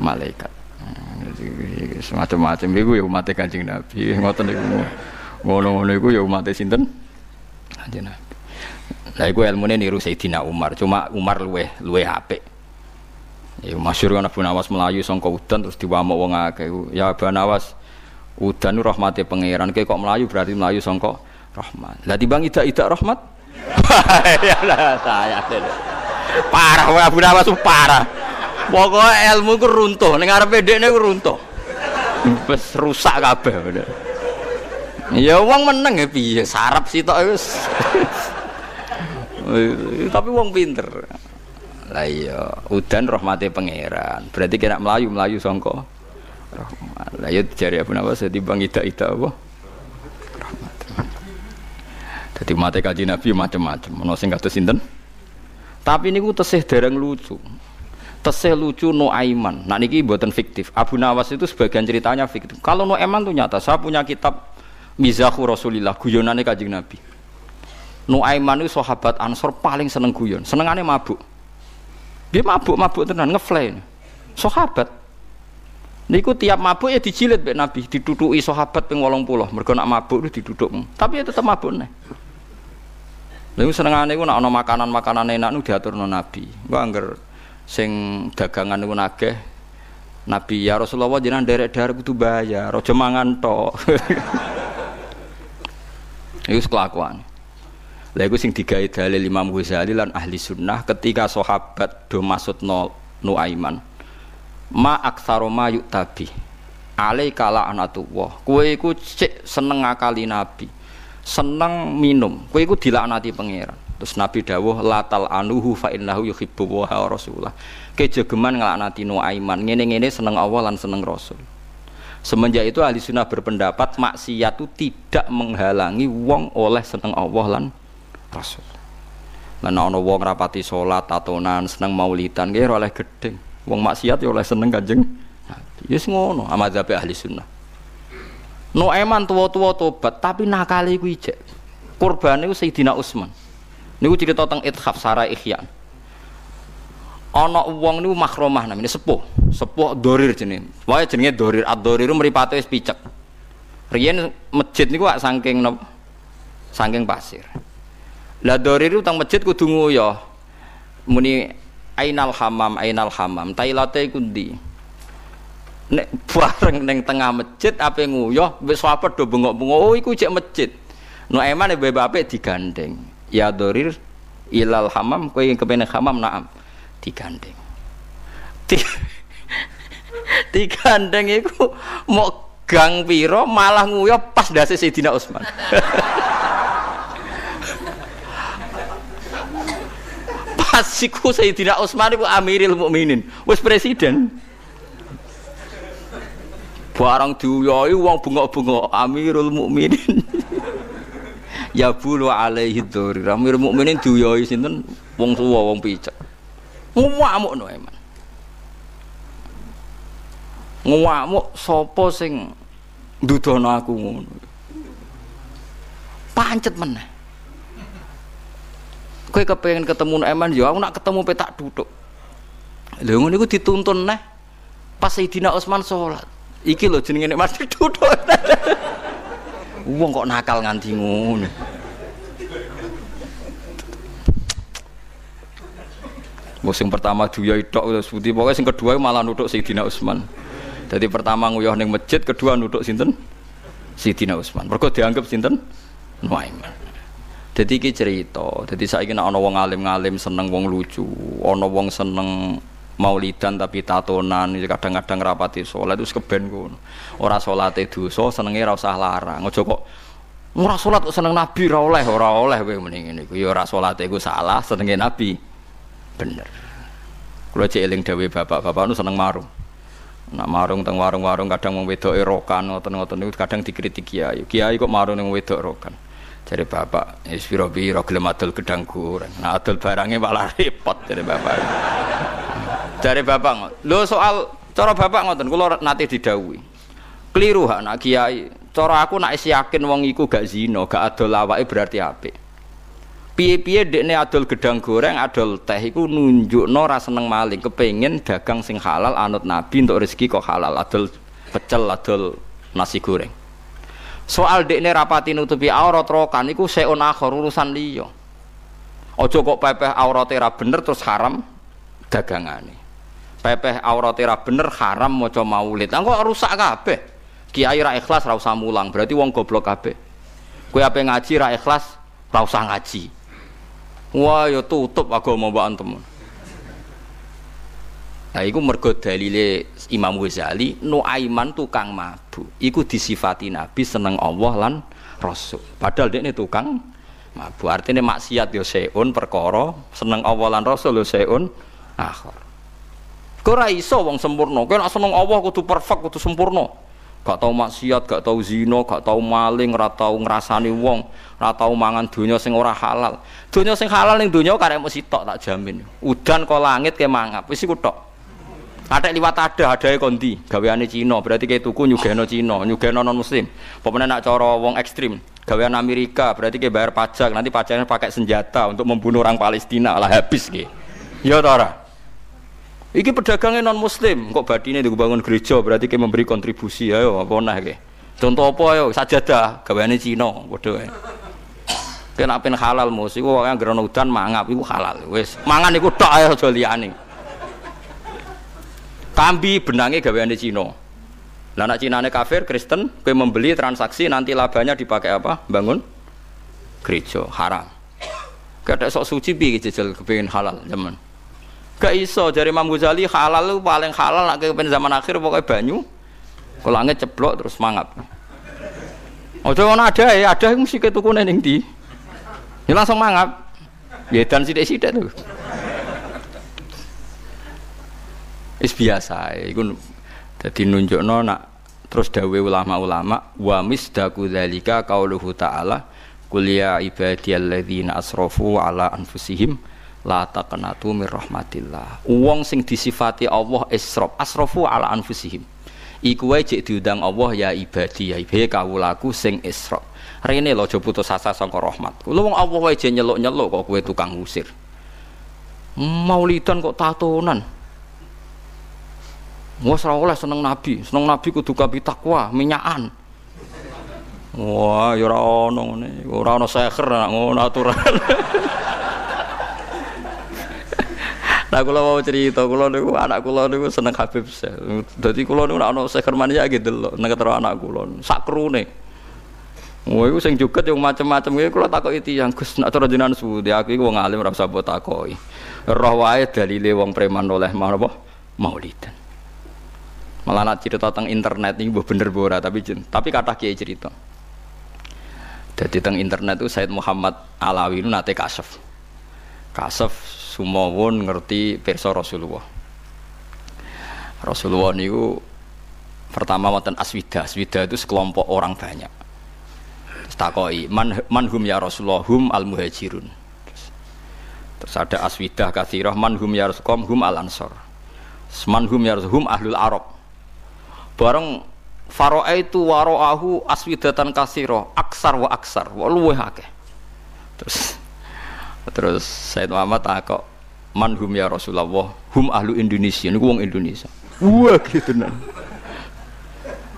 malaikat. Hmm, semacam-macam itu ya umatnya kancing Nabi. deh niku. Ngono-ngono itu ya umatnya sinten? aja Nabi. Lah ilmu nih niru Sayyidina Umar, cuma Umar luwe luwe hp Ya masyhur kan Abu Nawas melayu sangka udan terus diwamuk wong akeh. Ya Abu Nawas udan rahmate pangeran, kok melayu berarti melayu sangka rahmat lah bang ida ida rahmat ya saya parah Abu Nawas parah pokoknya ilmu ku runtuh ning arepe dekne ku runtuh wis rusak kabeh ya uang menang ya piye sarap sitok wis tapi uang pinter lah iya udan rahmate pangeran berarti kena melayu melayu songko rahmat lah ya jari Abu Nawas jadi bang ida ida apa jadi mati kaji Nabi macam-macam. Mana sing kados sinten? Tapi ini gue tesih dereng lucu. Teseh lucu no Aiman. Nah niki buatan fiktif. Abu Nawas itu sebagian ceritanya fiktif. Kalau no Aiman tuh nyata. Saya punya kitab Mizahu Rasulillah, guyonannya kaji Nabi. No Aiman itu sahabat Ansor paling seneng guyon. Seneng ane mabuk. Dia mabuk-mabuk tenan ngefly. Sahabat Niku tiap mabuk ya dijilat Nabi, dituduki sahabat ping 80, mergo nak mabuk lu diduduk. Tapi ya tetap mabuk nih. Lalu senengane iku nek makanan-makanan enak nu diaturno Nabi. Engko angger sing dagangan niku nageh Nabi ya Rasulullah jangan derek-derek butuh bayar, aja mangan tok. Iku kelakuan. Lha sing digawe dalil Imam Ghazali lan ahli sunnah ketika sahabat do maksudno Nuaiman. Ma aksaro ma yuk tabi. Alaika la'natullah. Kowe iku cek seneng akali Nabi seneng minum kowe iku dilaknati pangeran terus Nabi dawuh latal anuhu fa innahu yuhibbu wa rasulah kejegeman ngelaknati Nuaiman ngene-ngene seneng Allah lan seneng Rasul semenjak itu ahli sunnah berpendapat maksiat itu tidak menghalangi wong oleh seneng Allah lan Rasul lan ana wong rapati salat tatonan seneng maulidan nggih oleh gedeng wong maksiat ya oleh seneng kanjeng Nabi yes ya ngono amadzabe ahli sunnah Noeman tua-tua tobat, tapi nakali ku ijek. Kurban itu Sayyidina Utsman. Niku cerita tentang Ithaf Sarah Ihyan. Ana wong niku makromah namanya sepuh, sepuh dorir jenis. Wah jenisnya dorir, ad-doriru mripate es picek. Riyen masjid niku wak saking nop, saking pasir. Lah doriru tang masjid kudu yo. Muni ainal hamam, ainal hamam, ku kundi nek bareng neng tengah masjid ape nguyoh wis apa do bengok-bengok oh iku cek masjid no emane bae bape digandeng ya dorir ilal hamam kau yang kepenak hamam naam digandeng Dig digandeng iku mau gang piro malah nguyoh pas dasi Sayyidina Utsman pas siku Sayyidina Utsman iku Amiril Mukminin wes presiden Barang diuyoi wong bengok-bengok Amirul Mukminin. ya bulu alaihi dhurir. Amirul Mukminin diuyoi sinten? Wong tuwa, wong picek. Ngamukno eman. Ngamuk sapa sing ndudono aku ngono. Pancet meneh. Kowe kepengin ketemu Eman ya aku nak ketemu petak duduk. Lha ngono iku dituntun neh pas Sayyidina Utsman sholat Iki lho jenenge nek mati duduk. Wong kok nakal nganti ngono. pertama dua itu wis putih, pokoknya sing kedua malah nutuk Sayyidina Utsman. Jadi pertama nguyoh neng masjid, kedua nutuk sinten? Sayyidina Utsman. Mergo dianggap sinten? Nuaiman. Jadi iki cerita. Jadi saya ingin ono wong alim-alim seneng wong lucu, ono wong seneng maulidan tapi tatonan kadang-kadang rapati sholat itu keben kono ora sholat itu so senengnya ora usah larang ojo kok ora sholat kok seneng nabi ora oleh ora oleh kowe mending iku ya ora sholat itu salah senengin nabi bener Kalau cek dewi bapak-bapak nu seneng marung nak marung teng warung-warung kadang mau wedoke rokan ngoten-ngoten kadang dikritik kiai kiai kok marung ning wedok erokan dari bapak, ya piro gelem adol gedang goreng. Nah adol barangnya malah repot dari bapak. dari bapak, lo soal cara bapak ngoten kula nate didawi, Keliru ha nak kiai. Cara aku nak yakin wong iku gak zino, gak adol awake berarti apik. Piye-piye dekne adol gedang goreng, adol teh iku nunjukno seneng maling, kepengin dagang sing halal anut nabi untuk rezeki kok halal, adol pecel, adol nasi goreng soal dekne rapati nutupi aurat rokan iku seon akhir urusan liya ojo kok pepeh aurate ra bener terus haram dagangane pepeh aurate ra bener haram maca maulid lah kok rusak kabeh kiai ra ikhlas ra usah mulang berarti wong goblok kabeh kowe ape ngaji ra ikhlas ra usah ngaji wah ya tutup agama mbak antum Nah, iku mergo dalile Imam Ghazali, Nuaiman tukang mabuk. Iku disifati Nabi seneng Allah lan Rasul. Padahal dia ini tukang mabuk. Artinya maksiat yo ya seun perkara, seneng Allah lan Rasul yo ya seun akhir. Kau iso wong sempurna. Kau nak seneng Allah kudu perfect, kudu sempurna. Gak tau maksiat, gak tau zina, gak tau maling, ora tau ngrasani wong, ora tau mangan donya sing ora halal. Donya sing halal ning donya mesti tok tak jamin. Udan kok langit ke mangap, wis iku tok. Atek liwat ada, ada e kondi, Gawaiannya Cina, berarti kayak tuku nyugeno Cina, nyugeno non Muslim. Pemenang nak coro wong ekstrim, gawean Amerika, berarti kayak bayar pajak, nanti pajaknya pakai senjata untuk membunuh orang Palestina lah habis gitu. Ya tora. Iki pedagangnya non Muslim, kok badine bangun gereja, berarti kayak memberi kontribusi ya, apa nah gitu. Contoh apa ya, dah, gawaiannya Cina, bodoh Kenapa yang halal musik? Wah, yang ngerono mangap iku halal. wes. mangan iku tak ya, aja ani. Kambi benangnya gaweane Cina. Lah anak Cina kafir Kristen, kue membeli transaksi nanti labanya dipakai apa? Bangun gereja haram. Kada sok suci bi jejel kepengin halal zaman. Gak iso dari Imam Ghazali halal lu paling halal nak kepen zaman akhir pokoknya banyu. Kalau ceplok terus mangap. Ojo ngono ada ya, ada yang mesti ketukune ning di. Ini ya langsung mangap. Ya dan sithik tuh. Is biasa iku dadi nunjukno nak terus dawe ulama-ulama wa misdaku dzalika qauluhu ta'ala qul ya ibadiyalladzina asrafu ala anfusihim la taqnatu mir rahmatillah. Wong sing disifati Allah israf, asrafu ala anfusihim. Iku wae cek diundang Allah ya ibadi ya ibadi kawulaku sing israf. Rene lho aja putus asa sangka rahmat. Kulo wong Allah wae nyeluk-nyeluk kok kowe tukang usir. Maulidan kok tatonan. Wah ora oleh seneng nabi, seneng nabi kudu kabi takwa, minyakan. Wah, ya ora ono ngene, ora ono seher ngono aturan. Nah kula mau cerita, kula niku anak kula niku seneng Habib Syekh. Dadi kula niku ana seher mania ya gitu delok nek karo anak kula sakru nih. Wah iku sing juga yang macam-macam iki kula takoki tiyang Gus nak cara jenengan suwudi aku iku wong alim ora usah mbok takoki. Roh wae dalile wong preman oleh mah apa maulidan. Malah nak cerita tentang internet ini bu bener bora tapi tapi kata kiai cerita. Jadi tentang internet itu Said Muhammad Alawi itu nate kasef. semua pun ngerti perso Rasulullah. Rasulullah niku pertama wonten aswida. Aswida itu sekelompok orang banyak. Takoi man manhum ya Rasulullah hum al muhajirun. Terus, terus ada aswidah kathirah manhum ya Rasulullah hum al ansor. Manhum ya Rasulullah hum ahlul Arab bareng faroa itu waroahu aswidatan kasiro aksar wa aksar wa luweh akeh terus terus Said Muhammad takok ah, man hum ya Rasulullah hum ahlu Indonesia niku wong Indonesia wah gitu nah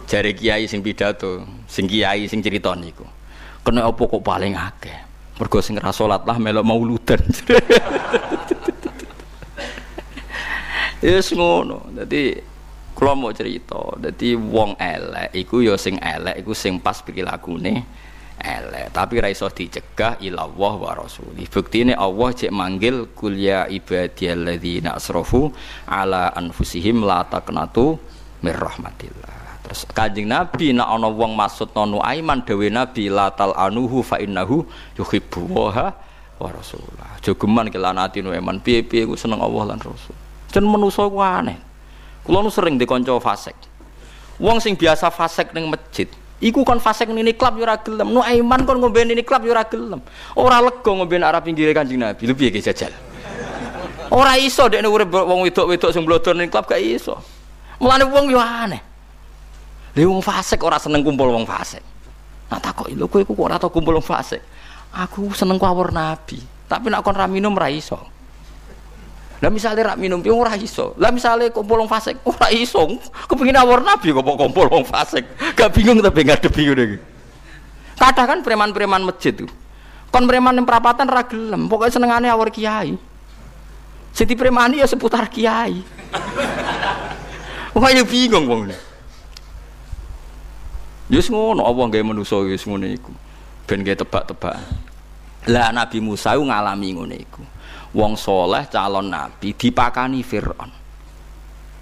jari kiai sing pidato sing kiai sing cerita niku kena apa kok paling akeh mergo sing ra salat lah melok mauludan yes ngono dadi kalau mau cerita, jadi wong elek iku yo ya sing elek iku sing pas nih elek, tapi raiso dicegah ilah Allah wa Bukti ini Allah cek manggil kulia ya ibadiyalladzina asrafu ala anfusihim la taqnatu mir Terus kajing Nabi nak ono wong maksud nonu aiman dewi Nabi latal anuhu fa innahu yuhibbu wa rasulullah. Jogeman kelanatinu eman iman piye-piye ku seneng Allah lan rasul. cen manusa ku aneh. Kulo nu sering dikonco fasek, Wong sing biasa fasek neng masjid, Iku kon fasek nini klub yura gelem, nu aiman kon ngombe nini klub yura gelem. Ora lego ngombe arah pinggir kanjeng Nabi, lu piye jajal. Ora iso dekne nu wong wedok-wedok sing blodor nini klub gak iso. Mulane wong yo aneh. Lha wong fasek. ora seneng kumpul wong fasek. Nah takoki lho kowe iku ora tau kumpul wong fasek. Aku seneng kawur Nabi, tapi nakon kon ra ra iso. Lah misalnya rak minum piung ora iso. Lah misalnya kumpul wong fasik ora iso. Kepengin awor nabi kok kumpul wong fasik. Gak bingung tapi ngadepi ngene iki. Kadang kan preman-preman masjid itu. Kon preman yang perapatan ra gelem, pokoke senengane awor kiai. Siti premani ya seputar kiai. Wah ya bingung wong. Yus ya ngono apa nggih manusa ya wis ngene iku. Ben nggih tebak tebak Lah Nabi Musa ngalami ngene iku wong soleh calon nabi dipakani Fir'aun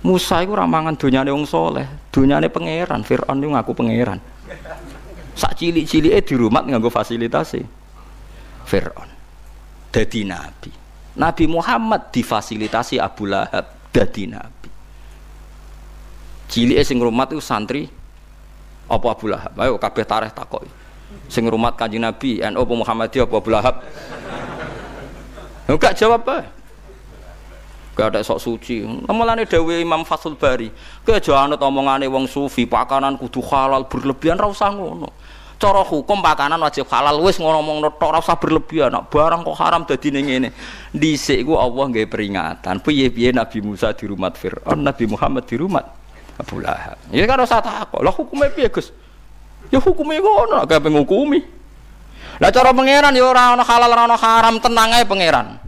Musa itu ramangan dunia wong soleh dunia ini pangeran Fir'aun itu ngaku pangeran sak cili cili eh di rumah ngaku fasilitasi Fir'aun jadi nabi Nabi Muhammad difasilitasi Abu Lahab jadi nabi Cili cilik sing rumah itu santri apa Abu Lahab ayo kabeh tareh takoi sing rumah kanjeng Nabi NU Muhammad Muhammadiyah apa Abu Lahab Enggak jawab apa? Eh. Gak ada sok suci. Namun Dewi Imam Fathul Bari, kejanut omongane wong sufi, pakanan kudu halal berlebihan rasa ngono. Cara hukum pakanan wajib halal wes ngomong tok ora usah berlebihan, nak barang kok haram dadi nengene ngene. Dhisik iku Allah nggawe peringatan, piye-piye Nabi Musa di rumah Firaun, Nabi Muhammad di rumah Abu Lahab. Ya kan dosa usah takok. Lah hukumnya piye, Gus? Ya hukumnya ngono, gak pengukumi. Lah cara pangeran ya ora ana halal ora ana haram, tenang ae pangeran.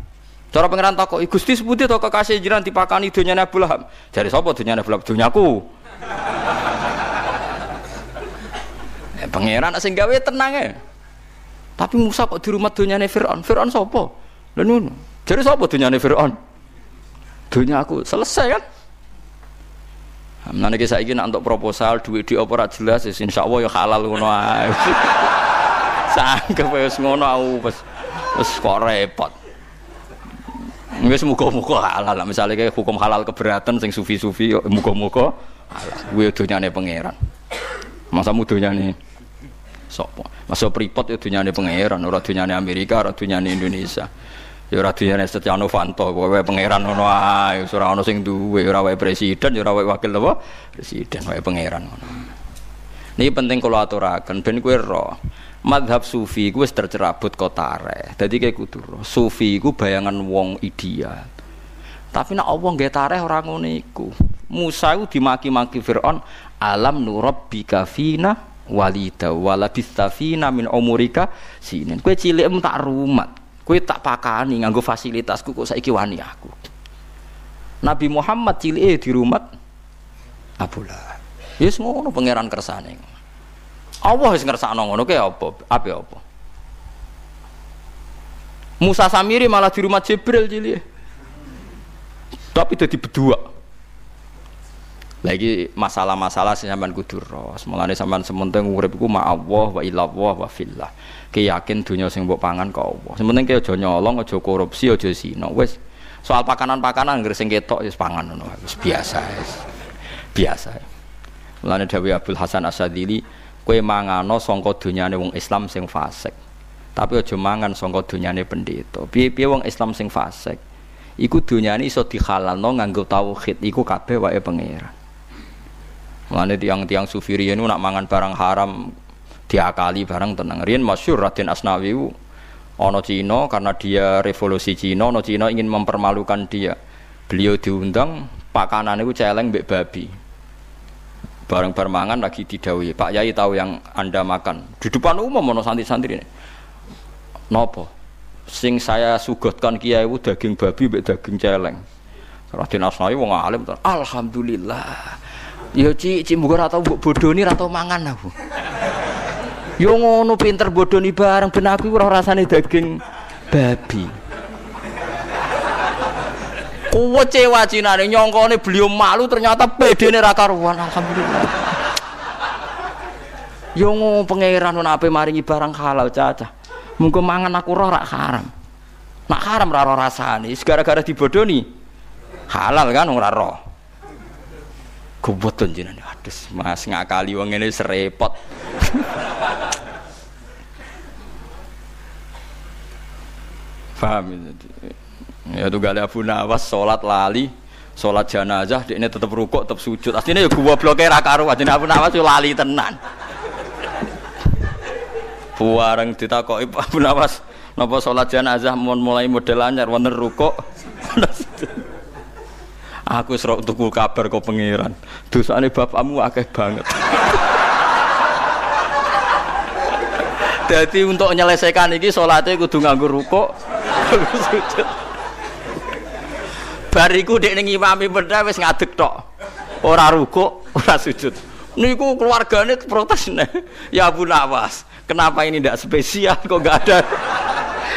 Cara pangeran takok, "Gusti sepundi tak kekasih jiran dipakani dunyane Abu Lahab?" Jare sapa dunyane Abu Lahab? Dunyaku. eh, pangeran sing gawe tenang ae. Tapi Musa kok di rumah dunyane Firaun? Firaun sapa? Lha nun. Jare sapa dunyane Firaun? Dunya aku. Selesai kan? Nah, nanti saya ingin untuk proposal duit di opera jelas, insya Allah ya halal ngono sanggup wis ngono aku wis wis kok repot wis muga-muga halal lah misale kayak hukum halal keberatan sing sufi-sufi muga-muga halal kuwi donyane pangeran masa mudonyane sapa masa pripot ya donyane pangeran ora donyane Amerika ora donyane Indonesia ya ora donyane Setia Novanto kowe pangeran ngono ae ora ono sing duwe ora wae presiden ya ora wae wakil apa presiden wae pangeran ngono Ini penting kalau aturakan, ben kowe roh madhab sufi gue tercerabut kota kotare jadi kayak kudu sufi gue bayangan wong ideal tapi nak obong getare tare unikku. uniku Musa ku dimaki-maki Firaun alam nurab bika fina walida walabista fina min omurika. sinin kue cilik tak rumat kue tak pakani nganggo fasilitasku kok saiki wani aku Nabi Muhammad eh di rumat Abu Lahab yes ya ngono pangeran kersane Allah harus ngerasa ngono ki apa? Apa apa? Musa Samiri malah di rumah Jibril jili, Tapi jadi berdua. Lagi masalah-masalah sing sampean kudu ros. Mulane sampean sementing urip iku ma Allah wa ilallah wa fillah. Ki yakin dunia sing mbok pangan kok Allah. Sementing ki aja nyolong, aja korupsi, aja zina. Wis soal pakanan-pakanan ngger sing ketok ya wis pangan ngono. Wis biasa. Wis biasa. Mulane Dewi Abdul Hasan Asadili Kue no songko dunia nih wong Islam sing fasik. Tapi ojo mangan songko nih pendito Biar biar wong Islam sing fasik. Iku dunyane iso no nganggo tauhid. Iku kabeh wae pangeran. Mana tiang-tiang sufi nak mangan barang haram diakali barang tenang. Rian masyur Raden Asnawi ono Cina karena dia revolusi Cina, ono Cina ingin mempermalukan dia. Beliau diundang pakanan itu celeng mbek babi bareng bermangan lagi didawi Pak Yai tahu yang anda makan di depan umum mono santri-santri ini nopo sing saya sugotkan kiai itu daging babi bek daging celeng Raden Asnawi wong alim alhamdulillah ya ci cik mbukur atau mbok bodoni rata mangan aku yo ya, ngono pinter bodoni bareng ben aku ora rasane daging babi cewa Cina nih nyongkone beliau malu ternyata pede nih raka ruan. Alhamdulillah. Yo ngomong pangeran nuna maringi barang halal caca. Mungkin mangan aku roh rak haram. Nak haram raro segara Gara-gara dibodoni halal kan ora roh. Gobot jenengan. Aduh, Mas ngakali wong ini serepot. Paham ini ya tuh gak ada Abu Nawas sholat lali sholat jenazah dia ini tetap ruko tetap sujud aslinya ya gua blokir rakaru aja Abu Nawas tuh ya lali tenan buareng ditakoi Abu Nawas nopo sholat jenazah mulai model anyar wonder rukuk aku serok tukul kabar kok pangeran soalnya bapakmu akeh banget jadi untuk menyelesaikan ini sholatnya kudu nganggur rukuk sujud bariku dek nengi mami benda wes ngadeg tok. Ora ruko, ora sujud. Niku keluarganya protes nih. Ya Bu Nawas, kenapa ini tidak spesial? Kok gak ada,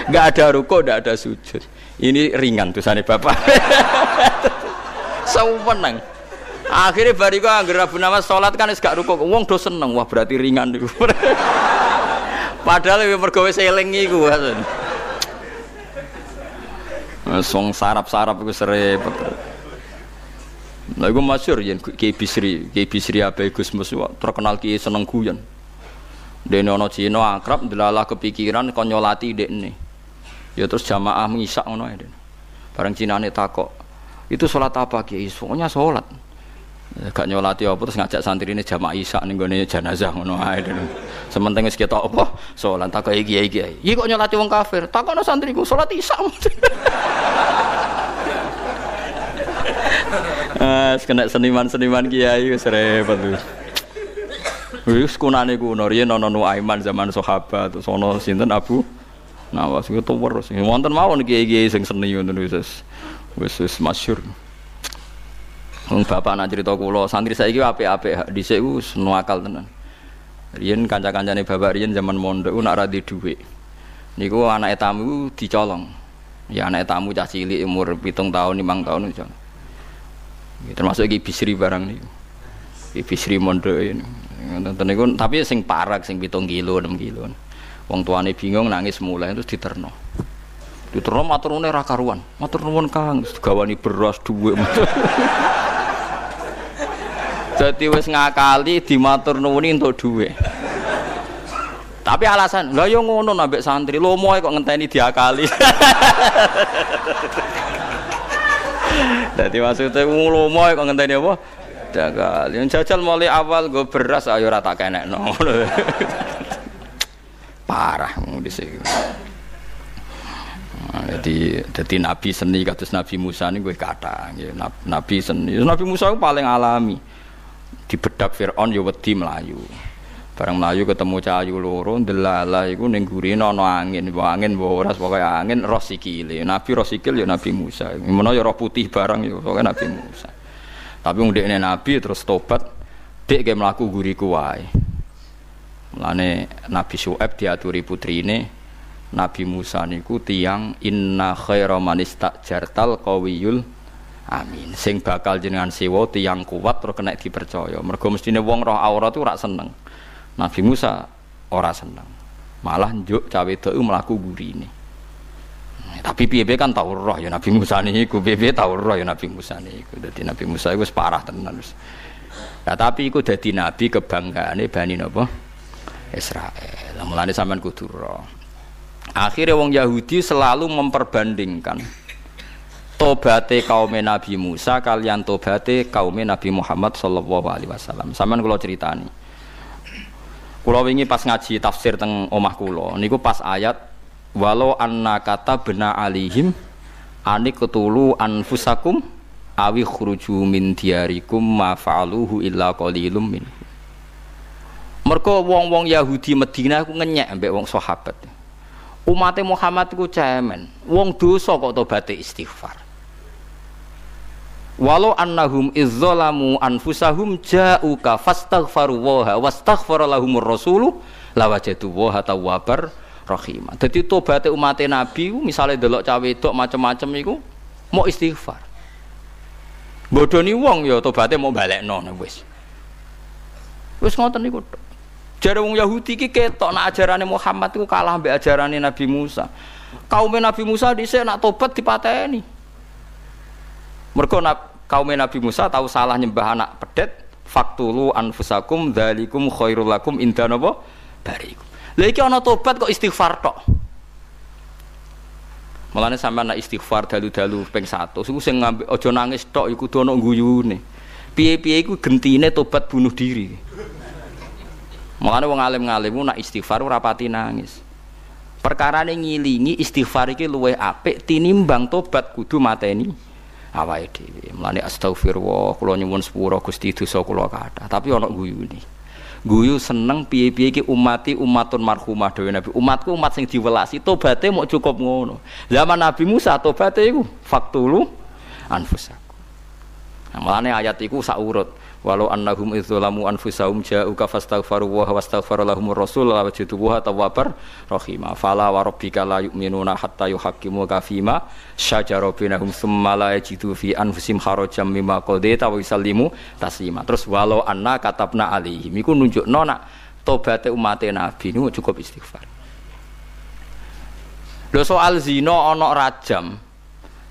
gak ada ruko, gak ada sujud. Ini ringan tuh, sani bapak. Saya menang. Akhirnya bariku anggere Abu Nawas salat kan wis gak rukuk. Wong do seneng. Wah, berarti ringan niku. Padahal lebih ya mergo elengi gua Song sarap-sarap iku serep. Nah itu masyhur yen Ki Bisri, Ki Bisri Abai Gus terkenal ki seneng guyon. Dene ana Cina akrab delalah kepikiran kon nyolati dekne. Ya terus jamaah ngisak ngono ae. Bareng Cinane takok, "Itu salat apa, Ki?" Pokoknya salat gak nyolati apa terus ngajak santri ini jamak isak nih gue jenazah ngono ae sementing wis ketok apa sholat tak kayak gini gini iya kok nyolati wong kafir tak takono santriku sholat isak Mas, ah, kena seniman-seniman kiai wis repot tuh. Wis kunane kuno riyen ana Nu Aiman zaman sahabat terus sono sinten Abu Nawas itu terus wonten mawon kiai-kiai sing seni ngoten wis wis masyhur. Hmm, bapak nak cerita kula, santri saiki apik-apik dhisik ku akal tenan. Riyen kanca-kancane bapak riyen zaman mondok ku nak ra di dhuwit. Niku anake tamu dicolong. Ya anake tamu cah cilik umur 7 tahun, 5 tahun iso. Ya, termasuk iki Bisri barang niku. Iki Bisri mondok ini. niku tapi sing parak sing 7 kilo, 6 kilo. Wong tuane bingung nangis mulai terus diterno. Diterno matur nuwun ra karuan. Matur nuwun Kang, gawani beras dhuwit. Jadi wes ngakali di nuwuni untuk duwe. Tapi alasan, lah yo ngono nabe santri, lo mau kok ngenteni diakali. Jadi maksudnya lo mau kok ngenteni apa? Diakali. Yang jajal mulai awal gue beras ayo rata naik no. Parah di sini. Nah, jadi, jadi nabi seni katus nabi Musa ini gue kata, nabi seni, nabi Musa paling alami di bedak Fir'aun ya wedi melayu bareng melayu ketemu cahayu loro delalah iku ning gurine ana angin wa angin wa ora pokoke angin roh sikile nabi roh sikil ya nabi Musa menawa ya roh putih barang ya pokoke nabi Musa tapi ndekne nabi terus tobat dek ge mlaku guriku wae mulane nabi Su'aib diaturi putrine Nabi Musa niku tiang inna khaira man istakjartal qawiyul Amin. Sing bakal jenengan sewa tiyang kuat terus kena dipercaya. Mergo mestine wong roh aurat itu ora seneng. Nabi Musa ora seneng. Malah njuk cawe itu melaku burine. ini. Hmm, tapi piye kan tau roh ya Nabi Musa niku, piye tau roh ya Nabi Musa niku. Dadi Nabi Musa iku parah tenan wis. Nah, tapi iku dadi nabi kebanggaane Bani napa? Israel. Mulane sampean kudu roh. Akhirnya wong Yahudi selalu memperbandingkan tobate kaum Nabi Musa kalian tobate kaum Nabi Muhammad sallallahu alaihi wasallam. Saman kula critani. Kula wingi pas ngaji tafsir teng omah kula niku pas ayat walau anna kata bena alihim ani ketulu anfusakum awi khruju min diarikum ma fa'aluhu illa qalilum min. mereka wong-wong Yahudi Madinah ku ngenyek ambek wong sahabat. Umat Muhammad ku cemen, wong dosa kok tobaté istighfar walau annahum izzalamu anfusahum ja'uka fastaghfaru wa wastaghfara lahumur rasulu lawajatu wa tawwabar rahima. Jadi tobatnya umat Nabi misalnya delok cawe itu macam-macam itu mau istighfar. Bodoh ini wong ya tobatnya mau balik balekno wis. Wis ngoten niku. jadi orang Yahudi ini ketok nak ajarannya Muhammad itu kalah mbek ajarannya Nabi Musa. Kaum Nabi Musa disini nak tobat dipateni mergo kaum Nabi Musa tahu salah nyembah anak pedet faktulu anfusakum dalikum khairulakum lakum inda napa barikum lha iki tobat kok istighfar tok Mulane sampean nak istighfar dalu-dalu peng satu. iku sing ngambil ojo nangis tok iku kudu guyu guyune. Piye-piye iku gentine tobat bunuh diri. Mulane wong alim-alim nak istighfar ora pati nangis. Perkarane ngilingi istighfar iki luwih apik tinimbang tobat kudu mateni awake dhewe. melani astagfirullah, kula nyuwun sepura Gusti dosa kula kathah, tapi ana guyune. Guyu seneng piye-piye iki umati umatun marhumah dhewe Nabi. Umatku umat sing diwelasi, tobaté mau cukup ngono. Zaman Nabi Musa tobaté iku faktulu anfusakum. Nah, ayatiku ayat iku sak urut walau annahum idzalamu anfusahum ja'uka fastaghfaru wa wastaghfara lahumur rasul la wajidu wa tawwabar rahima fala wa rabbika la yu'minuna hatta yuhaqqimu kafima syajara bainahum thumma la yajidu fi anfusihim harajan mimma qadaita wa yusallimu taslima terus walau anna katabna alaihim iku nunjukno nak tobaté umaté nabi niku cukup istighfar Lho soal zino ana rajam,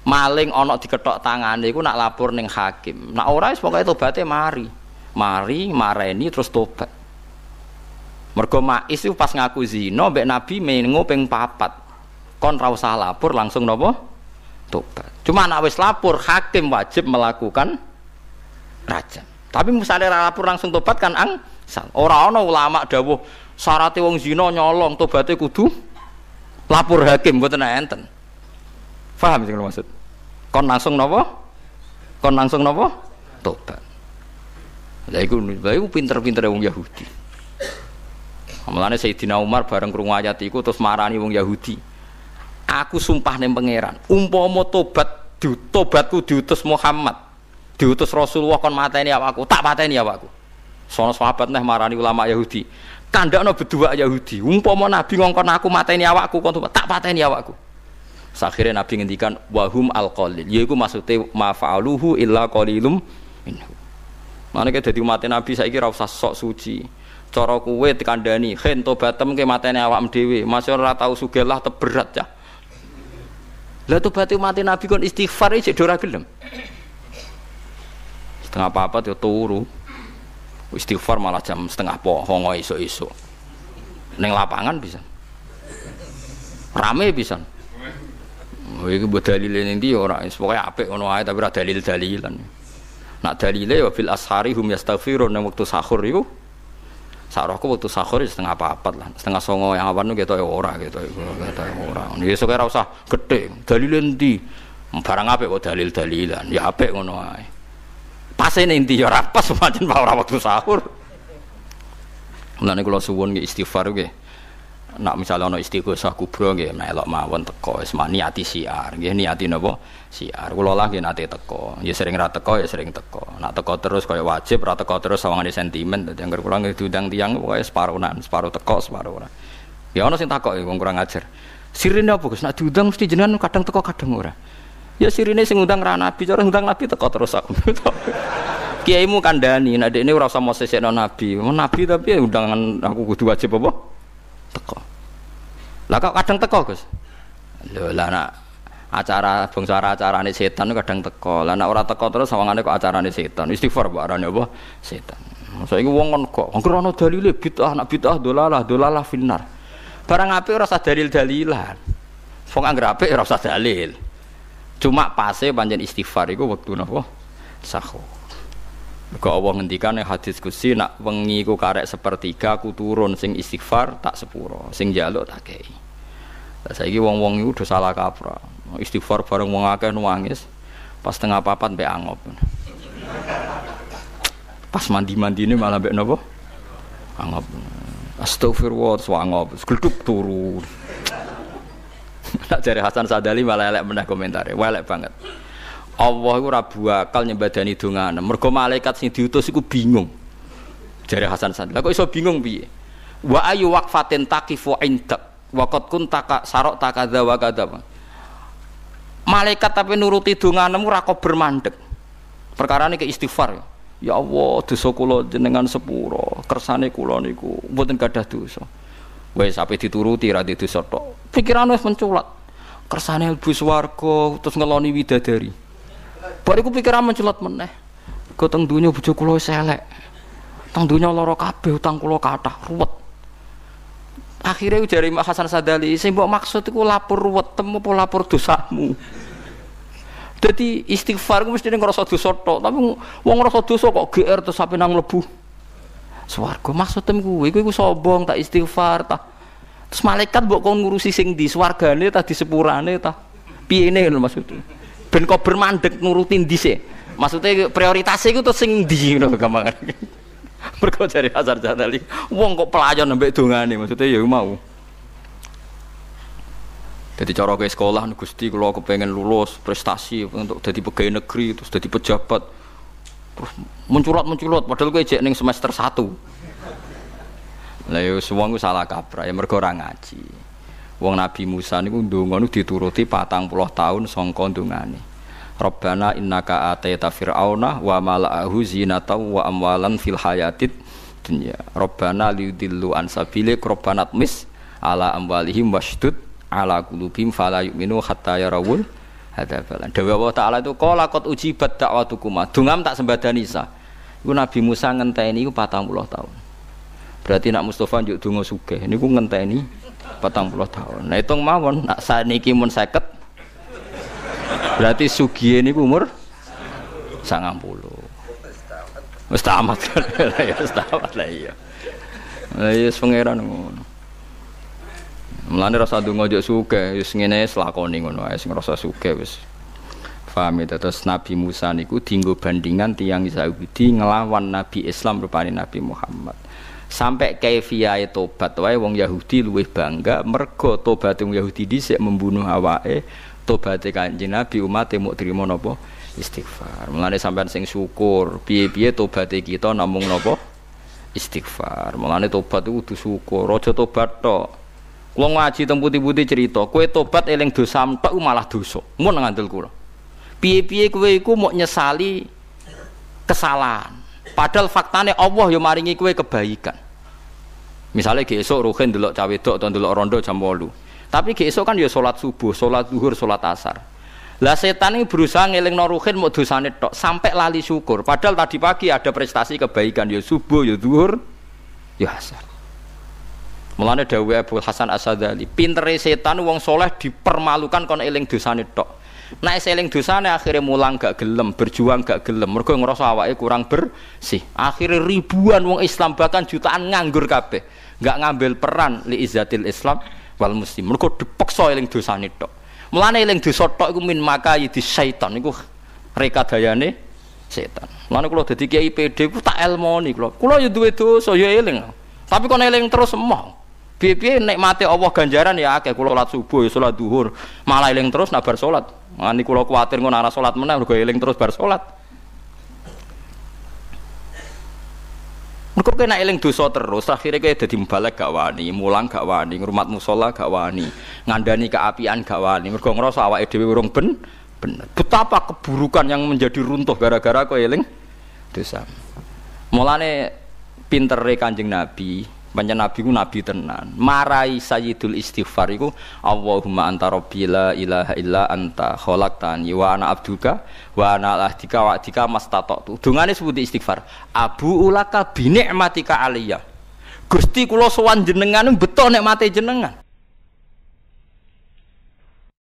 maling di diketok tangane itu nak lapor neng hakim nak ora itu pokoke tobaté mari mari mareni terus tobat mergo mais itu pas ngaku zino, be nabi mengo peng papat kon rausah lapor langsung nopo tobat cuma nak wis lapor hakim wajib melakukan raja, tapi misalnya lapor langsung tobat kan ang orang orang ulama dawuh syaratnya wong zino nyolong tobatnya kudu lapor hakim buat enten Paham sing maksud? Kon langsung nopo, Kon langsung nopo, Tobat. Lah iku lha iku pinter pinter wong Yahudi. Mulane Sayyidina Umar bareng krungu ayat iku terus marani wong Yahudi. Aku sumpah ning pangeran, umpama tobat di, tobatku diutus Muhammad, diutus Rasulullah kon mateni awakku, tak mateni awakku. Sono sahabat neh marani ulama Yahudi. Kandakno berdua Yahudi, umpama Nabi ngongkon aku mateni awakku kon tak mateni awakku. Sakhirnya Nabi ngendikan wahum alqalil. Ya, maksude maksudnya fa'aluhu illa qalilum minhu. Mana kayak jadi mati Nabi saya kira usah sok suci. Coro kue dikandani, hen tobatem ke matene awam dewi. Masih orang tahu sugelah teberat ya. Lah batu mati Nabi kon istighfar aja dora gelem. Setengah apa apa tuh turu. Istighfar malah jam setengah pohongo iso iso. Neng lapangan bisa. Rame bisa. Oh, iki buat dalil ini dia ya orang, wis pokoke ngono tapi ada dalil-dalilan. Nak dalilnya ya fil ashari hum yastaghfirun nang waktu sahur iku. aku waktu sahur ya setengah papat lah, setengah songo yang apa nu ketok ya orang ketok ketok ora. Ini sok ora usah gedhe. Dalile ndi? Barang ape kok dalil-dalilan. Ya ape ngono ae. Pas ini inti ya rapas semacam ora waktu sahur. Nanti kalau subuh nggih istighfar nggih nak misalnya ono istighosah kubro nggih melok mawon teko wis niati siar nggih niati napa siar kula lah nggih nate teko ya sering ra teko ya sering teko nak teko terus kaya wajib ra teko terus sawangane sentimen dadi anggar kula nggih diundang tiyang separuh separunan separuh teko separuh ora ya ono sing takok ya, wong kurang ajar sirine apa Gus nak diundang mesti jenengan kadang teko kadang ora ya sirine sing undang rana nabi cara undang nabi teko terus aku kiaimu kandani nak ini ora usah mau sesekno nabi nabi tapi ya undangan aku kudu wajib apa teko lah kok kadang teko Gus lho lah nak acara bangsa acarane setan kadang teko lah nak ora teko terus sawangane kok acarane setan istighfar mbok arane apa setan masa iki wong kon kok angger ana dalile bid'ah nak bid'ah dolalah dolalah finnar barang apik ora usah dalil-dalilan wong angger apik ora usah dalil cuma pase panjen istighfar iku wektu napa sahur Mergo Allah yang hadis kusi nak wengi ku karek sepertiga ku turun sing istighfar tak sepuro, sing jaluk tak kei. Saya lagi wong-wong itu udah salah kaprah. Istighfar bareng wong akeh nuangis pas tengah papan be angop. Pas mandi mandi ini malah be nobo Angop. Astagfirullah terus angop, turun. turun. Tak jari Hasan Sadali malah elek meneh komentare, elek banget. Allah iku ora buakal nyembadani dongane. Mergo malaikat sing diutus itu bingung. dari Hasan Sandi kok iso bingung piye? Wa ayu wakfatin takifu indak. wakot kun taka sarok takadza wa kadza. Malaikat tapi nuruti donganemu ora bermandek. Perkara ini ke istighfar. Ya. ya Allah, dosa kula jenengan sepuro, kersane kula niku mboten gadah dosa. Wes sampe dituruti ra dosa tok. Pikiran wis menculat. Kersane ibu swarga terus ngeloni widadari. Bariku pikiran mencelat meneh. Go teng dunia bojo selek. Teng dunia lara kabeh utang kulo kathah ruwet. Akhirnya ujari Mbak Hasan Sadali, sing mau maksud iku lapor ruwet temu apa lapor dosamu. Jadi istighfar ku mesti ngerasa dosa tok, tapi wong ngerasa dosa kok GR terus sampe nang mlebu. Swarga maksud tem gue gue sombong tak istighfar tak Terus malaikat mbok kau ngurusi sing ndi, swargane ta disepurane ta. Piyene lho maksudku ben kau bermandek nurutin dice, Maksudnya prioritasnya itu tuh sing di ngono gampang. berkau cari Hasan Jadali, wong kok pelayan ambek nih, maksudnya ya mau. Jadi cara ke sekolah Gusti kalau aku pengen lulus prestasi untuk jadi pegawai negeri terus jadi pejabat terus menculot padahal gue cek neng semester satu lah yo semua gue salah kaprah ya mergo ngaji Wong Nabi Musa niku ndonga dituruti patang puluh tahun songko ndongane. Rabbana innaka ataita fir'auna wa mala'ahu zinatan wa amwalan fil hayatid dunya. Rabbana liudilu an sabilik rabbana tmis ala amwalihim washtud ala qulubihim fala yu'minu hatta yarawul hadabalan. Dewa Allah Ta'ala itu Kola kot ujibat dakwatukuma Dungam tak sembadani sa Itu Nabi Musa ngenteni itu patang puluh tahun Berarti nak Mustafa juk dungo sugeh Ini ku ngenteni petang puluh tahun nah hitung mawon nak saniki mun seket berarti sugi ini umur sangat puluh Mustahamat lah kan ya mustahamat lah iya lah iya pangeran ngono Mulane rasa ndonga yo suke, wis ngene selakoni ngono ae sing rasa suke wis. Paham ya, terus Nabi Musa niku dinggo bandingan tiang Yahudi ngelawan Nabi Islam rupanya Nabi Muhammad sampai kaifiyae tobat wae wong Yahudi luwih bangga mergo tobat wong Yahudi dhisik membunuh awake tobat Kanjeng Nabi umate muk trimo napa istighfar mulane sampean sing syukur piye-piye tobat kita namung napa istighfar mulane tobat kudu syukur aja tobat tok Wong ngaji teng putih-putih cerita, kowe tobat eling dosa tok malah dosa. Mun ngandel kula. Piye-piye kowe iku mau nyesali kesalahan. Padahal faktanya Allah yang maringi kue kebaikan. Misalnya esok Ruhin dulu cawe dok atau dulu rondo jam walu. Tapi esok kan ya sholat subuh, sholat duhur, sholat asar. Lah setan ini berusaha ngeling noruhin mau dosane tok sampai lali syukur. Padahal tadi pagi ada prestasi kebaikan ya subuh, ya duhur, ya asar. Mulanya dawuh Abu Hasan Asadali, pintere setan uang soleh dipermalukan kon eling dosane tok. Nek seling nih akhirnya mulang gak gelem, berjuang gak gelem. Mergo ngerasa awake kurang bersih. Akhirnya ribuan wong Islam bahkan jutaan nganggur kape, Gak ngambil peran li izatil Islam wal muslim. Mergo dipeksa eling dosane tok. Mulane eling dosa tok iku min makai di setan iku dayane setan. Mulane kula dadi kiai PD ku tak elmoni kula. Kula ya duwe dosa ya eling. Tapi kok eling terus semua. Piye-piye nikmate Allah ganjaran ya akeh kula salat subuh, ya salat duhur, malah eling terus nak bar salat. Mani nah, kula kuwatir ngono ana salat meneh lho eling terus bar salat. Mergo kena eling dosa terus, akhirnya kaya dadi mbalek gak wani, mulang gak wani, ngurmat musola gak wani, ngandani keapian gak wani. Mergo ngrasa awake dhewe urung ben bener. Betapa keburukan yang menjadi runtuh gara-gara kau eling dosa. Mulane pintere Kanjeng Nabi, banyak nabi ku nabi tenan. Marai sayyidul istighfar iku Allahumma anta rabbi la ilaha illa anta khalaqtani wa ana abduka wa ana ahdika wa adika mastata'tu. Dungane sebut istighfar. Abu ulaka bi ni'matika aliyah. Gusti kula sowan jenengan beto nikmate jenengan.